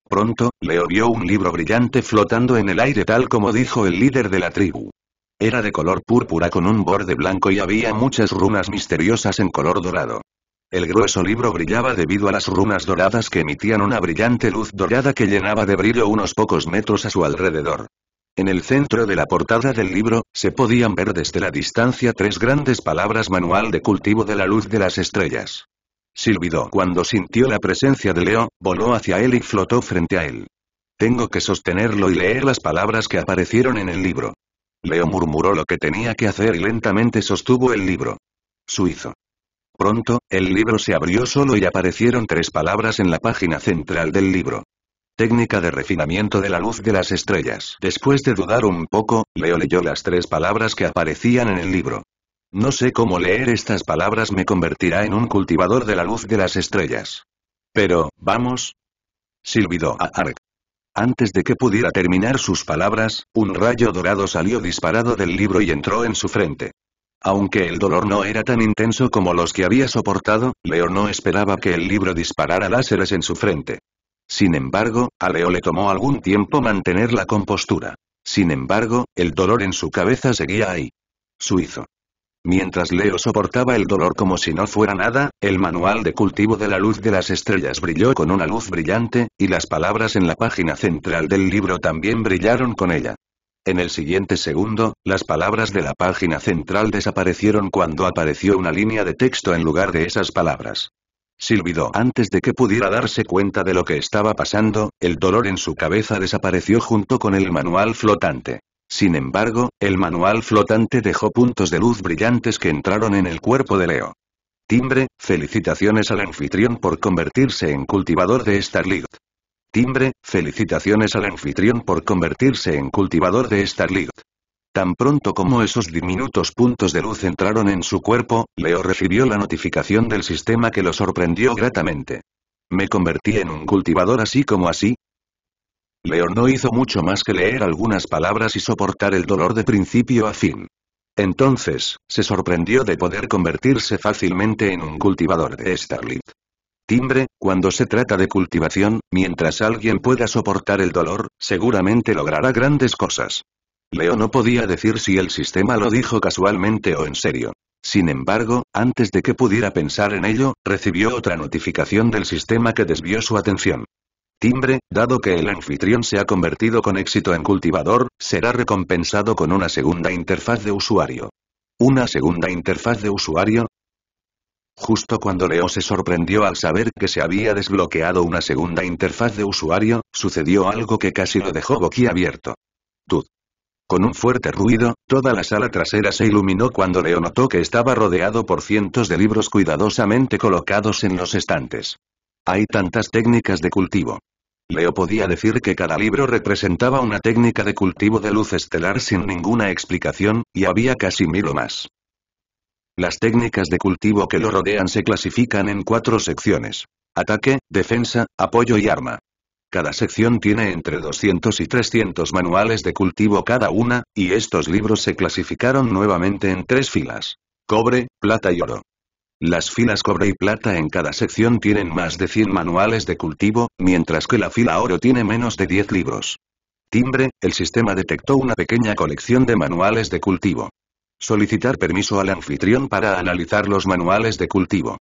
Pronto, Leo vio un libro brillante flotando en el aire tal como dijo el líder de la tribu. Era de color púrpura con un borde blanco y había muchas runas misteriosas en color dorado. El grueso libro brillaba debido a las runas doradas que emitían una brillante luz dorada que llenaba de brillo unos pocos metros a su alrededor. En el centro de la portada del libro, se podían ver desde la distancia tres grandes palabras Manual de cultivo de la luz de las estrellas. Silvido, cuando sintió la presencia de Leo, voló hacia él y flotó frente a él. Tengo que sostenerlo y leer las palabras que aparecieron en el libro. Leo murmuró lo que tenía que hacer y lentamente sostuvo el libro. Suizo. Pronto, el libro se abrió solo y aparecieron tres palabras en la página central del libro. Técnica de refinamiento de la luz de las estrellas. Después de dudar un poco, Leo leyó las tres palabras que aparecían en el libro. No sé cómo leer estas palabras me convertirá en un cultivador de la luz de las estrellas. Pero, vamos. Silbido a Ark. Antes de que pudiera terminar sus palabras, un rayo dorado salió disparado del libro y entró en su frente. Aunque el dolor no era tan intenso como los que había soportado, Leo no esperaba que el libro disparara láseres en su frente. Sin embargo, a Leo le tomó algún tiempo mantener la compostura. Sin embargo, el dolor en su cabeza seguía ahí. Suizo. Mientras Leo soportaba el dolor como si no fuera nada, el manual de cultivo de la luz de las estrellas brilló con una luz brillante, y las palabras en la página central del libro también brillaron con ella. En el siguiente segundo, las palabras de la página central desaparecieron cuando apareció una línea de texto en lugar de esas palabras. Silbido antes de que pudiera darse cuenta de lo que estaba pasando, el dolor en su cabeza desapareció junto con el manual flotante. Sin embargo, el manual flotante dejó puntos de luz brillantes que entraron en el cuerpo de Leo. Timbre, felicitaciones al anfitrión por convertirse en cultivador de Starlight. Timbre, felicitaciones al anfitrión por convertirse en cultivador de Starlight. Tan pronto como esos diminutos puntos de luz entraron en su cuerpo, Leo recibió la notificación del sistema que lo sorprendió gratamente. ¿Me convertí en un cultivador así como así? Leo no hizo mucho más que leer algunas palabras y soportar el dolor de principio a fin. Entonces, se sorprendió de poder convertirse fácilmente en un cultivador de Starlit. Timbre, cuando se trata de cultivación, mientras alguien pueda soportar el dolor, seguramente logrará grandes cosas. Leo no podía decir si el sistema lo dijo casualmente o en serio. Sin embargo, antes de que pudiera pensar en ello, recibió otra notificación del sistema que desvió su atención. Timbre, dado que el anfitrión se ha convertido con éxito en cultivador, será recompensado con una segunda interfaz de usuario. ¿Una segunda interfaz de usuario? Justo cuando Leo se sorprendió al saber que se había desbloqueado una segunda interfaz de usuario, sucedió algo que casi lo dejó boquiabierto. Tud. Con un fuerte ruido, toda la sala trasera se iluminó cuando Leo notó que estaba rodeado por cientos de libros cuidadosamente colocados en los estantes. Hay tantas técnicas de cultivo. Leo podía decir que cada libro representaba una técnica de cultivo de luz estelar sin ninguna explicación, y había casi mil o más. Las técnicas de cultivo que lo rodean se clasifican en cuatro secciones. Ataque, defensa, apoyo y arma. Cada sección tiene entre 200 y 300 manuales de cultivo cada una, y estos libros se clasificaron nuevamente en tres filas. Cobre, plata y oro. Las filas cobre y plata en cada sección tienen más de 100 manuales de cultivo, mientras que la fila oro tiene menos de 10 libros. Timbre, el sistema detectó una pequeña colección de manuales de cultivo. Solicitar permiso al anfitrión para analizar los manuales de cultivo.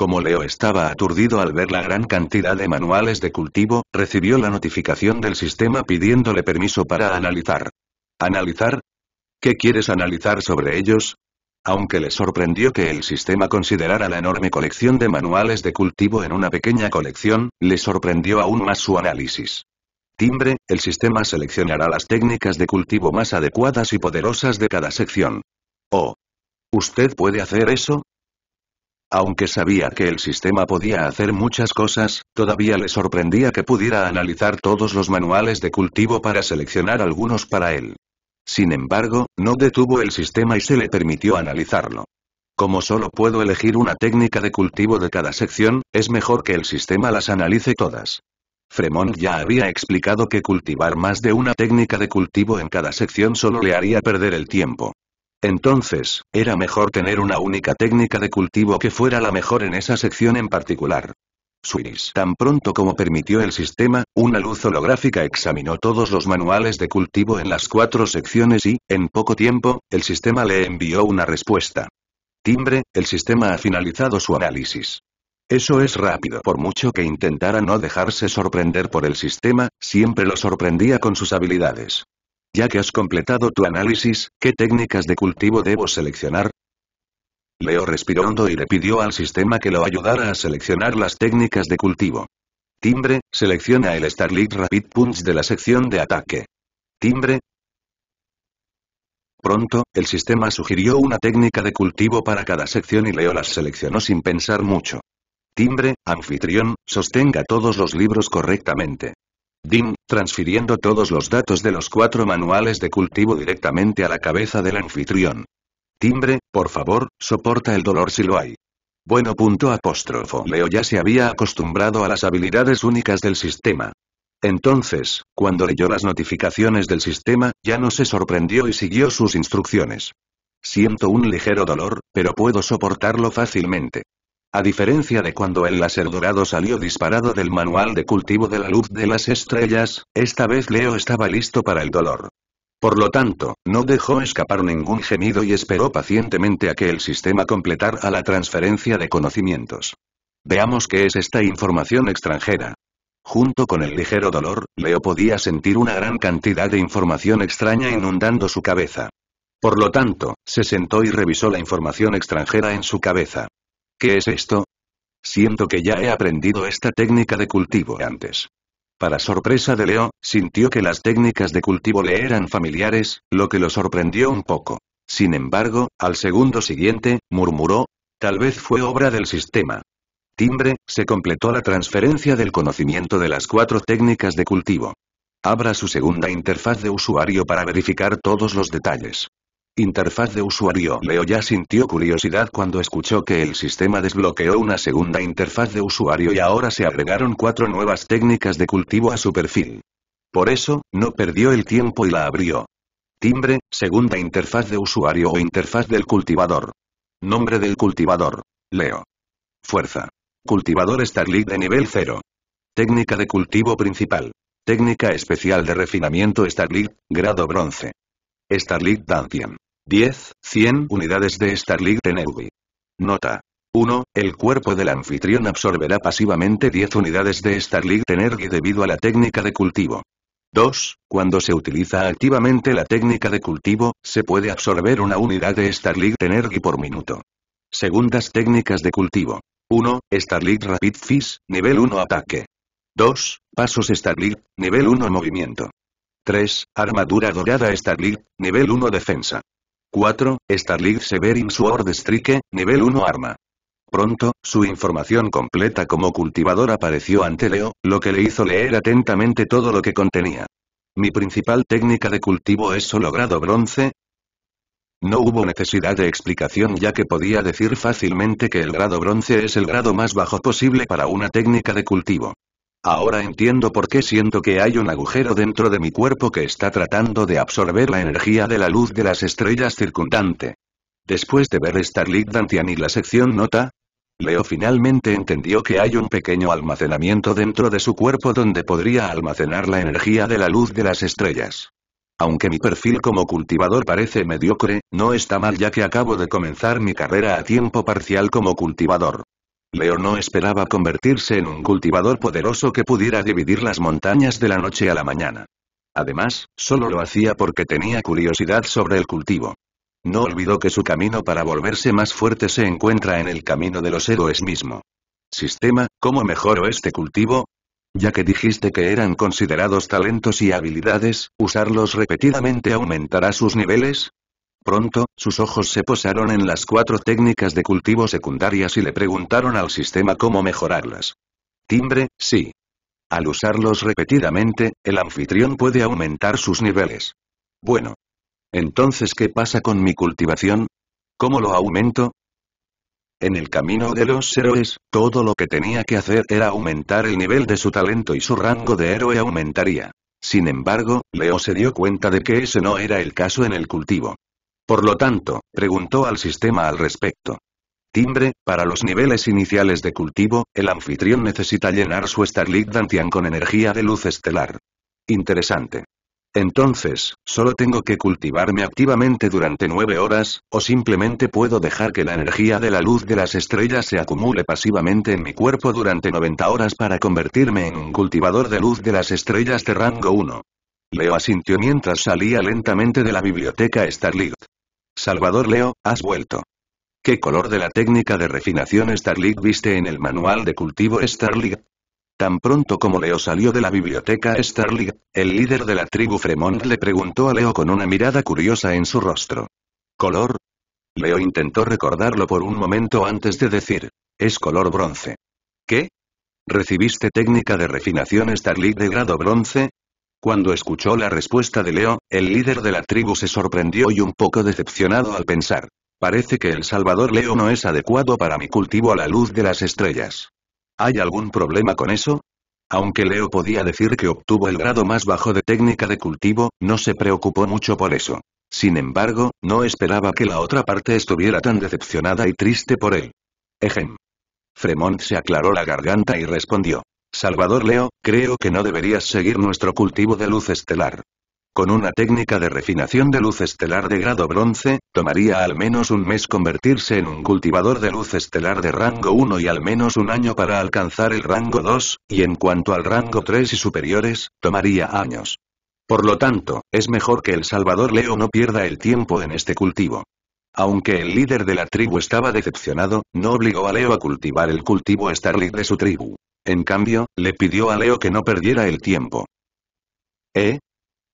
Como Leo estaba aturdido al ver la gran cantidad de manuales de cultivo, recibió la notificación del sistema pidiéndole permiso para analizar. ¿Analizar? ¿Qué quieres analizar sobre ellos? Aunque le sorprendió que el sistema considerara la enorme colección de manuales de cultivo en una pequeña colección, le sorprendió aún más su análisis timbre, el sistema seleccionará las técnicas de cultivo más adecuadas y poderosas de cada sección. ¿Oh! ¿Usted puede hacer eso? Aunque sabía que el sistema podía hacer muchas cosas, todavía le sorprendía que pudiera analizar todos los manuales de cultivo para seleccionar algunos para él. Sin embargo, no detuvo el sistema y se le permitió analizarlo. Como solo puedo elegir una técnica de cultivo de cada sección, es mejor que el sistema las analice todas. Fremont ya había explicado que cultivar más de una técnica de cultivo en cada sección solo le haría perder el tiempo. Entonces, era mejor tener una única técnica de cultivo que fuera la mejor en esa sección en particular. Suiris tan pronto como permitió el sistema, una luz holográfica examinó todos los manuales de cultivo en las cuatro secciones y, en poco tiempo, el sistema le envió una respuesta. Timbre, el sistema ha finalizado su análisis. Eso es rápido. Por mucho que intentara no dejarse sorprender por el sistema, siempre lo sorprendía con sus habilidades. Ya que has completado tu análisis, ¿qué técnicas de cultivo debo seleccionar? Leo respiró hondo y le pidió al sistema que lo ayudara a seleccionar las técnicas de cultivo. Timbre, selecciona el Starlit Rapid Punch de la sección de ataque. Timbre. Pronto, el sistema sugirió una técnica de cultivo para cada sección y Leo las seleccionó sin pensar mucho. Timbre, anfitrión, sostenga todos los libros correctamente. Dim, transfiriendo todos los datos de los cuatro manuales de cultivo directamente a la cabeza del anfitrión. Timbre, por favor, soporta el dolor si lo hay. Bueno. Punto apóstrofo. Leo ya se había acostumbrado a las habilidades únicas del sistema. Entonces, cuando leyó las notificaciones del sistema, ya no se sorprendió y siguió sus instrucciones. Siento un ligero dolor, pero puedo soportarlo fácilmente. A diferencia de cuando el láser dorado salió disparado del manual de cultivo de la luz de las estrellas, esta vez Leo estaba listo para el dolor. Por lo tanto, no dejó escapar ningún gemido y esperó pacientemente a que el sistema completara la transferencia de conocimientos. Veamos qué es esta información extranjera. Junto con el ligero dolor, Leo podía sentir una gran cantidad de información extraña inundando su cabeza. Por lo tanto, se sentó y revisó la información extranjera en su cabeza. ¿Qué es esto? Siento que ya he aprendido esta técnica de cultivo antes. Para sorpresa de Leo, sintió que las técnicas de cultivo le eran familiares, lo que lo sorprendió un poco. Sin embargo, al segundo siguiente, murmuró, tal vez fue obra del sistema. Timbre, se completó la transferencia del conocimiento de las cuatro técnicas de cultivo. Abra su segunda interfaz de usuario para verificar todos los detalles. Interfaz de usuario Leo ya sintió curiosidad cuando escuchó que el sistema desbloqueó una segunda interfaz de usuario y ahora se agregaron cuatro nuevas técnicas de cultivo a su perfil. Por eso, no perdió el tiempo y la abrió. Timbre, segunda interfaz de usuario o interfaz del cultivador. Nombre del cultivador. Leo. Fuerza. Cultivador Starlink de nivel 0. Técnica de cultivo principal. Técnica especial de refinamiento Starlink, grado bronce. Starlit Dantian. 10, 100 unidades de Starlit Energy. Nota. 1. El cuerpo del anfitrión absorberá pasivamente 10 unidades de Starlit Energy debido a la técnica de cultivo. 2. Cuando se utiliza activamente la técnica de cultivo, se puede absorber una unidad de Starlit Energy por minuto. Segundas técnicas de cultivo. 1. Starlit Rapid Fish, nivel 1 ataque. 2. Pasos Starlit, nivel 1 movimiento. 3, Armadura Dorada Starlight, nivel 1 Defensa. 4, Starlight Severin Sword Strike, nivel 1 Arma. Pronto, su información completa como cultivador apareció ante Leo, lo que le hizo leer atentamente todo lo que contenía. Mi principal técnica de cultivo es solo grado bronce. No hubo necesidad de explicación ya que podía decir fácilmente que el grado bronce es el grado más bajo posible para una técnica de cultivo. Ahora entiendo por qué siento que hay un agujero dentro de mi cuerpo que está tratando de absorber la energía de la luz de las estrellas circundante. Después de ver Starlit Dantian y la sección nota, Leo finalmente entendió que hay un pequeño almacenamiento dentro de su cuerpo donde podría almacenar la energía de la luz de las estrellas. Aunque mi perfil como cultivador parece mediocre, no está mal ya que acabo de comenzar mi carrera a tiempo parcial como cultivador. Leo no esperaba convertirse en un cultivador poderoso que pudiera dividir las montañas de la noche a la mañana. Además, solo lo hacía porque tenía curiosidad sobre el cultivo. No olvidó que su camino para volverse más fuerte se encuentra en el camino de los héroes mismo. Sistema, ¿cómo mejoro este cultivo? Ya que dijiste que eran considerados talentos y habilidades, usarlos repetidamente aumentará sus niveles, Pronto, sus ojos se posaron en las cuatro técnicas de cultivo secundarias y le preguntaron al sistema cómo mejorarlas. Timbre, sí. Al usarlos repetidamente, el anfitrión puede aumentar sus niveles. Bueno. Entonces, ¿qué pasa con mi cultivación? ¿Cómo lo aumento? En el camino de los héroes, todo lo que tenía que hacer era aumentar el nivel de su talento y su rango de héroe aumentaría. Sin embargo, Leo se dio cuenta de que ese no era el caso en el cultivo. Por lo tanto, preguntó al sistema al respecto. Timbre, para los niveles iniciales de cultivo, el anfitrión necesita llenar su Starlit Dantian con energía de luz estelar. Interesante. Entonces, solo tengo que cultivarme activamente durante nueve horas, o simplemente puedo dejar que la energía de la luz de las estrellas se acumule pasivamente en mi cuerpo durante 90 horas para convertirme en un cultivador de luz de las estrellas de rango 1. Leo asintió mientras salía lentamente de la biblioteca Starlit. Salvador Leo, has vuelto. ¿Qué color de la técnica de refinación league viste en el manual de cultivo league Tan pronto como Leo salió de la biblioteca league el líder de la tribu Fremont le preguntó a Leo con una mirada curiosa en su rostro. ¿Color? Leo intentó recordarlo por un momento antes de decir. Es color bronce. ¿Qué? ¿Recibiste técnica de refinación league de grado bronce? Cuando escuchó la respuesta de Leo, el líder de la tribu se sorprendió y un poco decepcionado al pensar. Parece que el Salvador Leo no es adecuado para mi cultivo a la luz de las estrellas. ¿Hay algún problema con eso? Aunque Leo podía decir que obtuvo el grado más bajo de técnica de cultivo, no se preocupó mucho por eso. Sin embargo, no esperaba que la otra parte estuviera tan decepcionada y triste por él. Ejem. Fremont se aclaró la garganta y respondió. Salvador Leo, creo que no deberías seguir nuestro cultivo de luz estelar. Con una técnica de refinación de luz estelar de grado bronce, tomaría al menos un mes convertirse en un cultivador de luz estelar de rango 1 y al menos un año para alcanzar el rango 2, y en cuanto al rango 3 y superiores, tomaría años. Por lo tanto, es mejor que el Salvador Leo no pierda el tiempo en este cultivo. Aunque el líder de la tribu estaba decepcionado, no obligó a Leo a cultivar el cultivo Starlit de su tribu. En cambio, le pidió a Leo que no perdiera el tiempo. ¿Eh?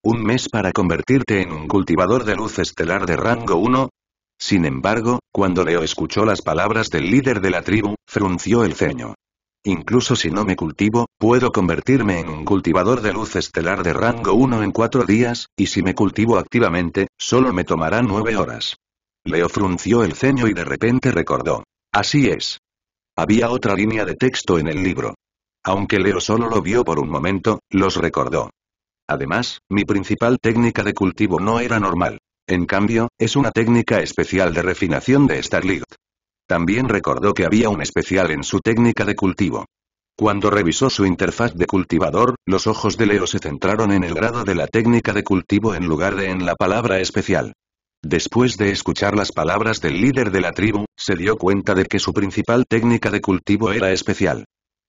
¿Un mes para convertirte en un cultivador de luz estelar de rango 1? Sin embargo, cuando Leo escuchó las palabras del líder de la tribu, frunció el ceño. Incluso si no me cultivo, puedo convertirme en un cultivador de luz estelar de rango 1 en cuatro días, y si me cultivo activamente, solo me tomará nueve horas. Leo frunció el ceño y de repente recordó. Así es. Había otra línea de texto en el libro. Aunque Leo solo lo vio por un momento, los recordó. Además, mi principal técnica de cultivo no era normal. En cambio, es una técnica especial de refinación de Starlight. También recordó que había un especial en su técnica de cultivo. Cuando revisó su interfaz de cultivador, los ojos de Leo se centraron en el grado de la técnica de cultivo en lugar de en la palabra especial. Después de escuchar las palabras del líder de la tribu, se dio cuenta de que su principal técnica de cultivo era especial.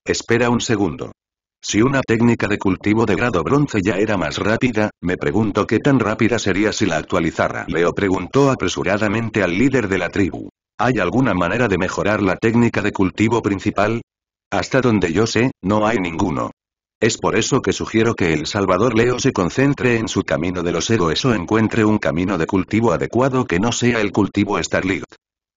Espera un segundo. Si una técnica de cultivo de grado bronce ya era más rápida, me pregunto qué tan rápida sería si la actualizara. Leo preguntó apresuradamente al líder de la tribu. ¿Hay alguna manera de mejorar la técnica de cultivo principal? Hasta donde yo sé, no hay ninguno. Es por eso que sugiero que el Salvador Leo se concentre en su camino de los héroes o encuentre un camino de cultivo adecuado que no sea el cultivo Starlight.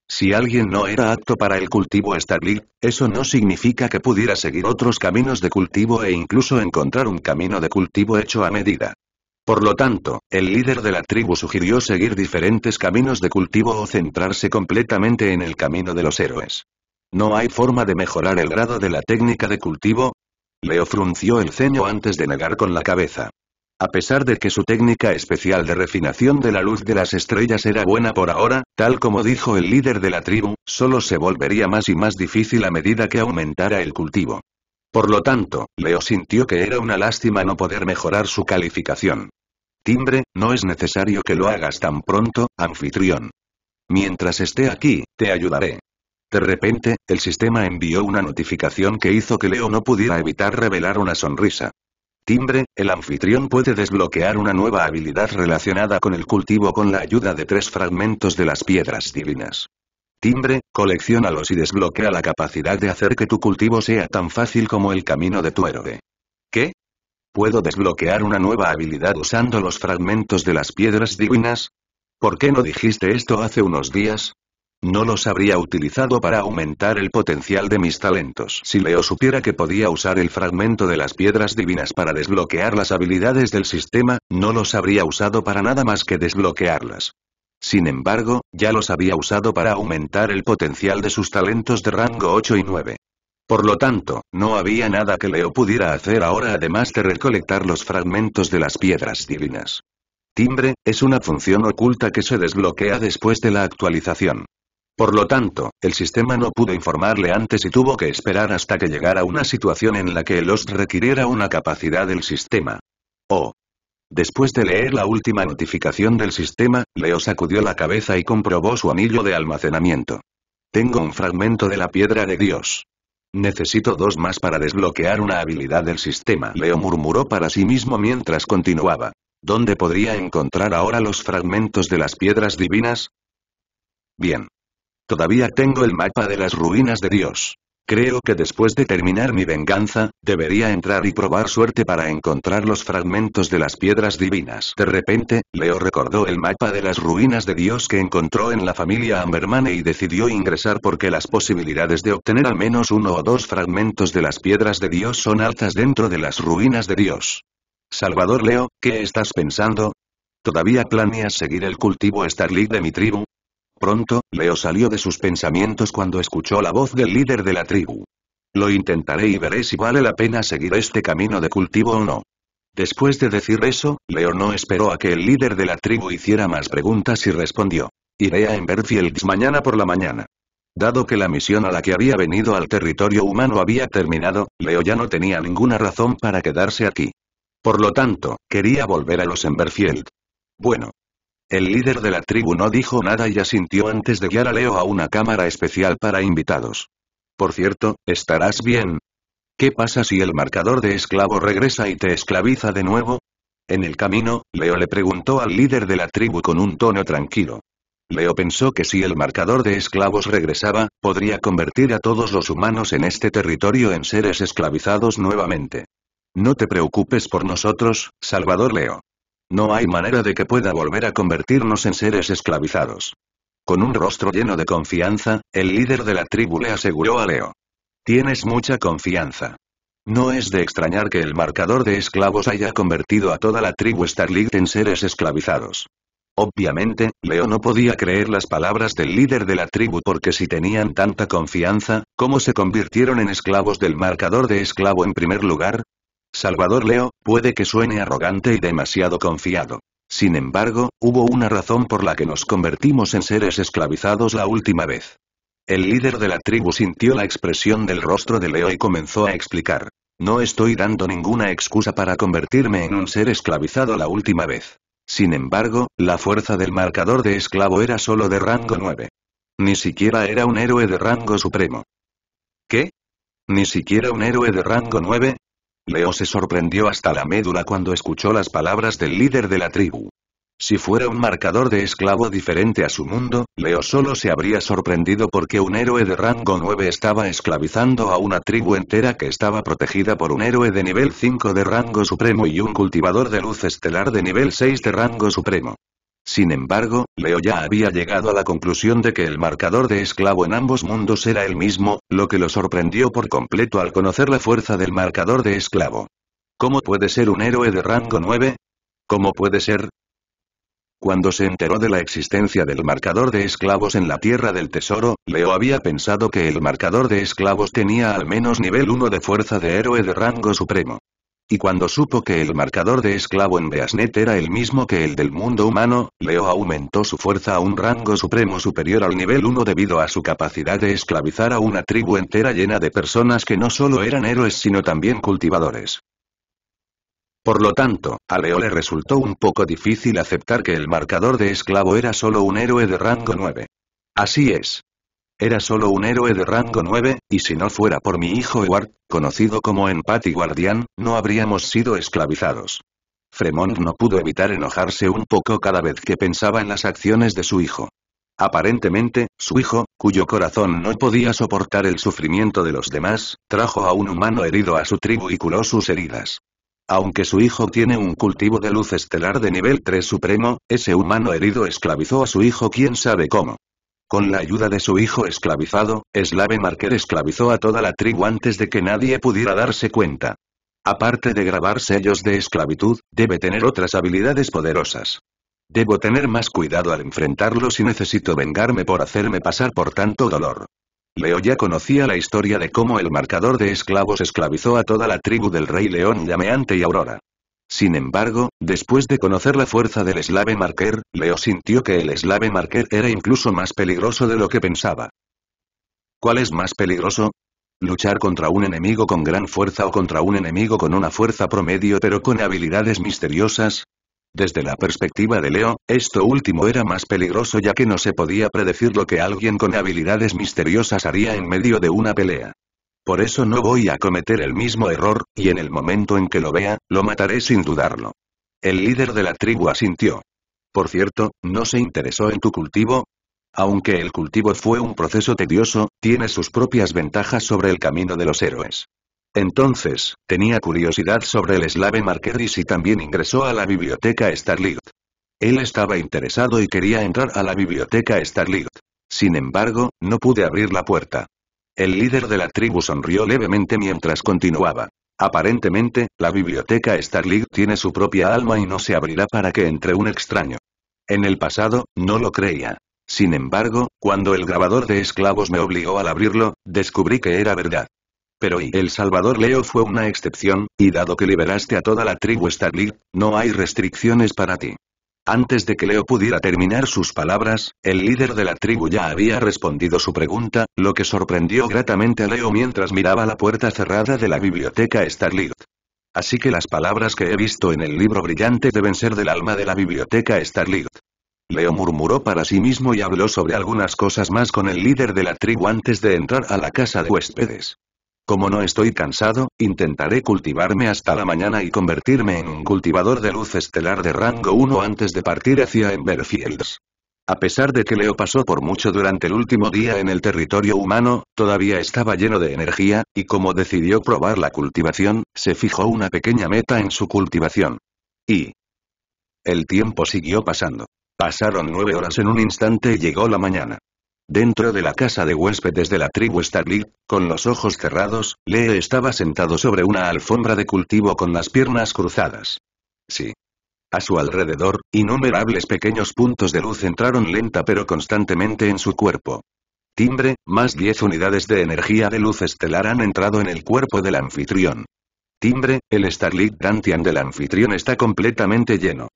Si alguien no era apto para el cultivo Starlight, eso no significa que pudiera seguir otros caminos de cultivo e incluso encontrar un camino de cultivo hecho a medida. Por lo tanto, el líder de la tribu sugirió seguir diferentes caminos de cultivo o centrarse completamente en el camino de los héroes. No hay forma de mejorar el grado de la técnica de cultivo, Leo frunció el ceño antes de negar con la cabeza. A pesar de que su técnica especial de refinación de la luz de las estrellas era buena por ahora, tal como dijo el líder de la tribu, solo se volvería más y más difícil a medida que aumentara el cultivo. Por lo tanto, Leo sintió que era una lástima no poder mejorar su calificación. Timbre, no es necesario que lo hagas tan pronto, anfitrión. Mientras esté aquí, te ayudaré. De repente, el sistema envió una notificación que hizo que Leo no pudiera evitar revelar una sonrisa. Timbre, el anfitrión puede desbloquear una nueva habilidad relacionada con el cultivo con la ayuda de tres fragmentos de las piedras divinas. Timbre, coleccionalos y desbloquea la capacidad de hacer que tu cultivo sea tan fácil como el camino de tu héroe. ¿Qué? ¿Puedo desbloquear una nueva habilidad usando los fragmentos de las piedras divinas? ¿Por qué no dijiste esto hace unos días? No los habría utilizado para aumentar el potencial de mis talentos. Si Leo supiera que podía usar el fragmento de las piedras divinas para desbloquear las habilidades del sistema, no los habría usado para nada más que desbloquearlas. Sin embargo, ya los había usado para aumentar el potencial de sus talentos de rango 8 y 9. Por lo tanto, no había nada que Leo pudiera hacer ahora además de recolectar los fragmentos de las piedras divinas. Timbre, es una función oculta que se desbloquea después de la actualización. Por lo tanto, el sistema no pudo informarle antes y tuvo que esperar hasta que llegara una situación en la que el host requiriera una capacidad del sistema. Oh. Después de leer la última notificación del sistema, Leo sacudió la cabeza y comprobó su anillo de almacenamiento. Tengo un fragmento de la piedra de Dios. Necesito dos más para desbloquear una habilidad del sistema. Leo murmuró para sí mismo mientras continuaba. ¿Dónde podría encontrar ahora los fragmentos de las piedras divinas? Bien. Todavía tengo el mapa de las ruinas de Dios. Creo que después de terminar mi venganza, debería entrar y probar suerte para encontrar los fragmentos de las piedras divinas. De repente, Leo recordó el mapa de las ruinas de Dios que encontró en la familia Ambermane y decidió ingresar porque las posibilidades de obtener al menos uno o dos fragmentos de las piedras de Dios son altas dentro de las ruinas de Dios. Salvador Leo, ¿qué estás pensando? ¿Todavía planeas seguir el cultivo Starlink de mi tribu? Pronto, Leo salió de sus pensamientos cuando escuchó la voz del líder de la tribu. Lo intentaré y veré si vale la pena seguir este camino de cultivo o no. Después de decir eso, Leo no esperó a que el líder de la tribu hiciera más preguntas y respondió. Iré a Emberfields mañana por la mañana. Dado que la misión a la que había venido al territorio humano había terminado, Leo ya no tenía ninguna razón para quedarse aquí. Por lo tanto, quería volver a los Emberfield. Bueno, el líder de la tribu no dijo nada y asintió antes de guiar a Leo a una cámara especial para invitados. Por cierto, ¿estarás bien? ¿Qué pasa si el marcador de esclavo regresa y te esclaviza de nuevo? En el camino, Leo le preguntó al líder de la tribu con un tono tranquilo. Leo pensó que si el marcador de esclavos regresaba, podría convertir a todos los humanos en este territorio en seres esclavizados nuevamente. No te preocupes por nosotros, Salvador Leo. No hay manera de que pueda volver a convertirnos en seres esclavizados. Con un rostro lleno de confianza, el líder de la tribu le aseguró a Leo. Tienes mucha confianza. No es de extrañar que el marcador de esclavos haya convertido a toda la tribu Starlight en seres esclavizados. Obviamente, Leo no podía creer las palabras del líder de la tribu porque si tenían tanta confianza, ¿cómo se convirtieron en esclavos del marcador de esclavo en primer lugar? Salvador Leo, puede que suene arrogante y demasiado confiado. Sin embargo, hubo una razón por la que nos convertimos en seres esclavizados la última vez. El líder de la tribu sintió la expresión del rostro de Leo y comenzó a explicar. No estoy dando ninguna excusa para convertirme en un ser esclavizado la última vez. Sin embargo, la fuerza del marcador de esclavo era solo de rango 9. Ni siquiera era un héroe de rango supremo. ¿Qué? Ni siquiera un héroe de rango 9, Leo se sorprendió hasta la médula cuando escuchó las palabras del líder de la tribu. Si fuera un marcador de esclavo diferente a su mundo, Leo solo se habría sorprendido porque un héroe de rango 9 estaba esclavizando a una tribu entera que estaba protegida por un héroe de nivel 5 de rango supremo y un cultivador de luz estelar de nivel 6 de rango supremo. Sin embargo, Leo ya había llegado a la conclusión de que el marcador de esclavo en ambos mundos era el mismo, lo que lo sorprendió por completo al conocer la fuerza del marcador de esclavo. ¿Cómo puede ser un héroe de rango 9? ¿Cómo puede ser? Cuando se enteró de la existencia del marcador de esclavos en la Tierra del Tesoro, Leo había pensado que el marcador de esclavos tenía al menos nivel 1 de fuerza de héroe de rango supremo. Y cuando supo que el marcador de esclavo en Beasnet era el mismo que el del mundo humano, Leo aumentó su fuerza a un rango supremo superior al nivel 1 debido a su capacidad de esclavizar a una tribu entera llena de personas que no solo eran héroes sino también cultivadores. Por lo tanto, a Leo le resultó un poco difícil aceptar que el marcador de esclavo era solo un héroe de rango 9. Así es, era solo un héroe de rango 9, y si no fuera por mi hijo Eward, conocido como Empathy Guardián, no habríamos sido esclavizados. Fremont no pudo evitar enojarse un poco cada vez que pensaba en las acciones de su hijo. Aparentemente, su hijo, cuyo corazón no podía soportar el sufrimiento de los demás, trajo a un humano herido a su tribu y curó sus heridas. Aunque su hijo tiene un cultivo de luz estelar de nivel 3 supremo, ese humano herido esclavizó a su hijo quién sabe cómo. Con la ayuda de su hijo esclavizado, Slave Marker esclavizó a toda la tribu antes de que nadie pudiera darse cuenta. Aparte de grabar sellos de esclavitud, debe tener otras habilidades poderosas. Debo tener más cuidado al enfrentarlo si necesito vengarme por hacerme pasar por tanto dolor. Leo ya conocía la historia de cómo el marcador de esclavos esclavizó a toda la tribu del Rey León Llameante y Aurora. Sin embargo, después de conocer la fuerza del Slave Marker, Leo sintió que el Slave Marker era incluso más peligroso de lo que pensaba. ¿Cuál es más peligroso? Luchar contra un enemigo con gran fuerza o contra un enemigo con una fuerza promedio pero con habilidades misteriosas, desde la perspectiva de Leo, esto último era más peligroso ya que no se podía predecir lo que alguien con habilidades misteriosas haría en medio de una pelea. Por eso no voy a cometer el mismo error, y en el momento en que lo vea, lo mataré sin dudarlo. El líder de la tribu asintió. Por cierto, ¿no se interesó en tu cultivo? Aunque el cultivo fue un proceso tedioso, tiene sus propias ventajas sobre el camino de los héroes. Entonces, tenía curiosidad sobre el eslave Marqueris y también ingresó a la biblioteca Starlight. Él estaba interesado y quería entrar a la biblioteca Starlight. Sin embargo, no pude abrir la puerta. El líder de la tribu sonrió levemente mientras continuaba. Aparentemente, la biblioteca Star League tiene su propia alma y no se abrirá para que entre un extraño. En el pasado, no lo creía. Sin embargo, cuando el grabador de esclavos me obligó al abrirlo, descubrí que era verdad. Pero y El Salvador Leo fue una excepción, y dado que liberaste a toda la tribu Star League, no hay restricciones para ti. Antes de que Leo pudiera terminar sus palabras, el líder de la tribu ya había respondido su pregunta, lo que sorprendió gratamente a Leo mientras miraba la puerta cerrada de la biblioteca Starlight. Así que las palabras que he visto en el libro brillante deben ser del alma de la biblioteca Starlight. Leo murmuró para sí mismo y habló sobre algunas cosas más con el líder de la tribu antes de entrar a la casa de huéspedes. Como no estoy cansado, intentaré cultivarme hasta la mañana y convertirme en un cultivador de luz estelar de rango 1 antes de partir hacia Emberfields. A pesar de que Leo pasó por mucho durante el último día en el territorio humano, todavía estaba lleno de energía, y como decidió probar la cultivación, se fijó una pequeña meta en su cultivación. Y... El tiempo siguió pasando. Pasaron nueve horas en un instante y llegó la mañana. Dentro de la casa de huéspedes de la tribu Starlit, con los ojos cerrados, Lee estaba sentado sobre una alfombra de cultivo con las piernas cruzadas. Sí. A su alrededor, innumerables pequeños puntos de luz entraron lenta pero constantemente en su cuerpo. Timbre, más 10 unidades de energía de luz estelar han entrado en el cuerpo del anfitrión. Timbre, el Starlit Dantian del anfitrión está completamente lleno.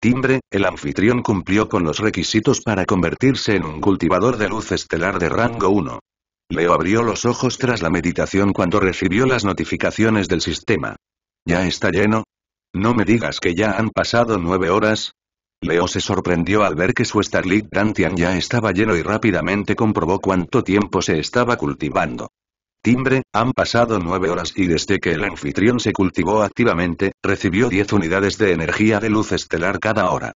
Timbre, el anfitrión cumplió con los requisitos para convertirse en un cultivador de luz estelar de rango 1. Leo abrió los ojos tras la meditación cuando recibió las notificaciones del sistema. ¿Ya está lleno? No me digas que ya han pasado nueve horas. Leo se sorprendió al ver que su Starlit Dantian ya estaba lleno y rápidamente comprobó cuánto tiempo se estaba cultivando timbre, han pasado nueve horas y desde que el anfitrión se cultivó activamente, recibió diez unidades de energía de luz estelar cada hora.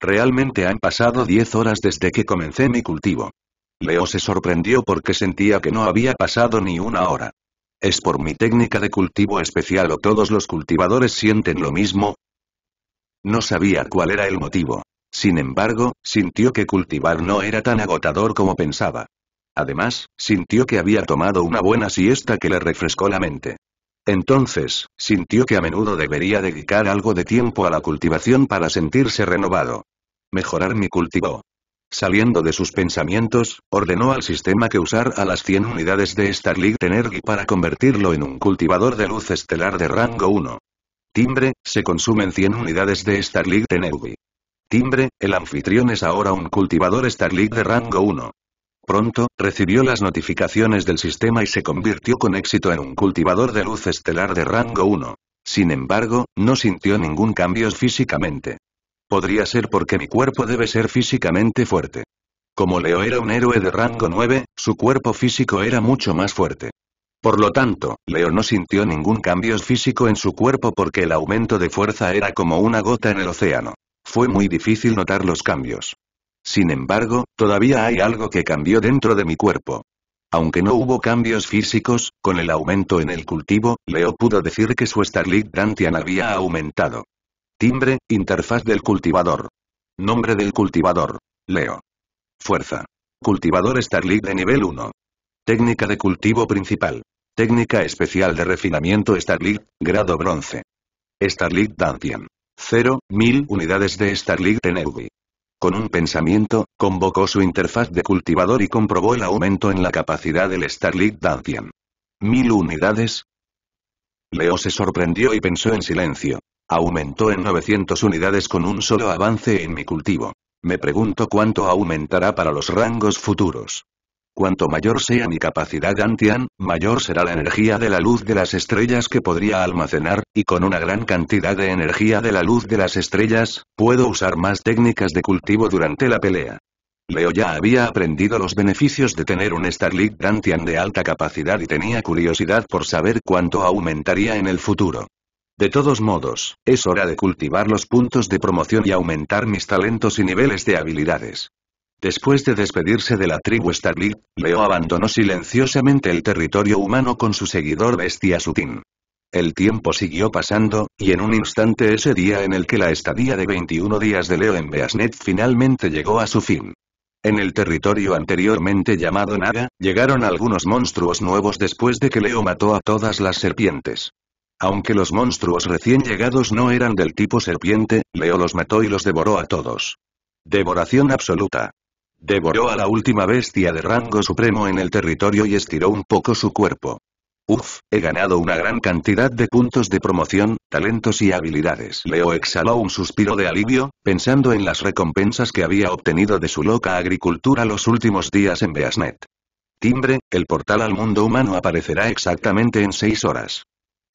Realmente han pasado diez horas desde que comencé mi cultivo. Leo se sorprendió porque sentía que no había pasado ni una hora. ¿Es por mi técnica de cultivo especial o todos los cultivadores sienten lo mismo? No sabía cuál era el motivo. Sin embargo, sintió que cultivar no era tan agotador como pensaba. Además, sintió que había tomado una buena siesta que le refrescó la mente. Entonces, sintió que a menudo debería dedicar algo de tiempo a la cultivación para sentirse renovado. Mejorar mi cultivo. Saliendo de sus pensamientos, ordenó al sistema que usar a las 100 unidades de Starlight Energy para convertirlo en un cultivador de luz estelar de rango 1. Timbre, se consumen 100 unidades de Starlight Energy. Timbre, el anfitrión es ahora un cultivador Starlink de rango 1. Pronto, recibió las notificaciones del sistema y se convirtió con éxito en un cultivador de luz estelar de rango 1. Sin embargo, no sintió ningún cambio físicamente. Podría ser porque mi cuerpo debe ser físicamente fuerte. Como Leo era un héroe de rango 9, su cuerpo físico era mucho más fuerte. Por lo tanto, Leo no sintió ningún cambio físico en su cuerpo porque el aumento de fuerza era como una gota en el océano. Fue muy difícil notar los cambios. Sin embargo, todavía hay algo que cambió dentro de mi cuerpo. Aunque no hubo cambios físicos, con el aumento en el cultivo, Leo pudo decir que su Starlit Dantian había aumentado. Timbre, interfaz del cultivador. Nombre del cultivador. Leo. Fuerza. Cultivador Starlit de nivel 1. Técnica de cultivo principal. Técnica especial de refinamiento Starlit, grado bronce. Starlit Dantian. 0, 1000 unidades de Starlit Energy. Con un pensamiento, convocó su interfaz de cultivador y comprobó el aumento en la capacidad del Starlit Dantian. ¿Mil unidades? Leo se sorprendió y pensó en silencio. Aumentó en 900 unidades con un solo avance en mi cultivo. Me pregunto cuánto aumentará para los rangos futuros. Cuanto mayor sea mi capacidad Dantian, mayor será la energía de la luz de las estrellas que podría almacenar, y con una gran cantidad de energía de la luz de las estrellas, puedo usar más técnicas de cultivo durante la pelea. Leo ya había aprendido los beneficios de tener un Starlight Dantian de alta capacidad y tenía curiosidad por saber cuánto aumentaría en el futuro. De todos modos, es hora de cultivar los puntos de promoción y aumentar mis talentos y niveles de habilidades. Después de despedirse de la tribu Stablit, Leo abandonó silenciosamente el territorio humano con su seguidor Bestia Sutin. El tiempo siguió pasando, y en un instante ese día en el que la estadía de 21 días de Leo en Beasnet finalmente llegó a su fin. En el territorio anteriormente llamado Naga, llegaron algunos monstruos nuevos después de que Leo mató a todas las serpientes. Aunque los monstruos recién llegados no eran del tipo serpiente, Leo los mató y los devoró a todos. Devoración absoluta. Devoró a la última bestia de rango supremo en el territorio y estiró un poco su cuerpo. Uf, he ganado una gran cantidad de puntos de promoción, talentos y habilidades. Leo exhaló un suspiro de alivio, pensando en las recompensas que había obtenido de su loca agricultura los últimos días en Beasnet. Timbre, el portal al mundo humano aparecerá exactamente en seis horas.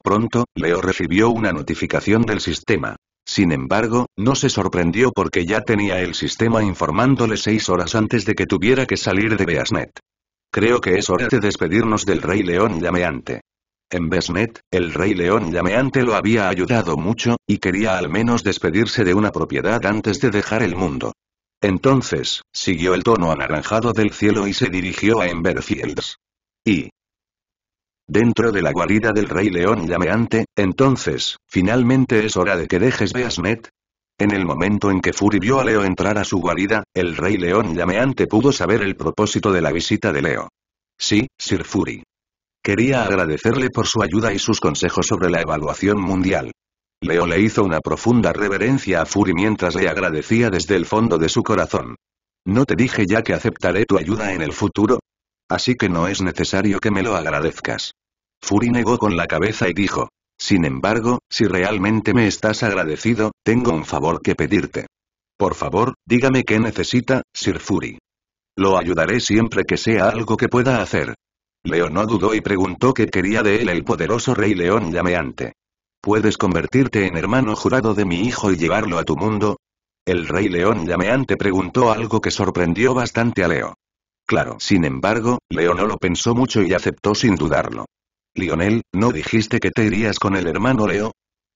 Pronto, Leo recibió una notificación del sistema. Sin embargo, no se sorprendió porque ya tenía el sistema informándole seis horas antes de que tuviera que salir de Beasnet. Creo que es hora de despedirnos del Rey León Llameante. En Beasnet, el Rey León Llameante lo había ayudado mucho, y quería al menos despedirse de una propiedad antes de dejar el mundo. Entonces, siguió el tono anaranjado del cielo y se dirigió a Emberfields. Y, dentro de la guarida del rey león llameante, entonces, finalmente es hora de que dejes de En el momento en que Fury vio a Leo entrar a su guarida, el rey león llameante pudo saber el propósito de la visita de Leo. Sí, Sir Fury. Quería agradecerle por su ayuda y sus consejos sobre la evaluación mundial. Leo le hizo una profunda reverencia a Fury mientras le agradecía desde el fondo de su corazón. ¿No te dije ya que aceptaré tu ayuda en el futuro? Así que no es necesario que me lo agradezcas. Furi negó con la cabeza y dijo. Sin embargo, si realmente me estás agradecido, tengo un favor que pedirte. Por favor, dígame qué necesita, Sir Fury. Lo ayudaré siempre que sea algo que pueda hacer. Leo no dudó y preguntó qué quería de él el poderoso rey león llameante. ¿Puedes convertirte en hermano jurado de mi hijo y llevarlo a tu mundo? El rey león llameante preguntó algo que sorprendió bastante a Leo. Claro, sin embargo, Leo no lo pensó mucho y aceptó sin dudarlo. Lionel, ¿no dijiste que te irías con el hermano Leo?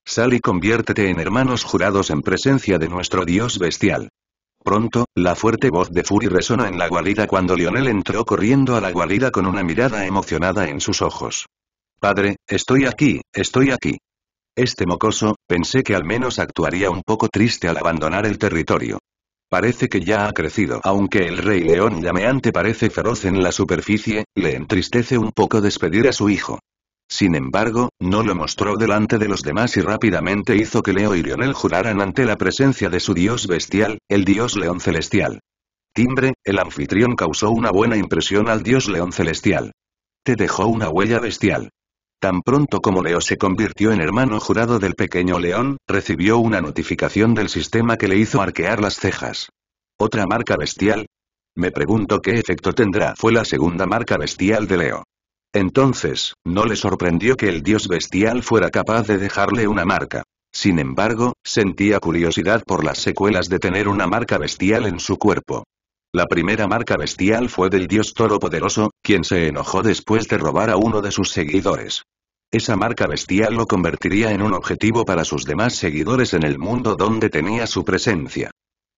Sal y conviértete en hermanos jurados en presencia de nuestro dios bestial. Pronto, la fuerte voz de Fury resonó en la guarida cuando Lionel entró corriendo a la guarida con una mirada emocionada en sus ojos. Padre, estoy aquí, estoy aquí. Este mocoso, pensé que al menos actuaría un poco triste al abandonar el territorio. Parece que ya ha crecido. Aunque el rey león llameante parece feroz en la superficie, le entristece un poco despedir a su hijo. Sin embargo, no lo mostró delante de los demás y rápidamente hizo que Leo y Lionel juraran ante la presencia de su dios bestial, el dios león celestial. Timbre, el anfitrión causó una buena impresión al dios león celestial. Te dejó una huella bestial. Tan pronto como Leo se convirtió en hermano jurado del pequeño león, recibió una notificación del sistema que le hizo arquear las cejas. ¿Otra marca bestial? Me pregunto qué efecto tendrá. Fue la segunda marca bestial de Leo. Entonces, no le sorprendió que el dios bestial fuera capaz de dejarle una marca. Sin embargo, sentía curiosidad por las secuelas de tener una marca bestial en su cuerpo. La primera marca bestial fue del dios toro poderoso, quien se enojó después de robar a uno de sus seguidores. Esa marca bestial lo convertiría en un objetivo para sus demás seguidores en el mundo donde tenía su presencia.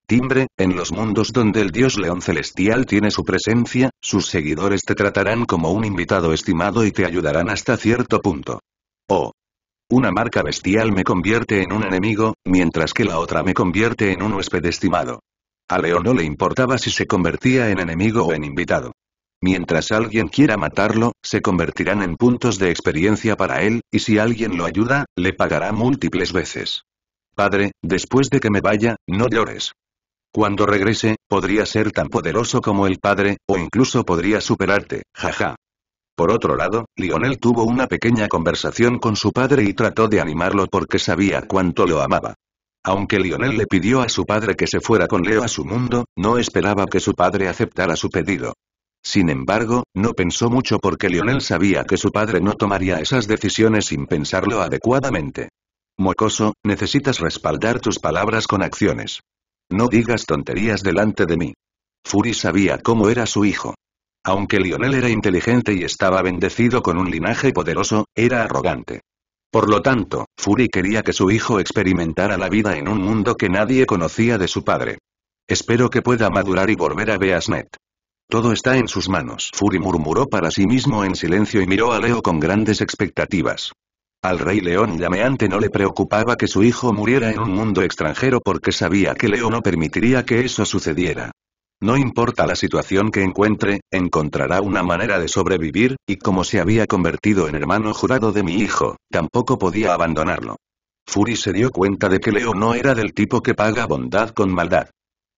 Timbre, en los mundos donde el dios león celestial tiene su presencia, sus seguidores te tratarán como un invitado estimado y te ayudarán hasta cierto punto. Oh. Una marca bestial me convierte en un enemigo, mientras que la otra me convierte en un huésped estimado. A León no le importaba si se convertía en enemigo o en invitado. Mientras alguien quiera matarlo, se convertirán en puntos de experiencia para él, y si alguien lo ayuda, le pagará múltiples veces. Padre, después de que me vaya, no llores. Cuando regrese, podría ser tan poderoso como el padre, o incluso podría superarte, jaja. Por otro lado, Lionel tuvo una pequeña conversación con su padre y trató de animarlo porque sabía cuánto lo amaba. Aunque Lionel le pidió a su padre que se fuera con Leo a su mundo, no esperaba que su padre aceptara su pedido. Sin embargo, no pensó mucho porque Lionel sabía que su padre no tomaría esas decisiones sin pensarlo adecuadamente. Muecoso, necesitas respaldar tus palabras con acciones. No digas tonterías delante de mí. Fury sabía cómo era su hijo. Aunque Lionel era inteligente y estaba bendecido con un linaje poderoso, era arrogante. Por lo tanto, Fury quería que su hijo experimentara la vida en un mundo que nadie conocía de su padre. Espero que pueda madurar y volver a Beasnet. Todo está en sus manos. Fury murmuró para sí mismo en silencio y miró a Leo con grandes expectativas. Al rey león llameante no le preocupaba que su hijo muriera en un mundo extranjero porque sabía que Leo no permitiría que eso sucediera. No importa la situación que encuentre, encontrará una manera de sobrevivir, y como se había convertido en hermano jurado de mi hijo, tampoco podía abandonarlo. Fury se dio cuenta de que Leo no era del tipo que paga bondad con maldad.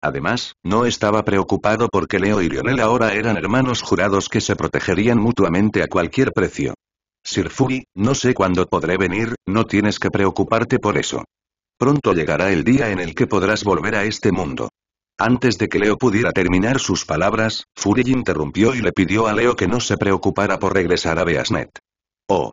Además, no estaba preocupado porque Leo y Lionel ahora eran hermanos jurados que se protegerían mutuamente a cualquier precio. Sir Fury, no sé cuándo podré venir, no tienes que preocuparte por eso. Pronto llegará el día en el que podrás volver a este mundo. Antes de que Leo pudiera terminar sus palabras, Fury interrumpió y le pidió a Leo que no se preocupara por regresar a Beasnet. Oh.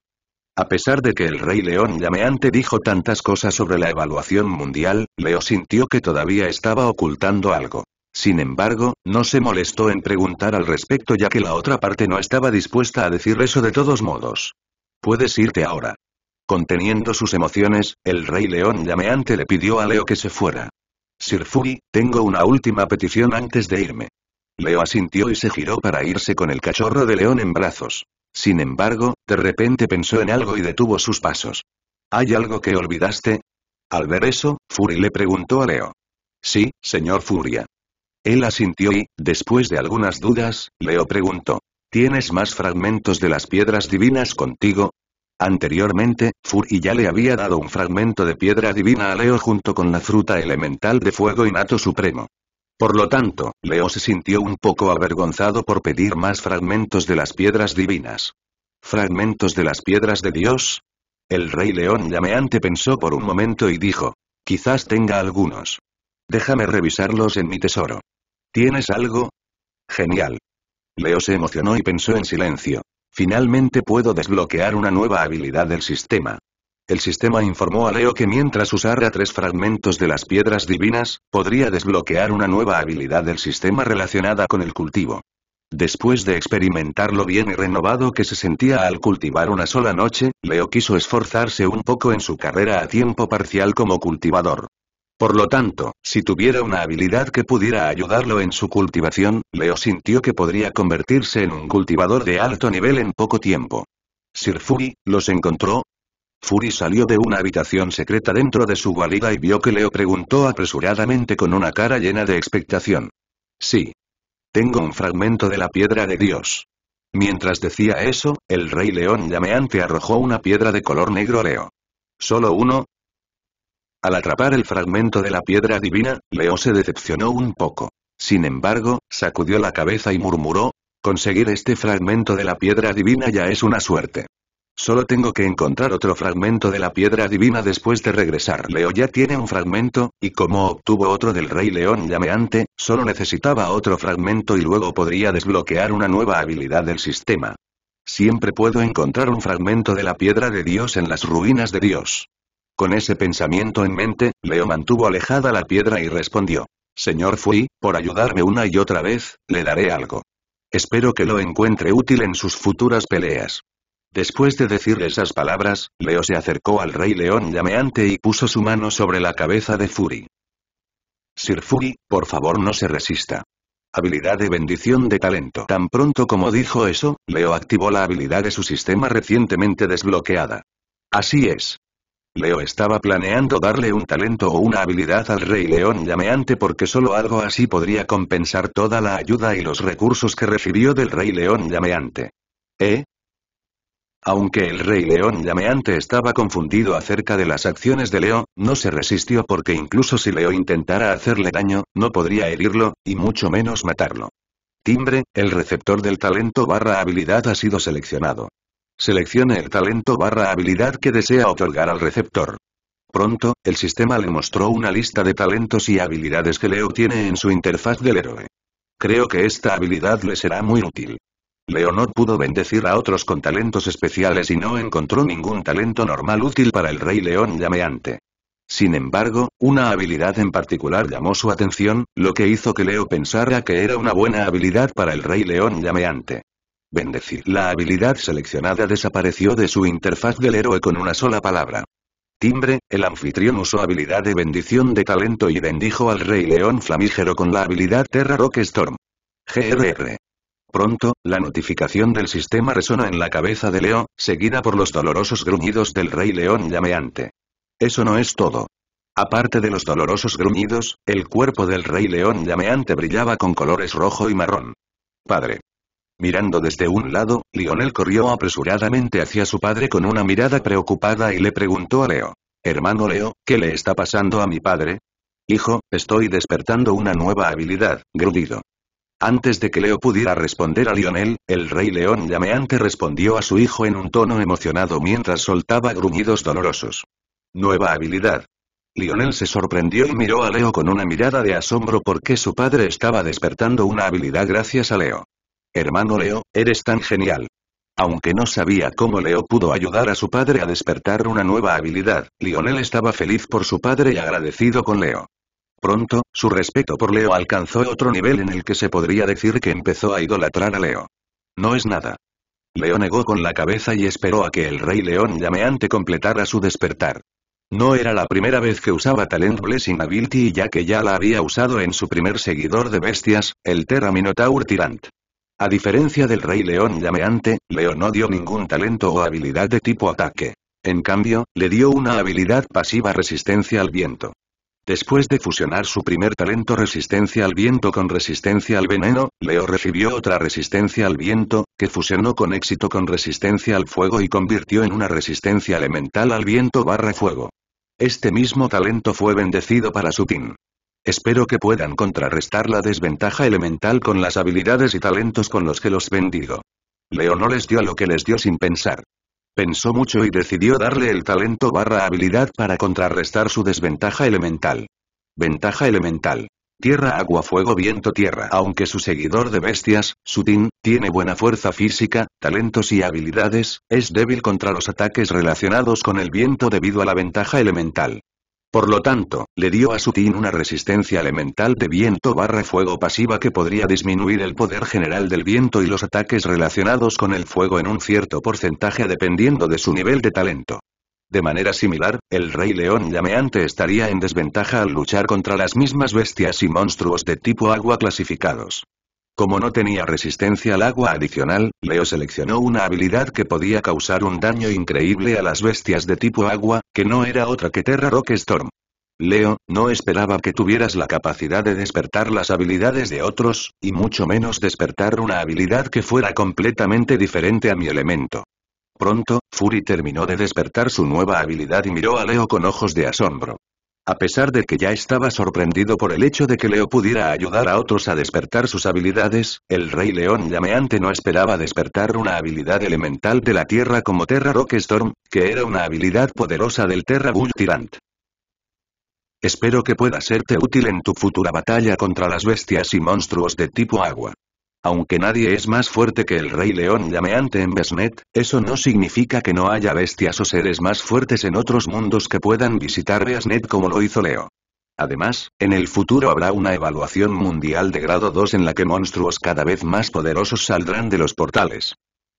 A pesar de que el Rey León llameante dijo tantas cosas sobre la evaluación mundial, Leo sintió que todavía estaba ocultando algo. Sin embargo, no se molestó en preguntar al respecto ya que la otra parte no estaba dispuesta a decir eso de todos modos. Puedes irte ahora. Conteniendo sus emociones, el rey león llameante le pidió a Leo que se fuera. Sir Fury, tengo una última petición antes de irme. Leo asintió y se giró para irse con el cachorro de león en brazos. Sin embargo, de repente pensó en algo y detuvo sus pasos. ¿Hay algo que olvidaste? Al ver eso, Fury le preguntó a Leo. Sí, señor Furia. Él asintió y, después de algunas dudas, Leo preguntó. ¿Tienes más fragmentos de las piedras divinas contigo? Anteriormente, Fur y ya le había dado un fragmento de piedra divina a Leo junto con la fruta elemental de fuego y nato supremo. Por lo tanto, Leo se sintió un poco avergonzado por pedir más fragmentos de las piedras divinas. ¿Fragmentos de las piedras de Dios? El rey león llameante pensó por un momento y dijo. Quizás tenga algunos. Déjame revisarlos en mi tesoro. ¿Tienes algo? Genial. Leo se emocionó y pensó en silencio. Finalmente puedo desbloquear una nueva habilidad del sistema. El sistema informó a Leo que mientras usara tres fragmentos de las piedras divinas, podría desbloquear una nueva habilidad del sistema relacionada con el cultivo. Después de experimentar lo bien y renovado que se sentía al cultivar una sola noche, Leo quiso esforzarse un poco en su carrera a tiempo parcial como cultivador. Por lo tanto, si tuviera una habilidad que pudiera ayudarlo en su cultivación, Leo sintió que podría convertirse en un cultivador de alto nivel en poco tiempo. Sir Fury, ¿los encontró? Fury salió de una habitación secreta dentro de su guarida y vio que Leo preguntó apresuradamente con una cara llena de expectación. Sí. Tengo un fragmento de la piedra de Dios. Mientras decía eso, el rey león llameante arrojó una piedra de color negro Leo. Solo uno, al atrapar el fragmento de la piedra divina, Leo se decepcionó un poco. Sin embargo, sacudió la cabeza y murmuró, conseguir este fragmento de la piedra divina ya es una suerte. Solo tengo que encontrar otro fragmento de la piedra divina después de regresar. Leo ya tiene un fragmento, y como obtuvo otro del rey león llameante, solo necesitaba otro fragmento y luego podría desbloquear una nueva habilidad del sistema. Siempre puedo encontrar un fragmento de la piedra de Dios en las ruinas de Dios. Con ese pensamiento en mente, Leo mantuvo alejada la piedra y respondió. Señor Fui, por ayudarme una y otra vez, le daré algo. Espero que lo encuentre útil en sus futuras peleas. Después de decir esas palabras, Leo se acercó al rey león llameante y puso su mano sobre la cabeza de Fury. Sir Fury, por favor no se resista. Habilidad de bendición de talento. Tan pronto como dijo eso, Leo activó la habilidad de su sistema recientemente desbloqueada. Así es. Leo estaba planeando darle un talento o una habilidad al Rey León llameante porque solo algo así podría compensar toda la ayuda y los recursos que recibió del Rey León llameante. ¿Eh? Aunque el Rey León llameante estaba confundido acerca de las acciones de Leo, no se resistió porque incluso si Leo intentara hacerle daño, no podría herirlo, y mucho menos matarlo. Timbre, el receptor del talento barra habilidad ha sido seleccionado. Seleccione el talento barra habilidad que desea otorgar al receptor. Pronto, el sistema le mostró una lista de talentos y habilidades que Leo tiene en su interfaz del héroe. Creo que esta habilidad le será muy útil. leo no pudo bendecir a otros con talentos especiales y no encontró ningún talento normal útil para el rey león llameante. Sin embargo, una habilidad en particular llamó su atención, lo que hizo que Leo pensara que era una buena habilidad para el rey león llameante. Bendecir. La habilidad seleccionada desapareció de su interfaz del héroe con una sola palabra. Timbre, el anfitrión usó habilidad de bendición de talento y bendijo al rey león flamígero con la habilidad Terra Rock Storm. GRR. Pronto, la notificación del sistema resonó en la cabeza de Leo, seguida por los dolorosos gruñidos del rey león llameante. Eso no es todo. Aparte de los dolorosos gruñidos, el cuerpo del rey león llameante brillaba con colores rojo y marrón. Padre. Mirando desde un lado, Lionel corrió apresuradamente hacia su padre con una mirada preocupada y le preguntó a Leo. Hermano Leo, ¿qué le está pasando a mi padre? Hijo, estoy despertando una nueva habilidad, grudido. Antes de que Leo pudiera responder a Lionel, el rey león llameante respondió a su hijo en un tono emocionado mientras soltaba gruñidos dolorosos. Nueva habilidad. Lionel se sorprendió y miró a Leo con una mirada de asombro porque su padre estaba despertando una habilidad gracias a Leo. Hermano Leo, eres tan genial. Aunque no sabía cómo Leo pudo ayudar a su padre a despertar una nueva habilidad, Lionel estaba feliz por su padre y agradecido con Leo. Pronto, su respeto por Leo alcanzó otro nivel en el que se podría decir que empezó a idolatrar a Leo. No es nada. Leo negó con la cabeza y esperó a que el rey león llameante completara su despertar. No era la primera vez que usaba Talent Blessing Ability ya que ya la había usado en su primer seguidor de bestias, el Terra Minotaur Tyrant. A diferencia del Rey León Llameante, Leo no dio ningún talento o habilidad de tipo ataque. En cambio, le dio una habilidad pasiva resistencia al viento. Después de fusionar su primer talento resistencia al viento con resistencia al veneno, Leo recibió otra resistencia al viento, que fusionó con éxito con resistencia al fuego y convirtió en una resistencia elemental al viento barra fuego. Este mismo talento fue bendecido para su team. Espero que puedan contrarrestar la desventaja elemental con las habilidades y talentos con los que los bendigo. Leo no les dio lo que les dio sin pensar. Pensó mucho y decidió darle el talento barra habilidad para contrarrestar su desventaja elemental. Ventaja elemental. Tierra, agua, fuego, viento, tierra. Aunque su seguidor de bestias, Sutin, tiene buena fuerza física, talentos y habilidades, es débil contra los ataques relacionados con el viento debido a la ventaja elemental. Por lo tanto, le dio a su team una resistencia elemental de viento barra fuego pasiva que podría disminuir el poder general del viento y los ataques relacionados con el fuego en un cierto porcentaje dependiendo de su nivel de talento. De manera similar, el rey león llameante estaría en desventaja al luchar contra las mismas bestias y monstruos de tipo agua clasificados. Como no tenía resistencia al agua adicional, Leo seleccionó una habilidad que podía causar un daño increíble a las bestias de tipo agua, que no era otra que Terra Rock Storm. Leo, no esperaba que tuvieras la capacidad de despertar las habilidades de otros, y mucho menos despertar una habilidad que fuera completamente diferente a mi elemento. Pronto, Fury terminó de despertar su nueva habilidad y miró a Leo con ojos de asombro. A pesar de que ya estaba sorprendido por el hecho de que Leo pudiera ayudar a otros a despertar sus habilidades, el Rey León Llameante no esperaba despertar una habilidad elemental de la Tierra como Terra Rockstorm, que era una habilidad poderosa del Terra Bull Tyrant. Espero que pueda serte útil en tu futura batalla contra las bestias y monstruos de tipo agua. Aunque nadie es más fuerte que el Rey León llameante en Besnet, eso no significa que no haya bestias o seres más fuertes en otros mundos que puedan visitar Besnet como lo hizo Leo. Además, en el futuro habrá una evaluación mundial de grado 2 en la que monstruos cada vez más poderosos saldrán de los portales.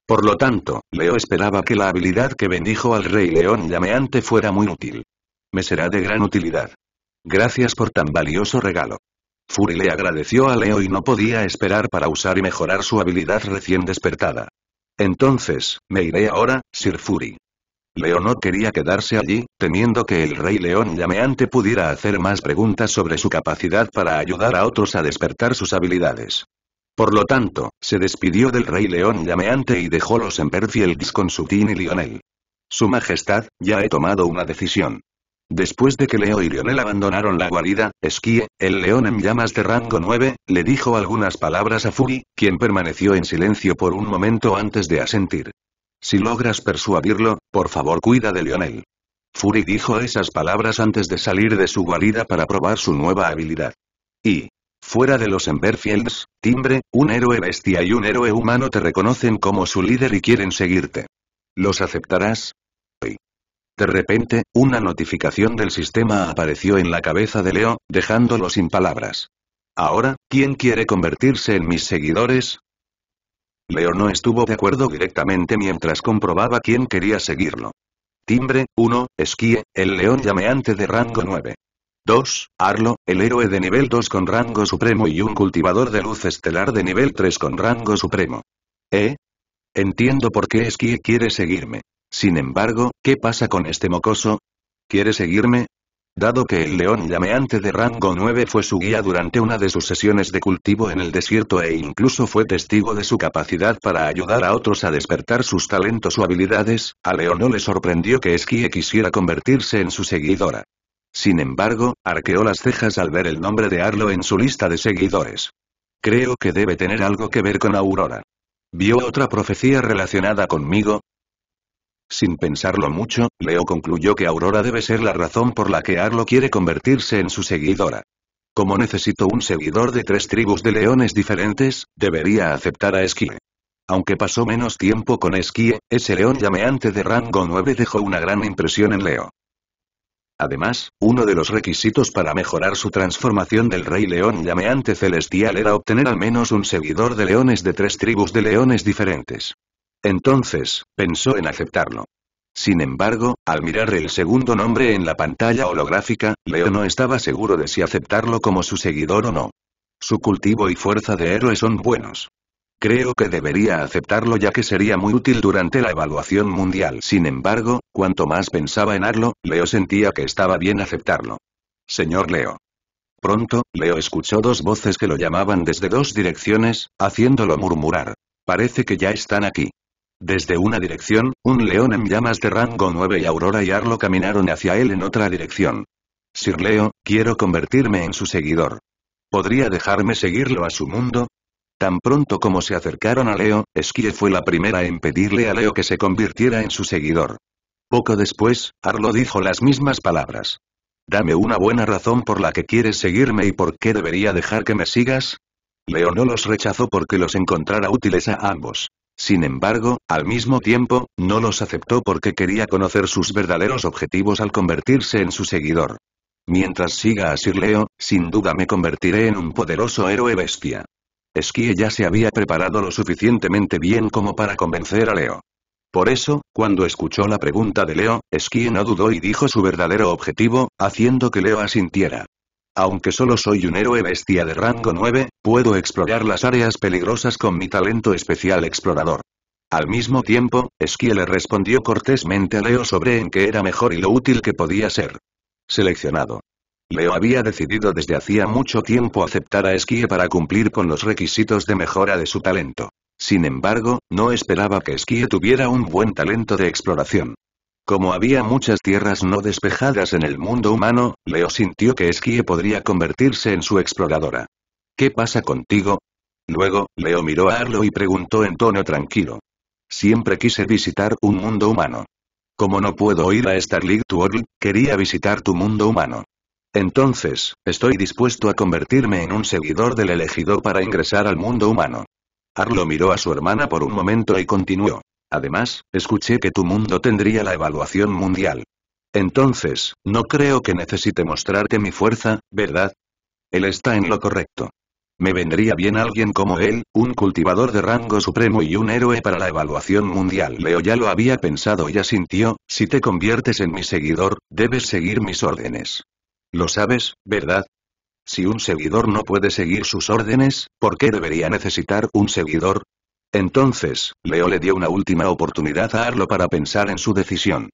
Por lo tanto, Leo esperaba que la habilidad que bendijo al Rey León llameante fuera muy útil. Me será de gran utilidad. Gracias por tan valioso regalo. Fury le agradeció a Leo y no podía esperar para usar y mejorar su habilidad recién despertada. Entonces, me iré ahora, Sir Fury. Leo no quería quedarse allí, temiendo que el Rey León llameante pudiera hacer más preguntas sobre su capacidad para ayudar a otros a despertar sus habilidades. Por lo tanto, se despidió del Rey León llameante y dejó los Emperfields con su y Lionel. Su Majestad, ya he tomado una decisión. Después de que Leo y Lionel abandonaron la guarida, Skie, el león en llamas de rango 9, le dijo algunas palabras a Fury, quien permaneció en silencio por un momento antes de asentir. Si logras persuadirlo, por favor cuida de Lionel. Fury dijo esas palabras antes de salir de su guarida para probar su nueva habilidad. Y, Fuera de los Emberfields, Timbre, un héroe bestia y un héroe humano te reconocen como su líder y quieren seguirte. ¿Los aceptarás? De repente, una notificación del sistema apareció en la cabeza de Leo, dejándolo sin palabras. Ahora, ¿quién quiere convertirse en mis seguidores? Leo no estuvo de acuerdo directamente mientras comprobaba quién quería seguirlo. Timbre, 1, Esquie, el león llameante de rango 9. 2. Arlo, el héroe de nivel 2 con rango supremo y un cultivador de luz estelar de nivel 3 con rango supremo. ¿Eh? Entiendo por qué Esquie quiere seguirme. Sin embargo, ¿qué pasa con este mocoso? ¿Quiere seguirme? Dado que el león llameante de rango 9 fue su guía durante una de sus sesiones de cultivo en el desierto e incluso fue testigo de su capacidad para ayudar a otros a despertar sus talentos o habilidades, a León no le sorprendió que Esquie quisiera convertirse en su seguidora. Sin embargo, arqueó las cejas al ver el nombre de Arlo en su lista de seguidores. Creo que debe tener algo que ver con Aurora. ¿Vio otra profecía relacionada conmigo? Sin pensarlo mucho, Leo concluyó que Aurora debe ser la razón por la que Arlo quiere convertirse en su seguidora. Como necesito un seguidor de tres tribus de leones diferentes, debería aceptar a Esquie. Aunque pasó menos tiempo con Esquie, ese león llameante de rango 9 dejó una gran impresión en Leo. Además, uno de los requisitos para mejorar su transformación del Rey León llameante celestial era obtener al menos un seguidor de leones de tres tribus de leones diferentes. Entonces, pensó en aceptarlo. Sin embargo, al mirar el segundo nombre en la pantalla holográfica, Leo no estaba seguro de si aceptarlo como su seguidor o no. Su cultivo y fuerza de héroe son buenos. Creo que debería aceptarlo ya que sería muy útil durante la evaluación mundial. Sin embargo, cuanto más pensaba en Arlo, Leo sentía que estaba bien aceptarlo. Señor Leo. Pronto, Leo escuchó dos voces que lo llamaban desde dos direcciones, haciéndolo murmurar. Parece que ya están aquí. Desde una dirección, un león en llamas de rango 9 y Aurora y Arlo caminaron hacia él en otra dirección. Sir Leo, quiero convertirme en su seguidor. ¿Podría dejarme seguirlo a su mundo? Tan pronto como se acercaron a Leo, Esquie fue la primera en pedirle a Leo que se convirtiera en su seguidor. Poco después, Arlo dijo las mismas palabras. Dame una buena razón por la que quieres seguirme y por qué debería dejar que me sigas. Leo no los rechazó porque los encontrara útiles a ambos. Sin embargo, al mismo tiempo, no los aceptó porque quería conocer sus verdaderos objetivos al convertirse en su seguidor. Mientras siga así Leo, sin duda me convertiré en un poderoso héroe bestia. Esquí ya se había preparado lo suficientemente bien como para convencer a Leo. Por eso, cuando escuchó la pregunta de Leo, Esquie no dudó y dijo su verdadero objetivo, haciendo que Leo asintiera. Aunque solo soy un héroe bestia de rango 9, Puedo explorar las áreas peligrosas con mi talento especial explorador. Al mismo tiempo, Esquie le respondió cortésmente a Leo sobre en qué era mejor y lo útil que podía ser. Seleccionado. Leo había decidido desde hacía mucho tiempo aceptar a Esquie para cumplir con los requisitos de mejora de su talento. Sin embargo, no esperaba que Esquie tuviera un buen talento de exploración. Como había muchas tierras no despejadas en el mundo humano, Leo sintió que Esquie podría convertirse en su exploradora. ¿Qué pasa contigo? Luego, Leo miró a Arlo y preguntó en tono tranquilo. Siempre quise visitar un mundo humano. Como no puedo ir a League World, quería visitar tu mundo humano. Entonces, estoy dispuesto a convertirme en un seguidor del elegido para ingresar al mundo humano. Arlo miró a su hermana por un momento y continuó. Además, escuché que tu mundo tendría la evaluación mundial. Entonces, no creo que necesite mostrarte mi fuerza, ¿verdad? Él está en lo correcto. Me vendría bien alguien como él, un cultivador de rango supremo y un héroe para la evaluación mundial. Leo ya lo había pensado y ya si te conviertes en mi seguidor, debes seguir mis órdenes. Lo sabes, ¿verdad? Si un seguidor no puede seguir sus órdenes, ¿por qué debería necesitar un seguidor? Entonces, Leo le dio una última oportunidad a Arlo para pensar en su decisión.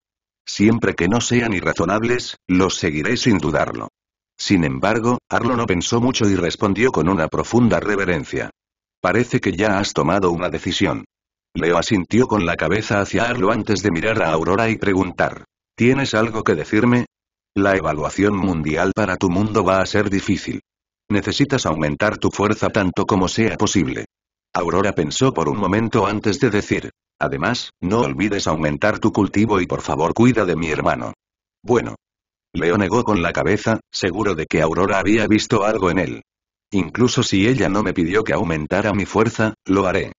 Siempre que no sean irrazonables, los seguiré sin dudarlo. Sin embargo, Arlo no pensó mucho y respondió con una profunda reverencia. Parece que ya has tomado una decisión. Leo asintió con la cabeza hacia Arlo antes de mirar a Aurora y preguntar. ¿Tienes algo que decirme? La evaluación mundial para tu mundo va a ser difícil. Necesitas aumentar tu fuerza tanto como sea posible. Aurora pensó por un momento antes de decir. Además, no olvides aumentar tu cultivo y por favor cuida de mi hermano. Bueno, Leo negó con la cabeza, seguro de que Aurora había visto algo en él. Incluso si ella no me pidió que aumentara mi fuerza, lo haré.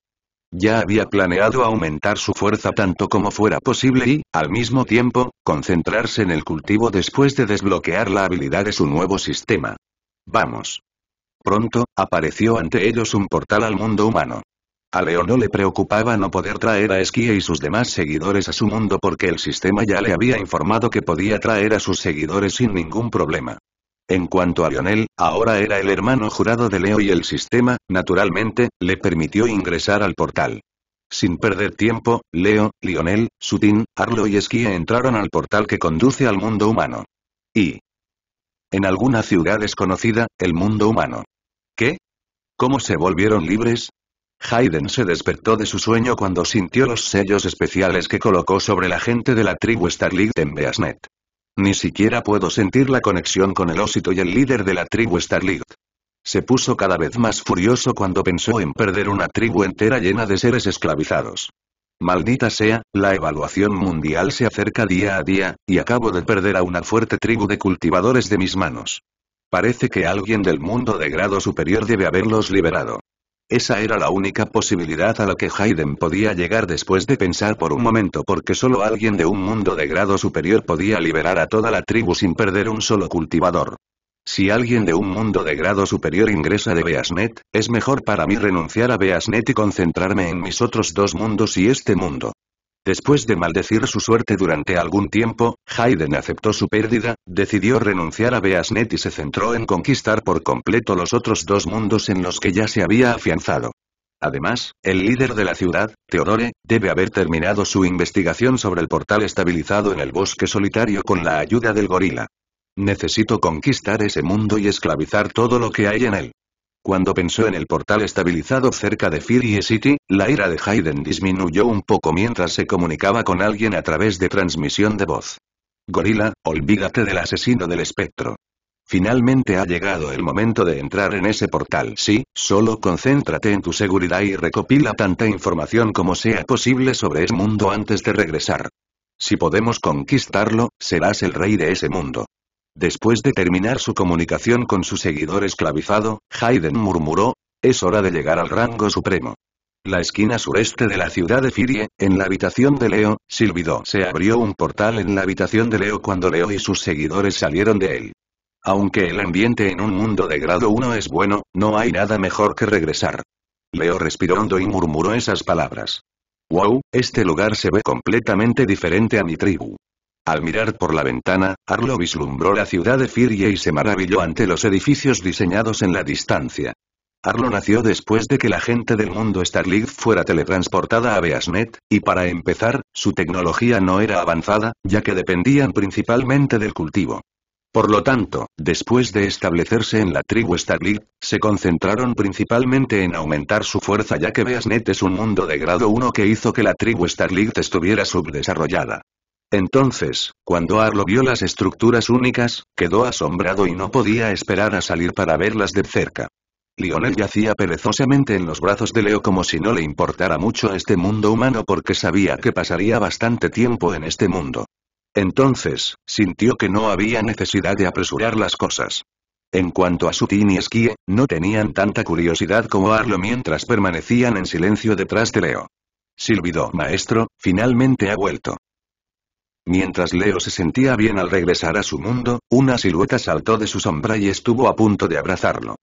Ya había planeado aumentar su fuerza tanto como fuera posible y, al mismo tiempo, concentrarse en el cultivo después de desbloquear la habilidad de su nuevo sistema. Vamos. Pronto, apareció ante ellos un portal al mundo humano. A Leo no le preocupaba no poder traer a Esquia y sus demás seguidores a su mundo porque el sistema ya le había informado que podía traer a sus seguidores sin ningún problema. En cuanto a Lionel, ahora era el hermano jurado de Leo y el sistema, naturalmente, le permitió ingresar al portal. Sin perder tiempo, Leo, Lionel, Sutin, Arlo y Esquia entraron al portal que conduce al mundo humano. Y... En alguna ciudad desconocida, el mundo humano. ¿Qué? ¿Cómo se volvieron libres? Hayden se despertó de su sueño cuando sintió los sellos especiales que colocó sobre la gente de la tribu Starlight en Beasnet. Ni siquiera puedo sentir la conexión con el ósito y el líder de la tribu Starlight. Se puso cada vez más furioso cuando pensó en perder una tribu entera llena de seres esclavizados. Maldita sea, la evaluación mundial se acerca día a día, y acabo de perder a una fuerte tribu de cultivadores de mis manos. Parece que alguien del mundo de grado superior debe haberlos liberado. Esa era la única posibilidad a la que Hayden podía llegar después de pensar por un momento porque solo alguien de un mundo de grado superior podía liberar a toda la tribu sin perder un solo cultivador. Si alguien de un mundo de grado superior ingresa de Beasnet, es mejor para mí renunciar a Beasnet y concentrarme en mis otros dos mundos y este mundo. Después de maldecir su suerte durante algún tiempo, Hayden aceptó su pérdida, decidió renunciar a Beasnet y se centró en conquistar por completo los otros dos mundos en los que ya se había afianzado. Además, el líder de la ciudad, Teodore, debe haber terminado su investigación sobre el portal estabilizado en el bosque solitario con la ayuda del gorila. Necesito conquistar ese mundo y esclavizar todo lo que hay en él. Cuando pensó en el portal estabilizado cerca de Fury City, la ira de Hayden disminuyó un poco mientras se comunicaba con alguien a través de transmisión de voz. Gorila, olvídate del asesino del espectro. Finalmente ha llegado el momento de entrar en ese portal. Sí, solo concéntrate en tu seguridad y recopila tanta información como sea posible sobre ese mundo antes de regresar. Si podemos conquistarlo, serás el rey de ese mundo. Después de terminar su comunicación con su seguidor esclavizado, Hayden murmuró, es hora de llegar al rango supremo. La esquina sureste de la ciudad de Firie, en la habitación de Leo, Silvido Se abrió un portal en la habitación de Leo cuando Leo y sus seguidores salieron de él. Aunque el ambiente en un mundo de grado 1 es bueno, no hay nada mejor que regresar. Leo respiró hondo y murmuró esas palabras. Wow, este lugar se ve completamente diferente a mi tribu. Al mirar por la ventana, Arlo vislumbró la ciudad de Firie y se maravilló ante los edificios diseñados en la distancia. Arlo nació después de que la gente del mundo League fuera teletransportada a Beasnet, y para empezar, su tecnología no era avanzada, ya que dependían principalmente del cultivo. Por lo tanto, después de establecerse en la tribu League, se concentraron principalmente en aumentar su fuerza ya que Beasnet es un mundo de grado 1 que hizo que la tribu league estuviera subdesarrollada. Entonces, cuando Arlo vio las estructuras únicas, quedó asombrado y no podía esperar a salir para verlas de cerca. Lionel yacía perezosamente en los brazos de Leo como si no le importara mucho este mundo humano porque sabía que pasaría bastante tiempo en este mundo. Entonces, sintió que no había necesidad de apresurar las cosas. En cuanto a Sutin y Ski, no tenían tanta curiosidad como Arlo mientras permanecían en silencio detrás de Leo. Silvido, maestro, finalmente ha vuelto. Mientras Leo se sentía bien al regresar a su mundo, una silueta saltó de su sombra y estuvo a punto de abrazarlo.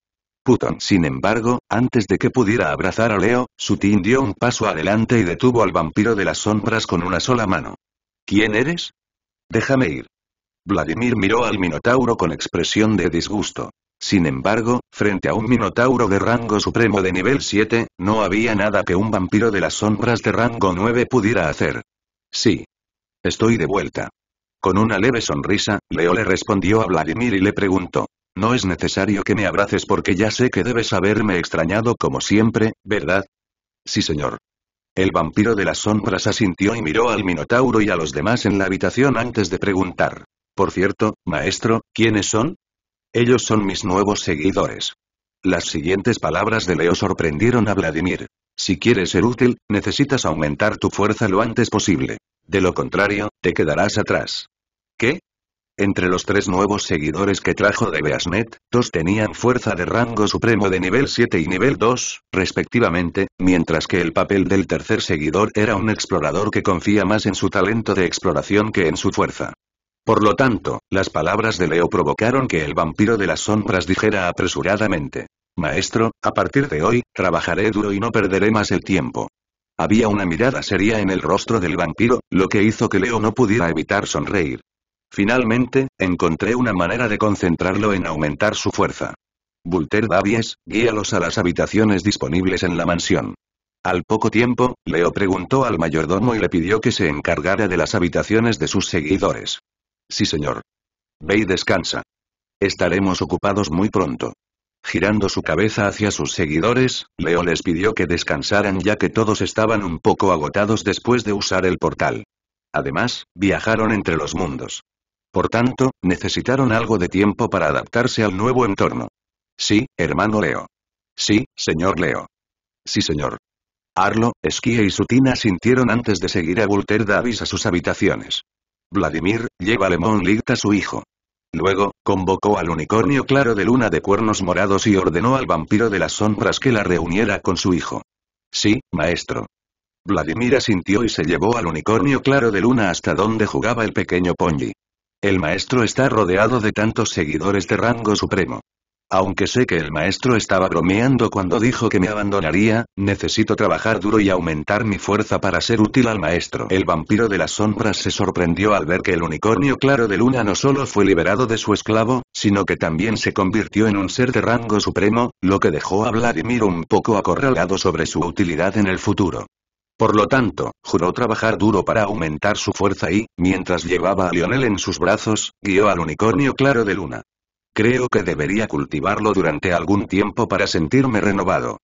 Puton, sin embargo, antes de que pudiera abrazar a Leo, Sutin dio un paso adelante y detuvo al vampiro de las sombras con una sola mano. ¿Quién eres? Déjame ir. Vladimir miró al Minotauro con expresión de disgusto. Sin embargo, frente a un Minotauro de rango supremo de nivel 7, no había nada que un vampiro de las sombras de rango 9 pudiera hacer. Sí, Estoy de vuelta. Con una leve sonrisa, Leo le respondió a Vladimir y le preguntó. No es necesario que me abraces porque ya sé que debes haberme extrañado como siempre, ¿verdad? Sí señor. El vampiro de las sombras asintió y miró al Minotauro y a los demás en la habitación antes de preguntar. Por cierto, maestro, ¿quiénes son? Ellos son mis nuevos seguidores. Las siguientes palabras de Leo sorprendieron a Vladimir. Si quieres ser útil, necesitas aumentar tu fuerza lo antes posible. De lo contrario, te quedarás atrás. ¿Qué? Entre los tres nuevos seguidores que trajo de Beasnet, dos tenían fuerza de rango supremo de nivel 7 y nivel 2, respectivamente, mientras que el papel del tercer seguidor era un explorador que confía más en su talento de exploración que en su fuerza. Por lo tanto, las palabras de Leo provocaron que el vampiro de las sombras dijera apresuradamente. Maestro, a partir de hoy, trabajaré duro y no perderé más el tiempo. Había una mirada seria en el rostro del vampiro, lo que hizo que Leo no pudiera evitar sonreír. Finalmente, encontré una manera de concentrarlo en aumentar su fuerza. Voltaire Davies, guíalos a las habitaciones disponibles en la mansión. Al poco tiempo, Leo preguntó al mayordomo y le pidió que se encargara de las habitaciones de sus seguidores. Sí señor. Ve y descansa. Estaremos ocupados muy pronto. Girando su cabeza hacia sus seguidores, Leo les pidió que descansaran ya que todos estaban un poco agotados después de usar el portal. Además, viajaron entre los mundos. Por tanto, necesitaron algo de tiempo para adaptarse al nuevo entorno. Sí, hermano Leo. Sí, señor Leo. Sí, señor. Arlo, Esquía y Sutina sintieron antes de seguir a Walter Davis a sus habitaciones. Vladimir, lleva a Lemon a su hijo. Luego, convocó al unicornio claro de luna de cuernos morados y ordenó al vampiro de las sombras que la reuniera con su hijo. Sí, maestro. Vladimir asintió y se llevó al unicornio claro de luna hasta donde jugaba el pequeño Ponji. El maestro está rodeado de tantos seguidores de rango supremo. Aunque sé que el maestro estaba bromeando cuando dijo que me abandonaría, necesito trabajar duro y aumentar mi fuerza para ser útil al maestro. El vampiro de las sombras se sorprendió al ver que el unicornio claro de luna no solo fue liberado de su esclavo, sino que también se convirtió en un ser de rango supremo, lo que dejó a Vladimir un poco acorralado sobre su utilidad en el futuro. Por lo tanto, juró trabajar duro para aumentar su fuerza y, mientras llevaba a Lionel en sus brazos, guió al unicornio claro de luna. Creo que debería cultivarlo durante algún tiempo para sentirme renovado.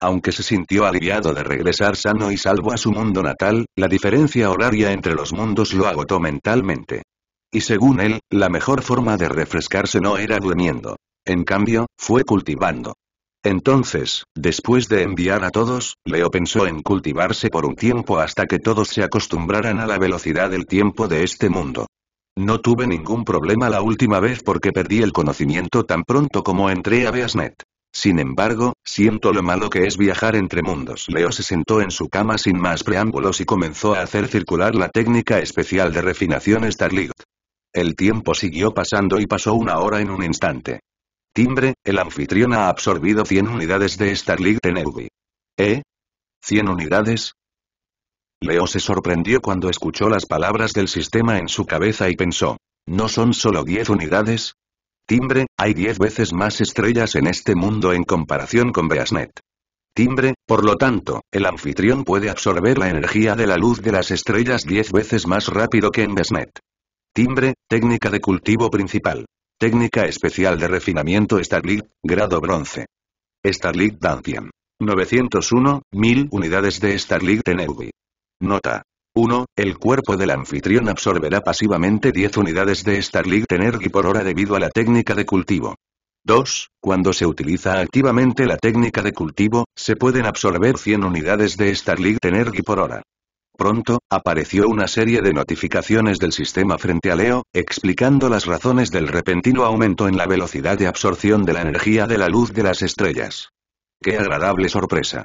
Aunque se sintió aliviado de regresar sano y salvo a su mundo natal, la diferencia horaria entre los mundos lo agotó mentalmente. Y según él, la mejor forma de refrescarse no era durmiendo. En cambio, fue cultivando. Entonces, después de enviar a todos, Leo pensó en cultivarse por un tiempo hasta que todos se acostumbraran a la velocidad del tiempo de este mundo. No tuve ningún problema la última vez porque perdí el conocimiento tan pronto como entré a Beasnet. Sin embargo, siento lo malo que es viajar entre mundos. Leo se sentó en su cama sin más preámbulos y comenzó a hacer circular la técnica especial de refinación Starlight. El tiempo siguió pasando y pasó una hora en un instante. Timbre, el anfitrión ha absorbido 100 unidades de Starlight en Eubi. ¿Eh? ¿100 unidades? Leo se sorprendió cuando escuchó las palabras del sistema en su cabeza y pensó. ¿No son solo 10 unidades? Timbre, hay 10 veces más estrellas en este mundo en comparación con Beasnet. Timbre, por lo tanto, el anfitrión puede absorber la energía de la luz de las estrellas 10 veces más rápido que en Beasnet. Timbre, técnica de cultivo principal. Técnica especial de refinamiento Starlit, grado bronce. Starlit Dantian. 901, 1000 unidades de en Energy. Nota. 1. El cuerpo del anfitrión absorberá pasivamente 10 unidades de Starlight Energy por hora debido a la técnica de cultivo. 2. Cuando se utiliza activamente la técnica de cultivo, se pueden absorber 100 unidades de Starlight Energy por hora. Pronto, apareció una serie de notificaciones del sistema frente a Leo, explicando las razones del repentino aumento en la velocidad de absorción de la energía de la luz de las estrellas. ¡Qué agradable sorpresa!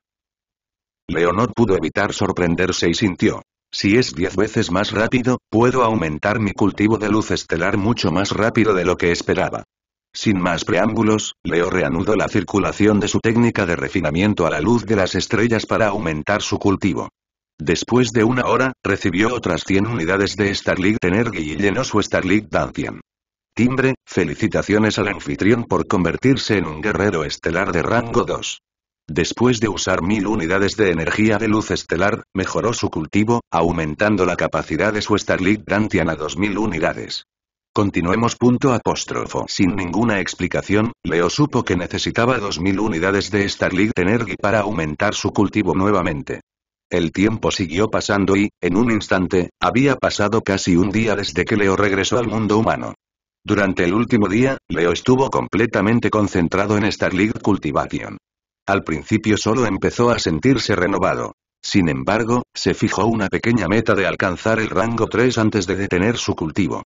Leo no pudo evitar sorprenderse y sintió. Si es diez veces más rápido, puedo aumentar mi cultivo de luz estelar mucho más rápido de lo que esperaba. Sin más preámbulos, Leo reanudó la circulación de su técnica de refinamiento a la luz de las estrellas para aumentar su cultivo. Después de una hora, recibió otras 100 unidades de Starlight Energy y llenó su Starlight Dantian. Timbre, felicitaciones al anfitrión por convertirse en un guerrero estelar de rango 2. Después de usar mil unidades de energía de luz estelar, mejoró su cultivo, aumentando la capacidad de su Starlit Dantian a 2000 unidades. Continuemos. Punto apóstrofo. Sin ninguna explicación, Leo supo que necesitaba 2000 unidades de Starlit Energy para aumentar su cultivo nuevamente. El tiempo siguió pasando y, en un instante, había pasado casi un día desde que Leo regresó al mundo humano. Durante el último día, Leo estuvo completamente concentrado en Starlit Cultivation. Al principio solo empezó a sentirse renovado. Sin embargo, se fijó una pequeña meta de alcanzar el rango 3 antes de detener su cultivo.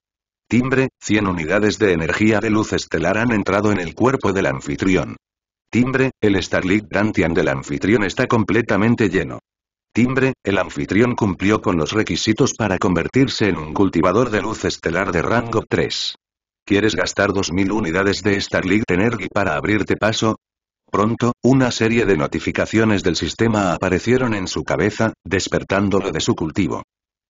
Timbre, 100 unidades de energía de luz estelar han entrado en el cuerpo del anfitrión. Timbre, el Starlit Dantian del anfitrión está completamente lleno. Timbre, el anfitrión cumplió con los requisitos para convertirse en un cultivador de luz estelar de rango 3. ¿Quieres gastar 2000 unidades de Starlit Energy para abrirte paso? Pronto, una serie de notificaciones del sistema aparecieron en su cabeza, despertándolo de su cultivo.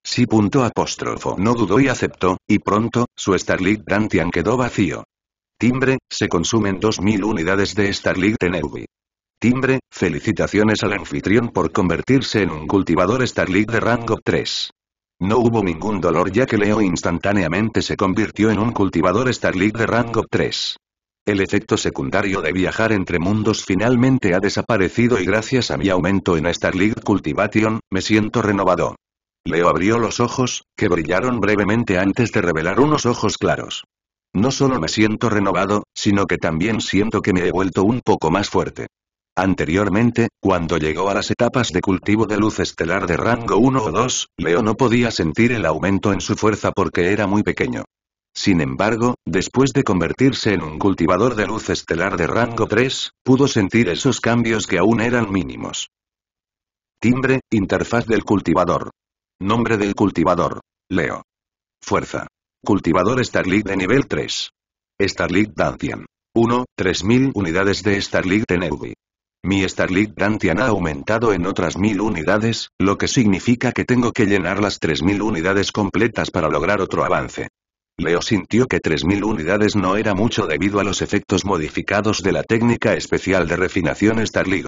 Si. Punto apóstrofo no dudó y aceptó, y pronto, su Starlink Dantian quedó vacío. Timbre, se consumen 2.000 unidades de Starlink Tenevi. Timbre, felicitaciones al anfitrión por convertirse en un cultivador Starlink de rango 3. No hubo ningún dolor ya que Leo instantáneamente se convirtió en un cultivador Starlink de rango 3. El efecto secundario de viajar entre mundos finalmente ha desaparecido y gracias a mi aumento en league Cultivation, me siento renovado. Leo abrió los ojos, que brillaron brevemente antes de revelar unos ojos claros. No solo me siento renovado, sino que también siento que me he vuelto un poco más fuerte. Anteriormente, cuando llegó a las etapas de cultivo de luz estelar de rango 1 o 2, Leo no podía sentir el aumento en su fuerza porque era muy pequeño. Sin embargo, después de convertirse en un cultivador de luz estelar de rango 3, pudo sentir esos cambios que aún eran mínimos. Timbre, interfaz del cultivador. Nombre del cultivador. Leo. Fuerza. Cultivador Starlight de nivel 3. Starlight Dantian. 1, 3000 unidades de de Neubi. Mi Starlight Dantian ha aumentado en otras 1000 unidades, lo que significa que tengo que llenar las 3000 unidades completas para lograr otro avance. Leo sintió que 3.000 unidades no era mucho debido a los efectos modificados de la técnica especial de refinación Starlight.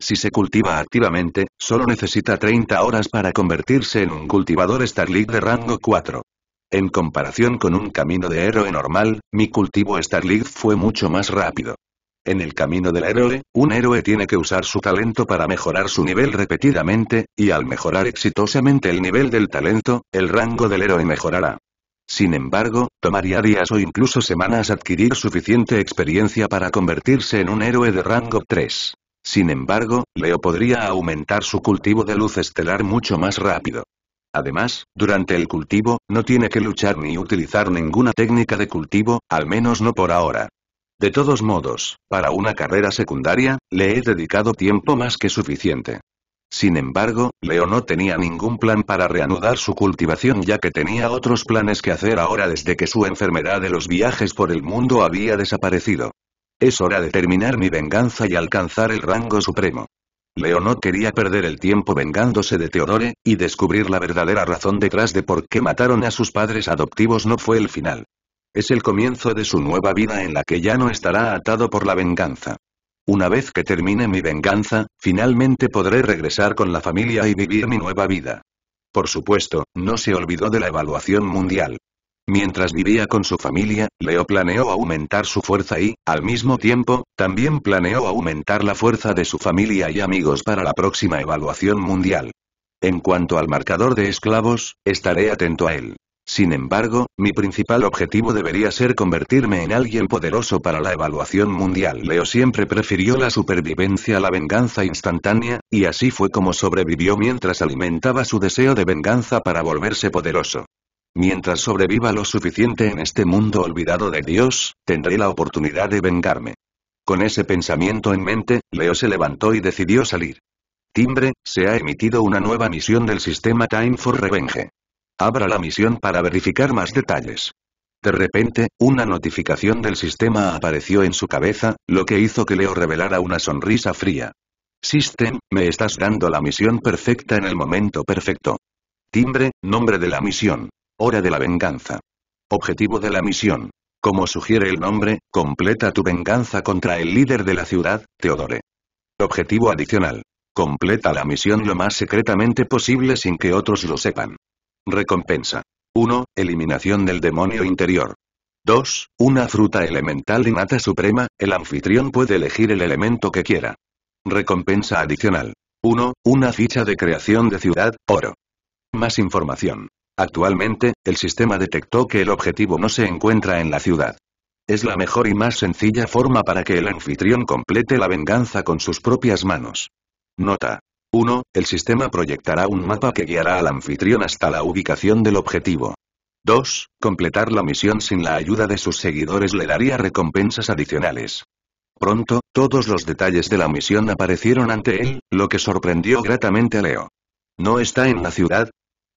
Si se cultiva activamente, solo necesita 30 horas para convertirse en un cultivador Starlight de rango 4. En comparación con un camino de héroe normal, mi cultivo Starlight fue mucho más rápido. En el camino del héroe, un héroe tiene que usar su talento para mejorar su nivel repetidamente, y al mejorar exitosamente el nivel del talento, el rango del héroe mejorará. Sin embargo, tomaría días o incluso semanas adquirir suficiente experiencia para convertirse en un héroe de rango 3. Sin embargo, Leo podría aumentar su cultivo de luz estelar mucho más rápido. Además, durante el cultivo, no tiene que luchar ni utilizar ninguna técnica de cultivo, al menos no por ahora. De todos modos, para una carrera secundaria, le he dedicado tiempo más que suficiente. Sin embargo, Leo no tenía ningún plan para reanudar su cultivación ya que tenía otros planes que hacer ahora desde que su enfermedad de los viajes por el mundo había desaparecido. Es hora de terminar mi venganza y alcanzar el rango supremo. Leo no quería perder el tiempo vengándose de Teodore, y descubrir la verdadera razón detrás de por qué mataron a sus padres adoptivos no fue el final. Es el comienzo de su nueva vida en la que ya no estará atado por la venganza. Una vez que termine mi venganza, finalmente podré regresar con la familia y vivir mi nueva vida. Por supuesto, no se olvidó de la evaluación mundial. Mientras vivía con su familia, Leo planeó aumentar su fuerza y, al mismo tiempo, también planeó aumentar la fuerza de su familia y amigos para la próxima evaluación mundial. En cuanto al marcador de esclavos, estaré atento a él. Sin embargo, mi principal objetivo debería ser convertirme en alguien poderoso para la evaluación mundial. Leo siempre prefirió la supervivencia a la venganza instantánea, y así fue como sobrevivió mientras alimentaba su deseo de venganza para volverse poderoso. Mientras sobreviva lo suficiente en este mundo olvidado de Dios, tendré la oportunidad de vengarme. Con ese pensamiento en mente, Leo se levantó y decidió salir. Timbre, se ha emitido una nueva misión del sistema Time for Revenge. Abra la misión para verificar más detalles. De repente, una notificación del sistema apareció en su cabeza, lo que hizo que Leo revelara una sonrisa fría. System, me estás dando la misión perfecta en el momento perfecto. Timbre, nombre de la misión. Hora de la venganza. Objetivo de la misión. Como sugiere el nombre, completa tu venganza contra el líder de la ciudad, Teodore. Objetivo adicional. Completa la misión lo más secretamente posible sin que otros lo sepan. Recompensa. 1. Eliminación del demonio interior. 2. Una fruta elemental nata suprema, el anfitrión puede elegir el elemento que quiera. Recompensa adicional. 1. Una ficha de creación de ciudad, oro. Más información. Actualmente, el sistema detectó que el objetivo no se encuentra en la ciudad. Es la mejor y más sencilla forma para que el anfitrión complete la venganza con sus propias manos. Nota. 1. El sistema proyectará un mapa que guiará al anfitrión hasta la ubicación del objetivo. 2. Completar la misión sin la ayuda de sus seguidores le daría recompensas adicionales. Pronto, todos los detalles de la misión aparecieron ante él, lo que sorprendió gratamente a Leo. ¿No está en la ciudad?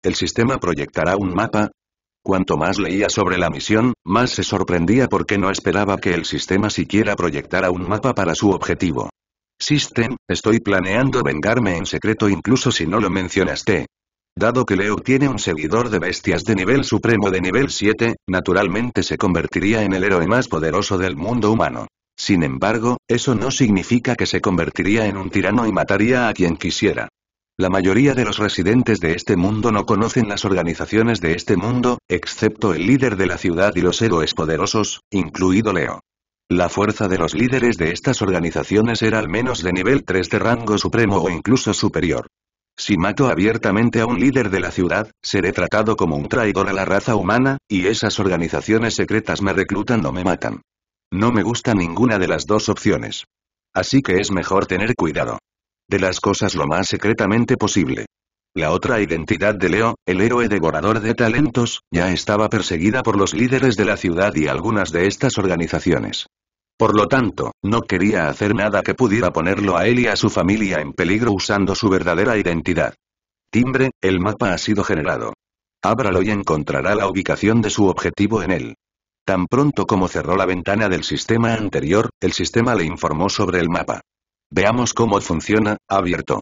¿El sistema proyectará un mapa? Cuanto más leía sobre la misión, más se sorprendía porque no esperaba que el sistema siquiera proyectara un mapa para su objetivo. System, estoy planeando vengarme en secreto incluso si no lo mencionaste. Dado que Leo tiene un seguidor de bestias de nivel supremo de nivel 7, naturalmente se convertiría en el héroe más poderoso del mundo humano. Sin embargo, eso no significa que se convertiría en un tirano y mataría a quien quisiera. La mayoría de los residentes de este mundo no conocen las organizaciones de este mundo, excepto el líder de la ciudad y los héroes poderosos, incluido Leo. La fuerza de los líderes de estas organizaciones era al menos de nivel 3 de rango supremo o incluso superior. Si mato abiertamente a un líder de la ciudad, seré tratado como un traidor a la raza humana, y esas organizaciones secretas me reclutan o me matan. No me gusta ninguna de las dos opciones. Así que es mejor tener cuidado. De las cosas lo más secretamente posible. La otra identidad de Leo, el héroe devorador de talentos, ya estaba perseguida por los líderes de la ciudad y algunas de estas organizaciones. Por lo tanto, no quería hacer nada que pudiera ponerlo a él y a su familia en peligro usando su verdadera identidad. Timbre, el mapa ha sido generado. Ábralo y encontrará la ubicación de su objetivo en él. Tan pronto como cerró la ventana del sistema anterior, el sistema le informó sobre el mapa. Veamos cómo funciona, abierto.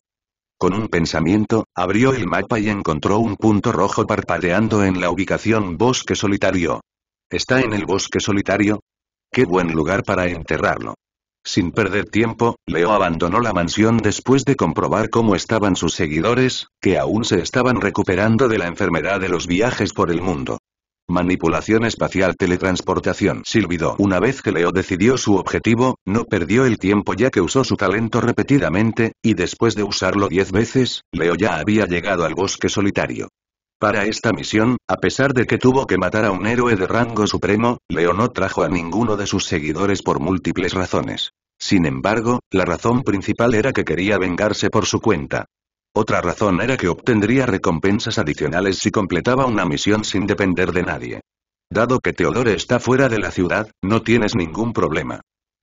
Con un pensamiento, abrió el mapa y encontró un punto rojo parpadeando en la ubicación bosque solitario. ¿Está en el bosque solitario? ¡Qué buen lugar para enterrarlo! Sin perder tiempo, Leo abandonó la mansión después de comprobar cómo estaban sus seguidores, que aún se estaban recuperando de la enfermedad de los viajes por el mundo. Manipulación espacial teletransportación silbido. Una vez que Leo decidió su objetivo, no perdió el tiempo ya que usó su talento repetidamente, y después de usarlo diez veces, Leo ya había llegado al bosque solitario. Para esta misión, a pesar de que tuvo que matar a un héroe de rango supremo, Leo no trajo a ninguno de sus seguidores por múltiples razones. Sin embargo, la razón principal era que quería vengarse por su cuenta. Otra razón era que obtendría recompensas adicionales si completaba una misión sin depender de nadie. Dado que Teodore está fuera de la ciudad, no tienes ningún problema.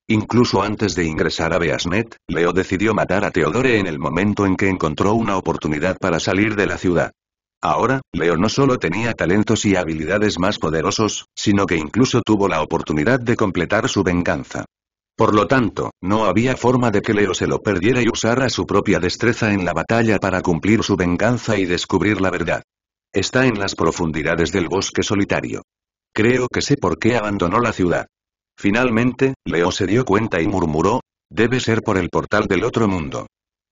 Incluso antes de ingresar a Beasnet, Leo decidió matar a Teodore en el momento en que encontró una oportunidad para salir de la ciudad. Ahora, Leo no solo tenía talentos y habilidades más poderosos, sino que incluso tuvo la oportunidad de completar su venganza. Por lo tanto, no había forma de que Leo se lo perdiera y usara su propia destreza en la batalla para cumplir su venganza y descubrir la verdad. Está en las profundidades del bosque solitario. Creo que sé por qué abandonó la ciudad. Finalmente, Leo se dio cuenta y murmuró, debe ser por el portal del otro mundo.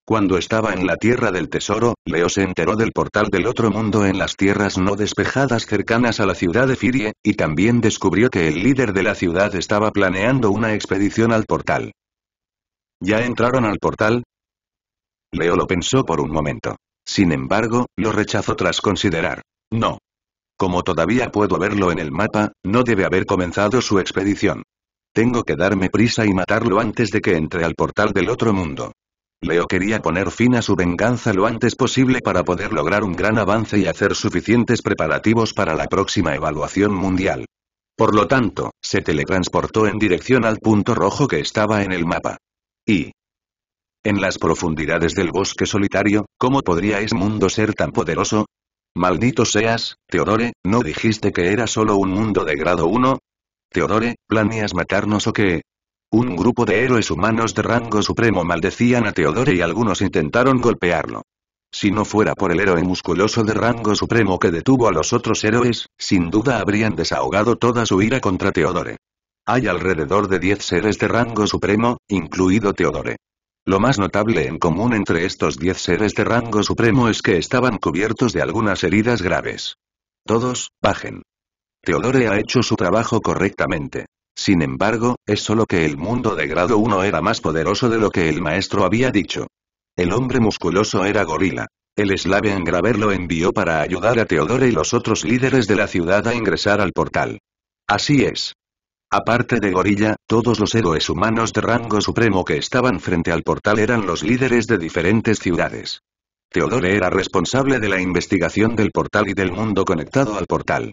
Cuando estaba en la Tierra del Tesoro, Leo se enteró del portal del otro mundo en las tierras no despejadas cercanas a la ciudad de Firie, y también descubrió que el líder de la ciudad estaba planeando una expedición al portal. ¿Ya entraron al portal? Leo lo pensó por un momento. Sin embargo, lo rechazó tras considerar. No. Como todavía puedo verlo en el mapa, no debe haber comenzado su expedición. Tengo que darme prisa y matarlo antes de que entre al portal del otro mundo. Leo quería poner fin a su venganza lo antes posible para poder lograr un gran avance y hacer suficientes preparativos para la próxima evaluación mundial. Por lo tanto, se teletransportó en dirección al punto rojo que estaba en el mapa. Y... En las profundidades del bosque solitario, ¿cómo podría ese mundo ser tan poderoso? Maldito seas, Teodore, ¿no dijiste que era solo un mundo de grado 1? Teodore, ¿planeas matarnos o qué? Un grupo de héroes humanos de rango supremo maldecían a Teodore y algunos intentaron golpearlo. Si no fuera por el héroe musculoso de rango supremo que detuvo a los otros héroes, sin duda habrían desahogado toda su ira contra Teodore. Hay alrededor de 10 seres de rango supremo, incluido Teodore. Lo más notable en común entre estos 10 seres de rango supremo es que estaban cubiertos de algunas heridas graves. Todos, bajen. Teodore ha hecho su trabajo correctamente. Sin embargo, es solo que el mundo de grado 1 era más poderoso de lo que el maestro había dicho. El hombre musculoso era gorila. El en Graver lo envió para ayudar a Teodore y los otros líderes de la ciudad a ingresar al portal. Así es. Aparte de Gorilla, todos los héroes humanos de rango supremo que estaban frente al portal eran los líderes de diferentes ciudades. Teodore era responsable de la investigación del portal y del mundo conectado al portal.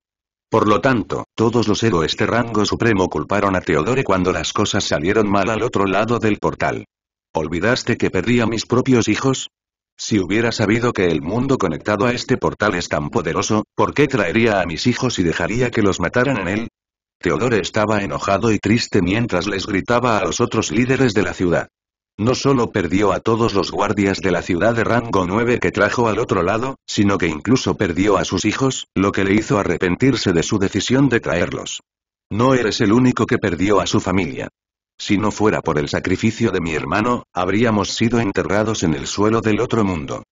Por lo tanto, todos los héroes de rango supremo culparon a Teodore cuando las cosas salieron mal al otro lado del portal. ¿Olvidaste que perdí a mis propios hijos? Si hubiera sabido que el mundo conectado a este portal es tan poderoso, ¿por qué traería a mis hijos y dejaría que los mataran en él? Teodore estaba enojado y triste mientras les gritaba a los otros líderes de la ciudad. No solo perdió a todos los guardias de la ciudad de rango 9 que trajo al otro lado, sino que incluso perdió a sus hijos, lo que le hizo arrepentirse de su decisión de traerlos. No eres el único que perdió a su familia. Si no fuera por el sacrificio de mi hermano, habríamos sido enterrados en el suelo del otro mundo.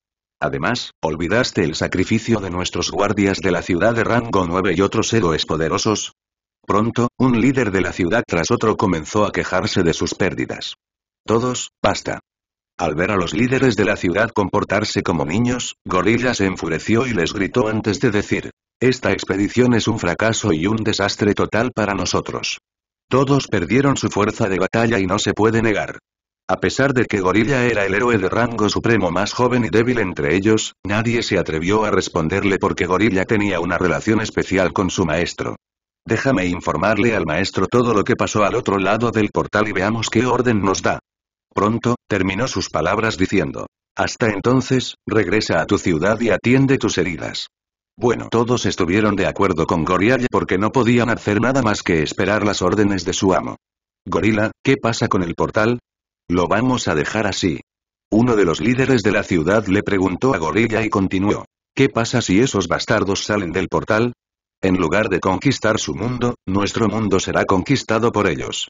Además, olvidaste el sacrificio de nuestros guardias de la ciudad de rango 9 y otros héroes poderosos. Pronto, un líder de la ciudad tras otro comenzó a quejarse de sus pérdidas. Todos, basta. Al ver a los líderes de la ciudad comportarse como niños, Gorilla se enfureció y les gritó antes de decir, esta expedición es un fracaso y un desastre total para nosotros. Todos perdieron su fuerza de batalla y no se puede negar. A pesar de que Gorilla era el héroe de rango supremo más joven y débil entre ellos, nadie se atrevió a responderle porque Gorilla tenía una relación especial con su maestro. Déjame informarle al maestro todo lo que pasó al otro lado del portal y veamos qué orden nos da. Pronto, terminó sus palabras diciendo. Hasta entonces, regresa a tu ciudad y atiende tus heridas. Bueno, todos estuvieron de acuerdo con Gorilla porque no podían hacer nada más que esperar las órdenes de su amo. Gorila, ¿qué pasa con el portal? Lo vamos a dejar así. Uno de los líderes de la ciudad le preguntó a Gorilla y continuó. ¿Qué pasa si esos bastardos salen del portal? En lugar de conquistar su mundo, nuestro mundo será conquistado por ellos.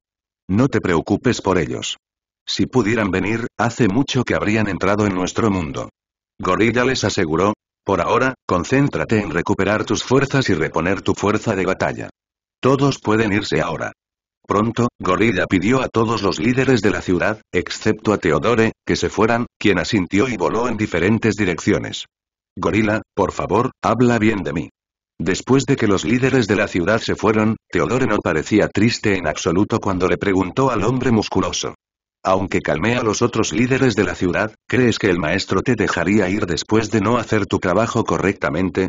No te preocupes por ellos. Si pudieran venir, hace mucho que habrían entrado en nuestro mundo. Gorilla les aseguró, por ahora, concéntrate en recuperar tus fuerzas y reponer tu fuerza de batalla. Todos pueden irse ahora. Pronto, Gorilla pidió a todos los líderes de la ciudad, excepto a Teodore, que se fueran, quien asintió y voló en diferentes direcciones. Gorila, por favor, habla bien de mí. Después de que los líderes de la ciudad se fueron, Teodore no parecía triste en absoluto cuando le preguntó al hombre musculoso. Aunque calmé a los otros líderes de la ciudad, ¿crees que el maestro te dejaría ir después de no hacer tu trabajo correctamente?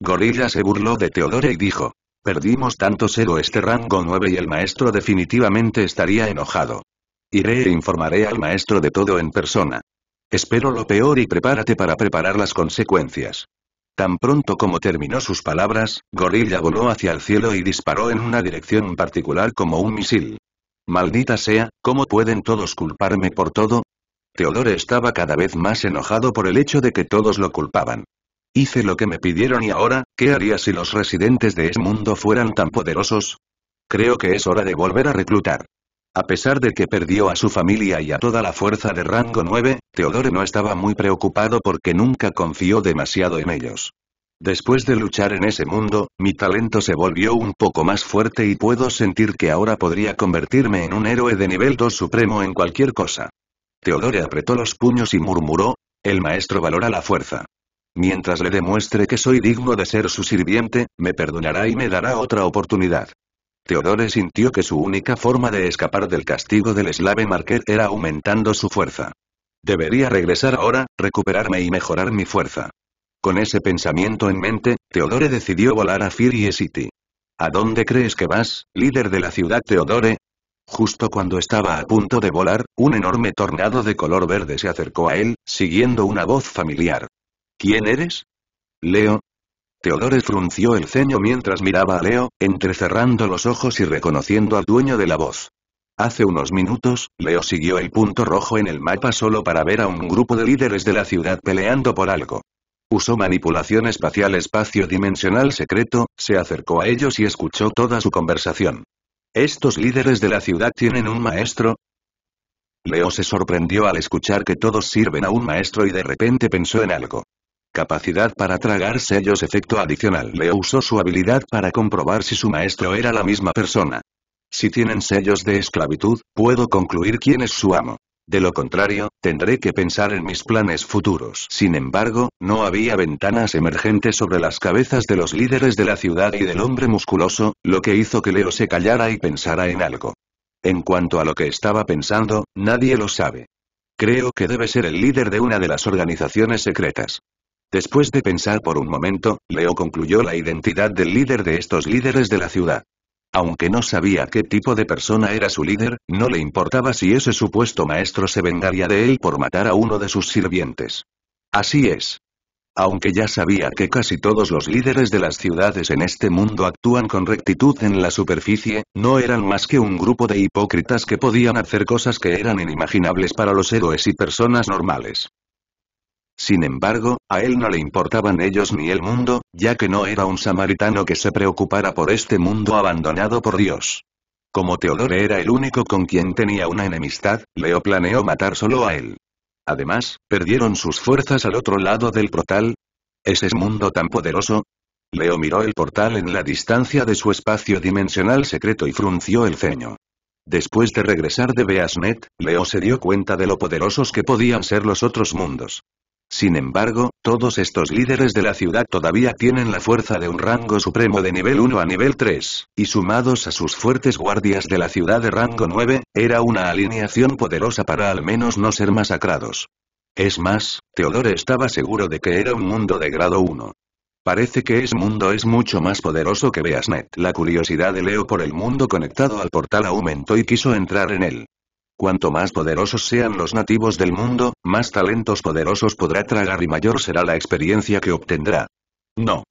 Gorilla se burló de Teodora y dijo. Perdimos tanto cero este rango 9 y el maestro definitivamente estaría enojado. Iré e informaré al maestro de todo en persona. Espero lo peor y prepárate para preparar las consecuencias. Tan pronto como terminó sus palabras, Gorilla voló hacia el cielo y disparó en una dirección particular como un misil. Maldita sea, ¿cómo pueden todos culparme por todo? Teodore estaba cada vez más enojado por el hecho de que todos lo culpaban. Hice lo que me pidieron y ahora, ¿qué haría si los residentes de ese mundo fueran tan poderosos? Creo que es hora de volver a reclutar. A pesar de que perdió a su familia y a toda la fuerza de rango 9, Teodore no estaba muy preocupado porque nunca confió demasiado en ellos. Después de luchar en ese mundo, mi talento se volvió un poco más fuerte y puedo sentir que ahora podría convertirme en un héroe de nivel 2 supremo en cualquier cosa. Teodore apretó los puños y murmuró, el maestro valora la fuerza. Mientras le demuestre que soy digno de ser su sirviente, me perdonará y me dará otra oportunidad. Teodore sintió que su única forma de escapar del castigo del Slave marqués era aumentando su fuerza. Debería regresar ahora, recuperarme y mejorar mi fuerza. Con ese pensamiento en mente, Teodore decidió volar a Fury City. ¿A dónde crees que vas, líder de la ciudad Teodore? Justo cuando estaba a punto de volar, un enorme tornado de color verde se acercó a él, siguiendo una voz familiar. ¿Quién eres? Leo. Teodore frunció el ceño mientras miraba a Leo, entrecerrando los ojos y reconociendo al dueño de la voz. Hace unos minutos, Leo siguió el punto rojo en el mapa solo para ver a un grupo de líderes de la ciudad peleando por algo. Usó manipulación espacial espacio-dimensional secreto, se acercó a ellos y escuchó toda su conversación. ¿Estos líderes de la ciudad tienen un maestro? Leo se sorprendió al escuchar que todos sirven a un maestro y de repente pensó en algo. Capacidad para tragar sellos efecto adicional. Leo usó su habilidad para comprobar si su maestro era la misma persona. Si tienen sellos de esclavitud, puedo concluir quién es su amo. De lo contrario, tendré que pensar en mis planes futuros. Sin embargo, no había ventanas emergentes sobre las cabezas de los líderes de la ciudad y del hombre musculoso, lo que hizo que Leo se callara y pensara en algo. En cuanto a lo que estaba pensando, nadie lo sabe. Creo que debe ser el líder de una de las organizaciones secretas. Después de pensar por un momento, Leo concluyó la identidad del líder de estos líderes de la ciudad. Aunque no sabía qué tipo de persona era su líder, no le importaba si ese supuesto maestro se vengaría de él por matar a uno de sus sirvientes. Así es. Aunque ya sabía que casi todos los líderes de las ciudades en este mundo actúan con rectitud en la superficie, no eran más que un grupo de hipócritas que podían hacer cosas que eran inimaginables para los héroes y personas normales. Sin embargo, a él no le importaban ellos ni el mundo, ya que no era un samaritano que se preocupara por este mundo abandonado por Dios. Como Teodore era el único con quien tenía una enemistad, Leo planeó matar solo a él. Además, perdieron sus fuerzas al otro lado del portal. ¿Ese ¿Es mundo tan poderoso? Leo miró el portal en la distancia de su espacio dimensional secreto y frunció el ceño. Después de regresar de Beasnet, Leo se dio cuenta de lo poderosos que podían ser los otros mundos. Sin embargo, todos estos líderes de la ciudad todavía tienen la fuerza de un rango supremo de nivel 1 a nivel 3, y sumados a sus fuertes guardias de la ciudad de rango 9, era una alineación poderosa para al menos no ser masacrados. Es más, Teodoro estaba seguro de que era un mundo de grado 1. Parece que ese mundo es mucho más poderoso que Beasnet. La curiosidad de Leo por el mundo conectado al portal aumentó y quiso entrar en él. Cuanto más poderosos sean los nativos del mundo, más talentos poderosos podrá tragar y mayor será la experiencia que obtendrá. No.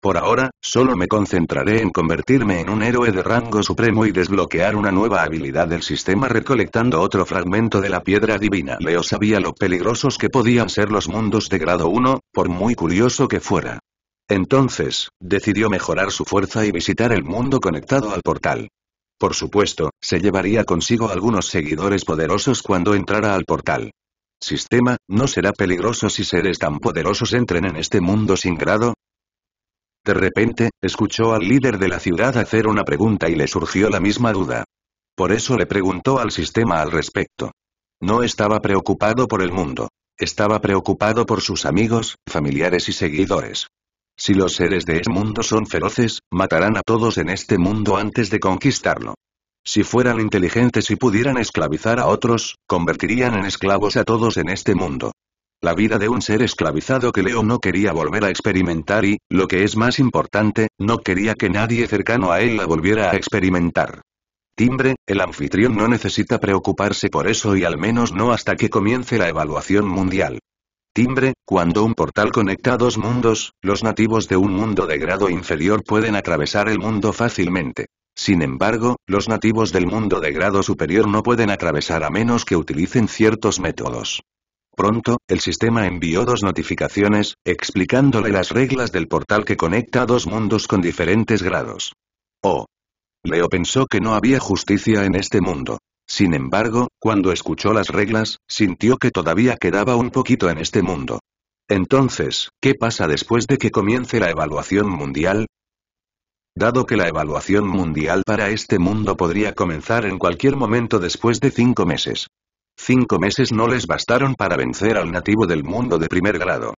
Por ahora, solo me concentraré en convertirme en un héroe de rango supremo y desbloquear una nueva habilidad del sistema recolectando otro fragmento de la piedra divina. Leo sabía lo peligrosos que podían ser los mundos de grado 1, por muy curioso que fuera. Entonces, decidió mejorar su fuerza y visitar el mundo conectado al portal. Por supuesto, se llevaría consigo algunos seguidores poderosos cuando entrara al portal. Sistema, ¿no será peligroso si seres tan poderosos entren en este mundo sin grado? De repente, escuchó al líder de la ciudad hacer una pregunta y le surgió la misma duda. Por eso le preguntó al sistema al respecto. No estaba preocupado por el mundo. Estaba preocupado por sus amigos, familiares y seguidores. Si los seres de ese mundo son feroces, matarán a todos en este mundo antes de conquistarlo. Si fueran inteligentes y pudieran esclavizar a otros, convertirían en esclavos a todos en este mundo. La vida de un ser esclavizado que Leo no quería volver a experimentar y, lo que es más importante, no quería que nadie cercano a él la volviera a experimentar. Timbre, el anfitrión no necesita preocuparse por eso y al menos no hasta que comience la evaluación mundial. Timbre, cuando un portal conecta dos mundos, los nativos de un mundo de grado inferior pueden atravesar el mundo fácilmente. Sin embargo, los nativos del mundo de grado superior no pueden atravesar a menos que utilicen ciertos métodos. Pronto, el sistema envió dos notificaciones, explicándole las reglas del portal que conecta dos mundos con diferentes grados. Oh. Leo pensó que no había justicia en este mundo. Sin embargo, cuando escuchó las reglas, sintió que todavía quedaba un poquito en este mundo. Entonces, ¿qué pasa después de que comience la evaluación mundial? Dado que la evaluación mundial para este mundo podría comenzar en cualquier momento después de cinco meses. Cinco meses no les bastaron para vencer al nativo del mundo de primer grado.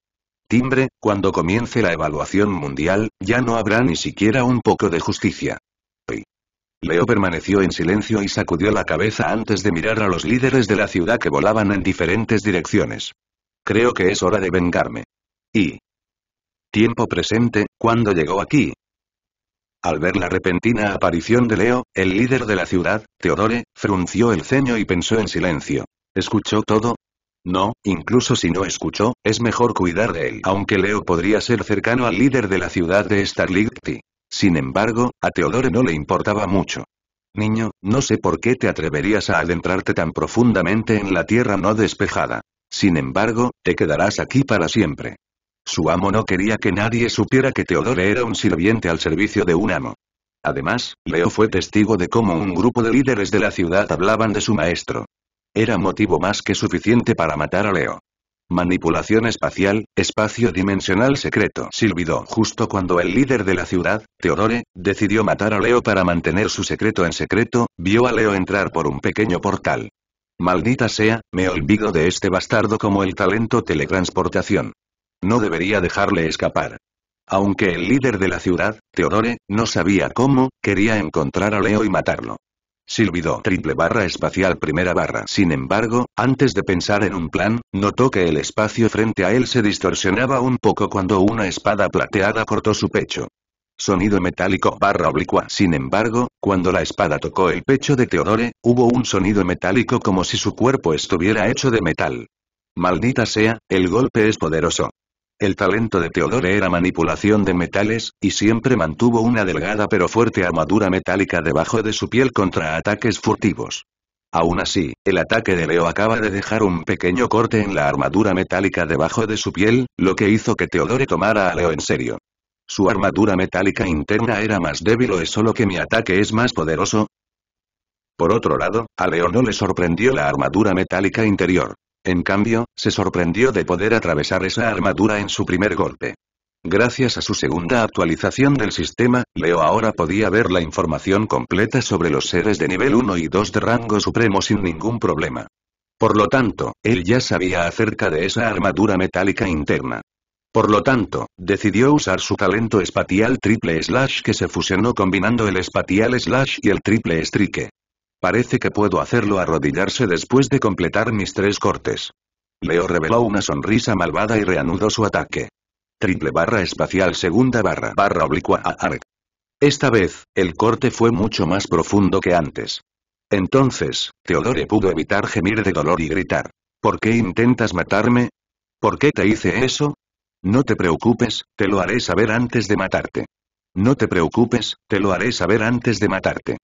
Timbre, cuando comience la evaluación mundial, ya no habrá ni siquiera un poco de justicia. Leo permaneció en silencio y sacudió la cabeza antes de mirar a los líderes de la ciudad que volaban en diferentes direcciones. Creo que es hora de vengarme. Y... Tiempo presente, ¿cuándo llegó aquí? Al ver la repentina aparición de Leo, el líder de la ciudad, Teodore, frunció el ceño y pensó en silencio. ¿Escuchó todo? No, incluso si no escuchó, es mejor cuidar de él. Aunque Leo podría ser cercano al líder de la ciudad de Starlight. Sin embargo, a Teodore no le importaba mucho. Niño, no sé por qué te atreverías a adentrarte tan profundamente en la tierra no despejada. Sin embargo, te quedarás aquí para siempre. Su amo no quería que nadie supiera que Teodore era un sirviente al servicio de un amo. Además, Leo fue testigo de cómo un grupo de líderes de la ciudad hablaban de su maestro. Era motivo más que suficiente para matar a Leo. Manipulación espacial, espacio dimensional secreto. silbido justo cuando el líder de la ciudad, Teodore, decidió matar a Leo para mantener su secreto en secreto, vio a Leo entrar por un pequeño portal. Maldita sea, me olvido de este bastardo como el talento teletransportación. No debería dejarle escapar. Aunque el líder de la ciudad, Teodore, no sabía cómo, quería encontrar a Leo y matarlo silbido triple barra espacial primera barra. Sin embargo, antes de pensar en un plan, notó que el espacio frente a él se distorsionaba un poco cuando una espada plateada cortó su pecho. Sonido metálico barra oblicua. Sin embargo, cuando la espada tocó el pecho de Teodore, hubo un sonido metálico como si su cuerpo estuviera hecho de metal. Maldita sea, el golpe es poderoso. El talento de Teodore era manipulación de metales, y siempre mantuvo una delgada pero fuerte armadura metálica debajo de su piel contra ataques furtivos. Aún así, el ataque de Leo acaba de dejar un pequeño corte en la armadura metálica debajo de su piel, lo que hizo que Teodore tomara a Leo en serio. Su armadura metálica interna era más débil o es solo que mi ataque es más poderoso. Por otro lado, a Leo no le sorprendió la armadura metálica interior. En cambio, se sorprendió de poder atravesar esa armadura en su primer golpe. Gracias a su segunda actualización del sistema, Leo ahora podía ver la información completa sobre los seres de nivel 1 y 2 de rango supremo sin ningún problema. Por lo tanto, él ya sabía acerca de esa armadura metálica interna. Por lo tanto, decidió usar su talento espatial triple slash que se fusionó combinando el espatial slash y el triple strike. Parece que puedo hacerlo arrodillarse después de completar mis tres cortes. Leo reveló una sonrisa malvada y reanudó su ataque. Triple barra espacial segunda barra barra oblicua a arc. Esta vez, el corte fue mucho más profundo que antes. Entonces, Teodore pudo evitar gemir de dolor y gritar. ¿Por qué intentas matarme? ¿Por qué te hice eso? No te preocupes, te lo haré saber antes de matarte. No te preocupes, te lo haré saber antes de matarte.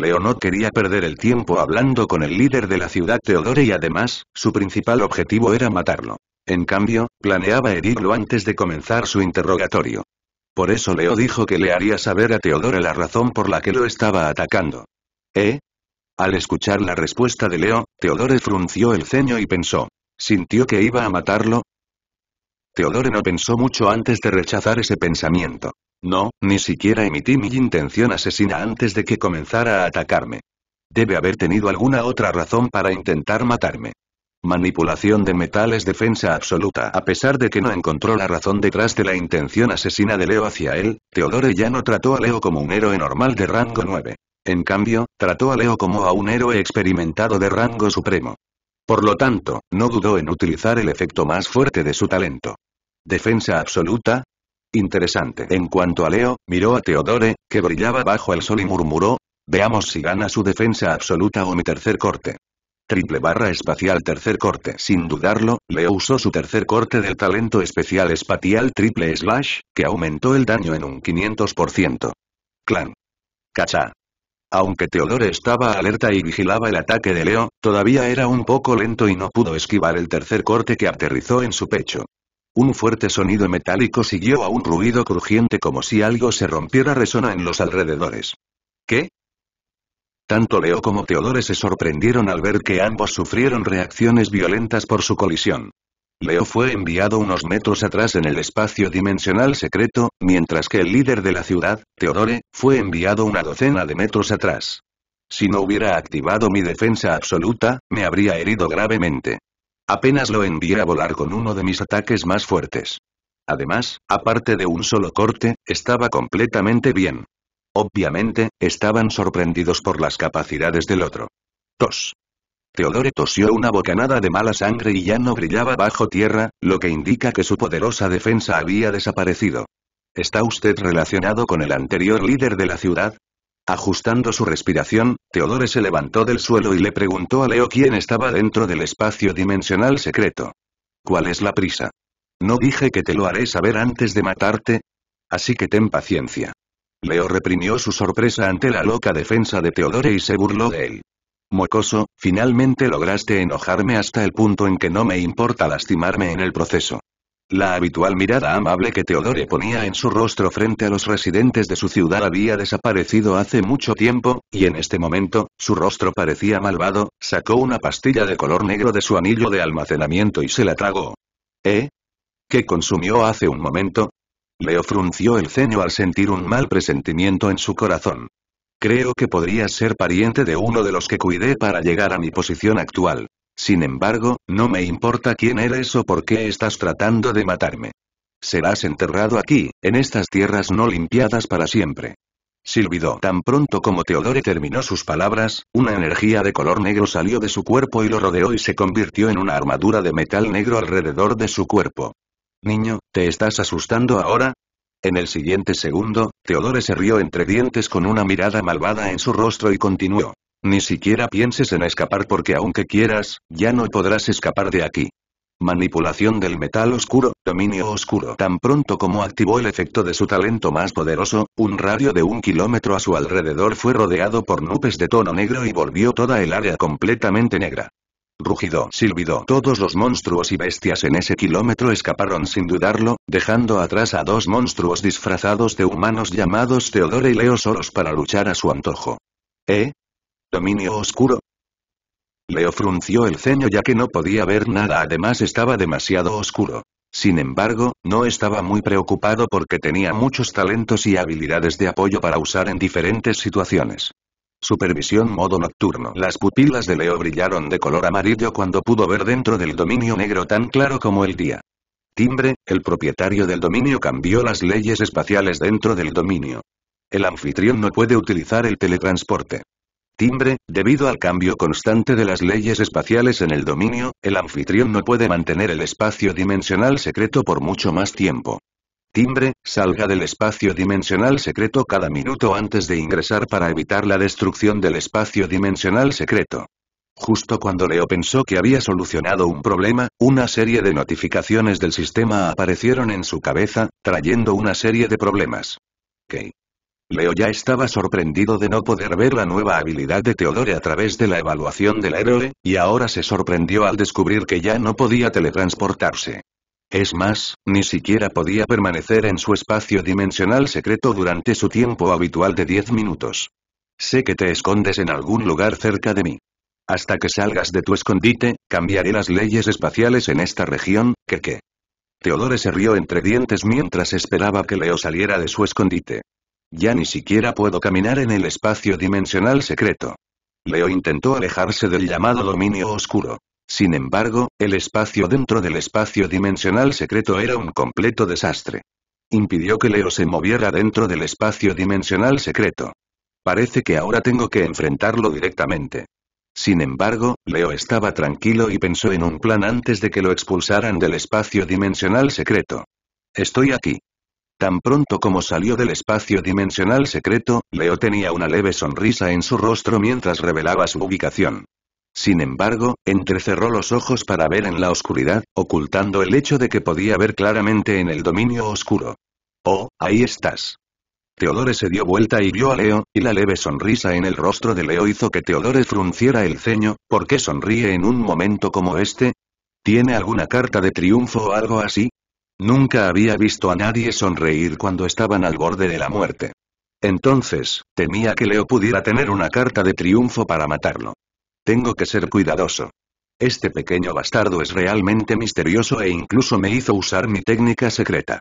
Leo no quería perder el tiempo hablando con el líder de la ciudad Teodore y además, su principal objetivo era matarlo. En cambio, planeaba herirlo antes de comenzar su interrogatorio. Por eso Leo dijo que le haría saber a Teodore la razón por la que lo estaba atacando. ¿Eh? Al escuchar la respuesta de Leo, Teodore frunció el ceño y pensó. ¿Sintió que iba a matarlo? Teodore no pensó mucho antes de rechazar ese pensamiento. No, ni siquiera emití mi intención asesina antes de que comenzara a atacarme. Debe haber tenido alguna otra razón para intentar matarme. Manipulación de metales defensa absoluta. A pesar de que no encontró la razón detrás de la intención asesina de Leo hacia él, Teodore ya no trató a Leo como un héroe normal de rango 9. En cambio, trató a Leo como a un héroe experimentado de rango supremo. Por lo tanto, no dudó en utilizar el efecto más fuerte de su talento. Defensa absoluta, Interesante. En cuanto a Leo, miró a Teodore, que brillaba bajo el sol y murmuró, veamos si gana su defensa absoluta o mi tercer corte. Triple barra espacial tercer corte. Sin dudarlo, Leo usó su tercer corte del talento especial espacial triple slash, que aumentó el daño en un 500%. Clan. Cacha. Aunque Teodore estaba alerta y vigilaba el ataque de Leo, todavía era un poco lento y no pudo esquivar el tercer corte que aterrizó en su pecho. Un fuerte sonido metálico siguió a un ruido crujiente como si algo se rompiera resona en los alrededores. ¿Qué? Tanto Leo como Teodore se sorprendieron al ver que ambos sufrieron reacciones violentas por su colisión. Leo fue enviado unos metros atrás en el espacio dimensional secreto, mientras que el líder de la ciudad, Teodore, fue enviado una docena de metros atrás. Si no hubiera activado mi defensa absoluta, me habría herido gravemente. Apenas lo envié a volar con uno de mis ataques más fuertes. Además, aparte de un solo corte, estaba completamente bien. Obviamente, estaban sorprendidos por las capacidades del otro. Tos. Teodore tosió una bocanada de mala sangre y ya no brillaba bajo tierra, lo que indica que su poderosa defensa había desaparecido. ¿Está usted relacionado con el anterior líder de la ciudad? Ajustando su respiración, Teodore se levantó del suelo y le preguntó a Leo quién estaba dentro del espacio dimensional secreto. ¿Cuál es la prisa? ¿No dije que te lo haré saber antes de matarte? Así que ten paciencia. Leo reprimió su sorpresa ante la loca defensa de Teodore y se burló de él. Mocoso, finalmente lograste enojarme hasta el punto en que no me importa lastimarme en el proceso. La habitual mirada amable que Teodore ponía en su rostro frente a los residentes de su ciudad había desaparecido hace mucho tiempo, y en este momento, su rostro parecía malvado, sacó una pastilla de color negro de su anillo de almacenamiento y se la tragó. ¿Eh? ¿Qué consumió hace un momento? Leo frunció el ceño al sentir un mal presentimiento en su corazón. Creo que podría ser pariente de uno de los que cuidé para llegar a mi posición actual. Sin embargo, no me importa quién eres o por qué estás tratando de matarme. Serás enterrado aquí, en estas tierras no limpiadas para siempre. Silvido, Tan pronto como Teodore terminó sus palabras, una energía de color negro salió de su cuerpo y lo rodeó y se convirtió en una armadura de metal negro alrededor de su cuerpo. Niño, ¿te estás asustando ahora? En el siguiente segundo, Teodore se rió entre dientes con una mirada malvada en su rostro y continuó. Ni siquiera pienses en escapar porque aunque quieras, ya no podrás escapar de aquí. Manipulación del metal oscuro, dominio oscuro. Tan pronto como activó el efecto de su talento más poderoso, un radio de un kilómetro a su alrededor fue rodeado por nubes de tono negro y volvió toda el área completamente negra. Rugido, silbido. Todos los monstruos y bestias en ese kilómetro escaparon sin dudarlo, dejando atrás a dos monstruos disfrazados de humanos llamados Teodoro y Leosoros para luchar a su antojo. ¿Eh? ¿Dominio oscuro? Leo frunció el ceño ya que no podía ver nada además estaba demasiado oscuro. Sin embargo, no estaba muy preocupado porque tenía muchos talentos y habilidades de apoyo para usar en diferentes situaciones. Supervisión modo nocturno. Las pupilas de Leo brillaron de color amarillo cuando pudo ver dentro del dominio negro tan claro como el día. Timbre, el propietario del dominio cambió las leyes espaciales dentro del dominio. El anfitrión no puede utilizar el teletransporte. Timbre, debido al cambio constante de las leyes espaciales en el dominio, el anfitrión no puede mantener el espacio dimensional secreto por mucho más tiempo. Timbre, salga del espacio dimensional secreto cada minuto antes de ingresar para evitar la destrucción del espacio dimensional secreto. Justo cuando Leo pensó que había solucionado un problema, una serie de notificaciones del sistema aparecieron en su cabeza, trayendo una serie de problemas. Leo ya estaba sorprendido de no poder ver la nueva habilidad de Teodore a través de la evaluación del héroe, y ahora se sorprendió al descubrir que ya no podía teletransportarse. Es más, ni siquiera podía permanecer en su espacio dimensional secreto durante su tiempo habitual de 10 minutos. Sé que te escondes en algún lugar cerca de mí. Hasta que salgas de tu escondite, cambiaré las leyes espaciales en esta región, ¿qué qué. Teodore se rió entre dientes mientras esperaba que Leo saliera de su escondite. Ya ni siquiera puedo caminar en el espacio dimensional secreto. Leo intentó alejarse del llamado dominio oscuro. Sin embargo, el espacio dentro del espacio dimensional secreto era un completo desastre. Impidió que Leo se moviera dentro del espacio dimensional secreto. Parece que ahora tengo que enfrentarlo directamente. Sin embargo, Leo estaba tranquilo y pensó en un plan antes de que lo expulsaran del espacio dimensional secreto. Estoy aquí. Tan pronto como salió del espacio dimensional secreto, Leo tenía una leve sonrisa en su rostro mientras revelaba su ubicación. Sin embargo, entrecerró los ojos para ver en la oscuridad, ocultando el hecho de que podía ver claramente en el dominio oscuro. Oh, ahí estás. Teodore se dio vuelta y vio a Leo, y la leve sonrisa en el rostro de Leo hizo que Teodore frunciera el ceño, ¿por qué sonríe en un momento como este? ¿Tiene alguna carta de triunfo o algo así? Nunca había visto a nadie sonreír cuando estaban al borde de la muerte. Entonces, temía que Leo pudiera tener una carta de triunfo para matarlo. Tengo que ser cuidadoso. Este pequeño bastardo es realmente misterioso e incluso me hizo usar mi técnica secreta.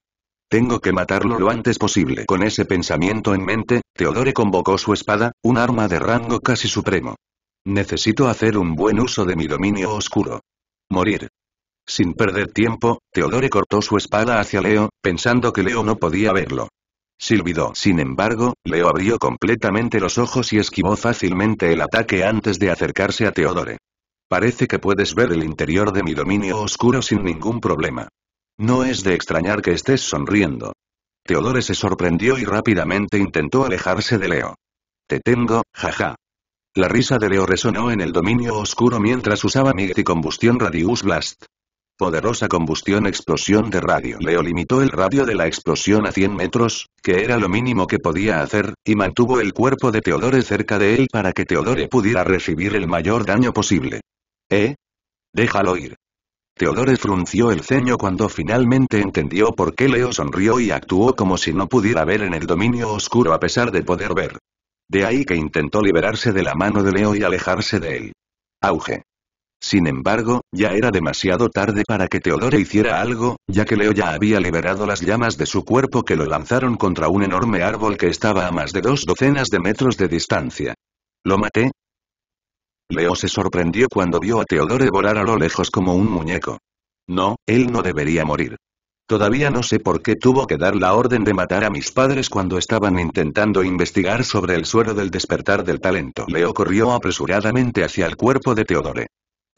Tengo que matarlo lo antes posible. Con ese pensamiento en mente, Teodore convocó su espada, un arma de rango casi supremo. Necesito hacer un buen uso de mi dominio oscuro. Morir. Sin perder tiempo, Teodore cortó su espada hacia Leo, pensando que Leo no podía verlo. Silvidó. Sin embargo, Leo abrió completamente los ojos y esquivó fácilmente el ataque antes de acercarse a Teodore. Parece que puedes ver el interior de mi dominio oscuro sin ningún problema. No es de extrañar que estés sonriendo. Teodore se sorprendió y rápidamente intentó alejarse de Leo. Te tengo, jaja. La risa de Leo resonó en el dominio oscuro mientras usaba mi y combustión Radius Blast. Poderosa combustión explosión de radio Leo limitó el radio de la explosión a 100 metros, que era lo mínimo que podía hacer, y mantuvo el cuerpo de Teodore cerca de él para que Teodore pudiera recibir el mayor daño posible. ¿Eh? Déjalo ir. Teodore frunció el ceño cuando finalmente entendió por qué Leo sonrió y actuó como si no pudiera ver en el dominio oscuro a pesar de poder ver. De ahí que intentó liberarse de la mano de Leo y alejarse de él. Auge. Sin embargo, ya era demasiado tarde para que Teodore hiciera algo, ya que Leo ya había liberado las llamas de su cuerpo que lo lanzaron contra un enorme árbol que estaba a más de dos docenas de metros de distancia. ¿Lo maté? Leo se sorprendió cuando vio a Teodore volar a lo lejos como un muñeco. No, él no debería morir. Todavía no sé por qué tuvo que dar la orden de matar a mis padres cuando estaban intentando investigar sobre el suero del despertar del talento. Leo corrió apresuradamente hacia el cuerpo de Teodore.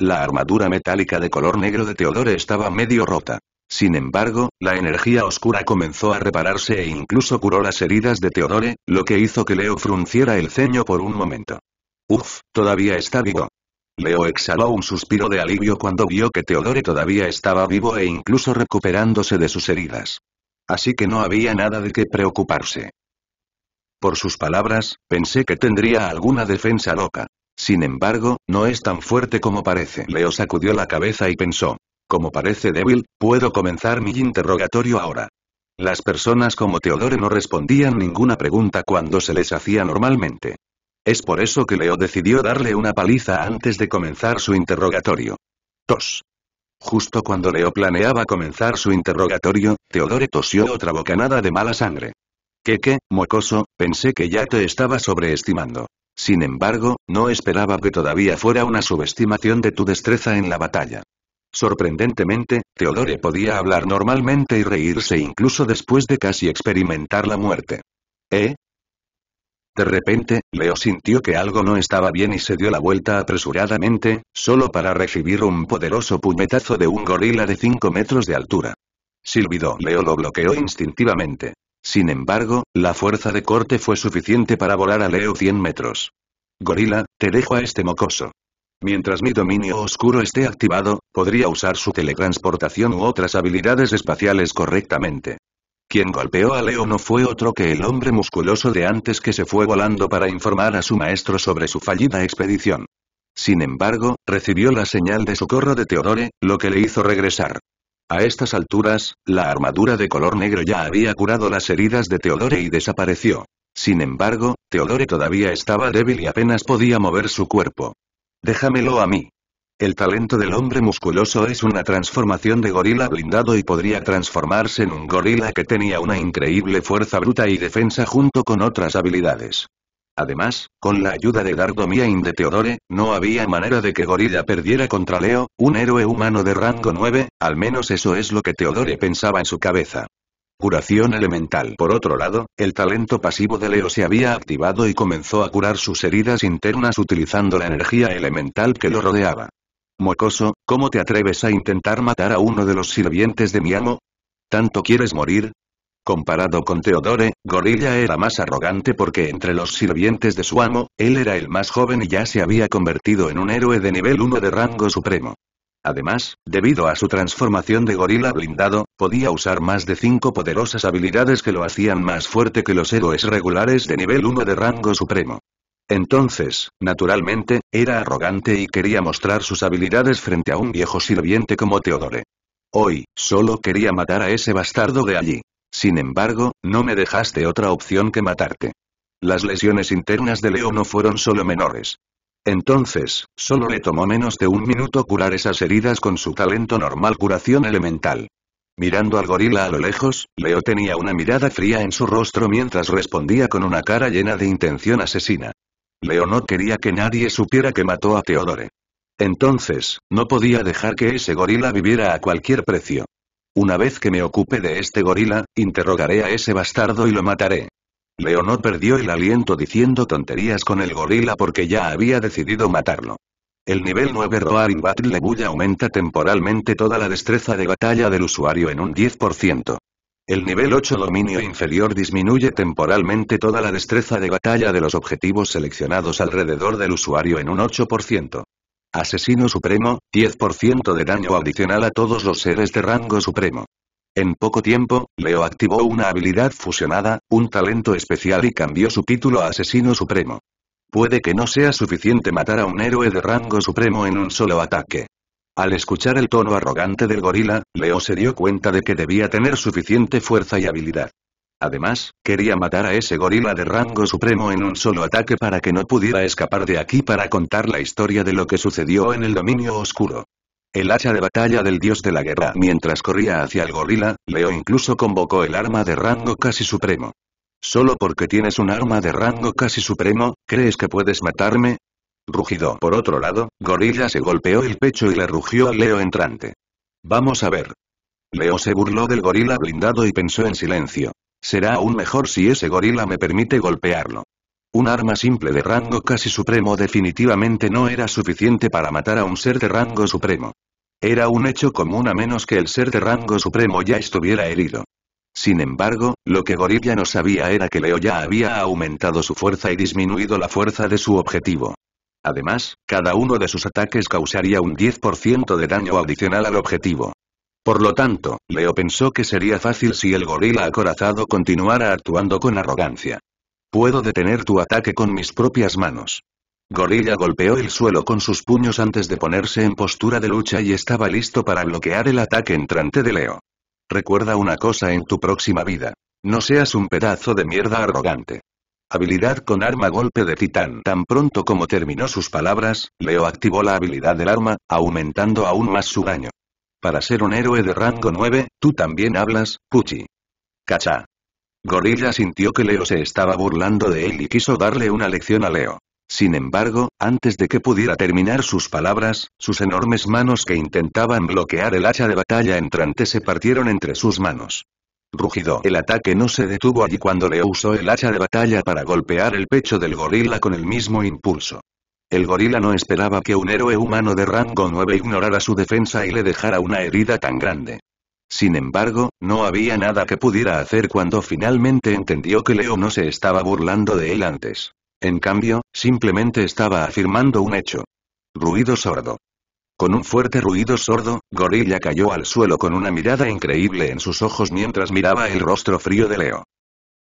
La armadura metálica de color negro de Teodore estaba medio rota. Sin embargo, la energía oscura comenzó a repararse e incluso curó las heridas de Teodore, lo que hizo que Leo frunciera el ceño por un momento. Uf, todavía está vivo. Leo exhaló un suspiro de alivio cuando vio que Teodore todavía estaba vivo e incluso recuperándose de sus heridas. Así que no había nada de qué preocuparse. Por sus palabras, pensé que tendría alguna defensa loca. Sin embargo, no es tan fuerte como parece. Leo sacudió la cabeza y pensó. Como parece débil, puedo comenzar mi interrogatorio ahora. Las personas como Teodore no respondían ninguna pregunta cuando se les hacía normalmente. Es por eso que Leo decidió darle una paliza antes de comenzar su interrogatorio. Tos. Justo cuando Leo planeaba comenzar su interrogatorio, Teodore tosió otra bocanada de mala sangre. qué? mocoso, pensé que ya te estaba sobreestimando. Sin embargo, no esperaba que todavía fuera una subestimación de tu destreza en la batalla. Sorprendentemente, Teodore podía hablar normalmente y reírse incluso después de casi experimentar la muerte. ¿Eh? De repente, Leo sintió que algo no estaba bien y se dio la vuelta apresuradamente, solo para recibir un poderoso puñetazo de un gorila de 5 metros de altura. Silvido Leo lo bloqueó instintivamente. Sin embargo, la fuerza de corte fue suficiente para volar a Leo 100 metros. Gorila, te dejo a este mocoso. Mientras mi dominio oscuro esté activado, podría usar su teletransportación u otras habilidades espaciales correctamente. Quien golpeó a Leo no fue otro que el hombre musculoso de antes que se fue volando para informar a su maestro sobre su fallida expedición. Sin embargo, recibió la señal de socorro de Teodore, lo que le hizo regresar. A estas alturas, la armadura de color negro ya había curado las heridas de Teodore y desapareció. Sin embargo, Teodore todavía estaba débil y apenas podía mover su cuerpo. Déjamelo a mí. El talento del hombre musculoso es una transformación de gorila blindado y podría transformarse en un gorila que tenía una increíble fuerza bruta y defensa junto con otras habilidades. Además, con la ayuda de y de Teodore, no había manera de que Gorilla perdiera contra Leo, un héroe humano de rango 9, al menos eso es lo que Teodore pensaba en su cabeza. Curación elemental. Por otro lado, el talento pasivo de Leo se había activado y comenzó a curar sus heridas internas utilizando la energía elemental que lo rodeaba. Mocoso, ¿cómo te atreves a intentar matar a uno de los sirvientes de mi amo? ¿Tanto quieres morir? Comparado con Teodore, Gorilla era más arrogante porque entre los sirvientes de su amo, él era el más joven y ya se había convertido en un héroe de nivel 1 de rango supremo. Además, debido a su transformación de gorila blindado, podía usar más de 5 poderosas habilidades que lo hacían más fuerte que los héroes regulares de nivel 1 de rango supremo. Entonces, naturalmente, era arrogante y quería mostrar sus habilidades frente a un viejo sirviente como Teodore. Hoy, solo quería matar a ese bastardo de allí. Sin embargo, no me dejaste otra opción que matarte. Las lesiones internas de Leo no fueron solo menores. Entonces, solo le tomó menos de un minuto curar esas heridas con su talento normal curación elemental. Mirando al gorila a lo lejos, Leo tenía una mirada fría en su rostro mientras respondía con una cara llena de intención asesina. Leo no quería que nadie supiera que mató a Teodore. Entonces, no podía dejar que ese gorila viviera a cualquier precio. Una vez que me ocupe de este gorila, interrogaré a ese bastardo y lo mataré. Leonor perdió el aliento diciendo tonterías con el gorila porque ya había decidido matarlo. El nivel 9 Roaring Battle Bull aumenta temporalmente toda la destreza de batalla del usuario en un 10%. El nivel 8 Dominio Inferior disminuye temporalmente toda la destreza de batalla de los objetivos seleccionados alrededor del usuario en un 8%. Asesino Supremo, 10% de daño adicional a todos los seres de rango supremo. En poco tiempo, Leo activó una habilidad fusionada, un talento especial y cambió su título a Asesino Supremo. Puede que no sea suficiente matar a un héroe de rango supremo en un solo ataque. Al escuchar el tono arrogante del gorila, Leo se dio cuenta de que debía tener suficiente fuerza y habilidad. Además, quería matar a ese gorila de rango supremo en un solo ataque para que no pudiera escapar de aquí para contar la historia de lo que sucedió en el dominio oscuro. El hacha de batalla del dios de la guerra mientras corría hacia el gorila, Leo incluso convocó el arma de rango casi supremo. Solo porque tienes un arma de rango casi supremo, ¿crees que puedes matarme? Rugido. Por otro lado, Gorilla se golpeó el pecho y le rugió a Leo entrante. Vamos a ver. Leo se burló del gorila blindado y pensó en silencio. Será aún mejor si ese gorila me permite golpearlo. Un arma simple de rango casi supremo definitivamente no era suficiente para matar a un ser de rango supremo. Era un hecho común a menos que el ser de rango supremo ya estuviera herido. Sin embargo, lo que Gorilla no sabía era que Leo ya había aumentado su fuerza y disminuido la fuerza de su objetivo. Además, cada uno de sus ataques causaría un 10% de daño adicional al objetivo. Por lo tanto, Leo pensó que sería fácil si el gorila acorazado continuara actuando con arrogancia. Puedo detener tu ataque con mis propias manos. Gorilla golpeó el suelo con sus puños antes de ponerse en postura de lucha y estaba listo para bloquear el ataque entrante de Leo. Recuerda una cosa en tu próxima vida. No seas un pedazo de mierda arrogante. Habilidad con arma golpe de titán. Tan pronto como terminó sus palabras, Leo activó la habilidad del arma, aumentando aún más su daño. Para ser un héroe de rango 9, tú también hablas, Puchi. Cacha. Gorilla sintió que Leo se estaba burlando de él y quiso darle una lección a Leo. Sin embargo, antes de que pudiera terminar sus palabras, sus enormes manos que intentaban bloquear el hacha de batalla entrante se partieron entre sus manos. Rugido. El ataque no se detuvo allí cuando Leo usó el hacha de batalla para golpear el pecho del gorila con el mismo impulso. El gorila no esperaba que un héroe humano de rango 9 ignorara su defensa y le dejara una herida tan grande. Sin embargo, no había nada que pudiera hacer cuando finalmente entendió que Leo no se estaba burlando de él antes. En cambio, simplemente estaba afirmando un hecho. Ruido sordo. Con un fuerte ruido sordo, Gorilla cayó al suelo con una mirada increíble en sus ojos mientras miraba el rostro frío de Leo.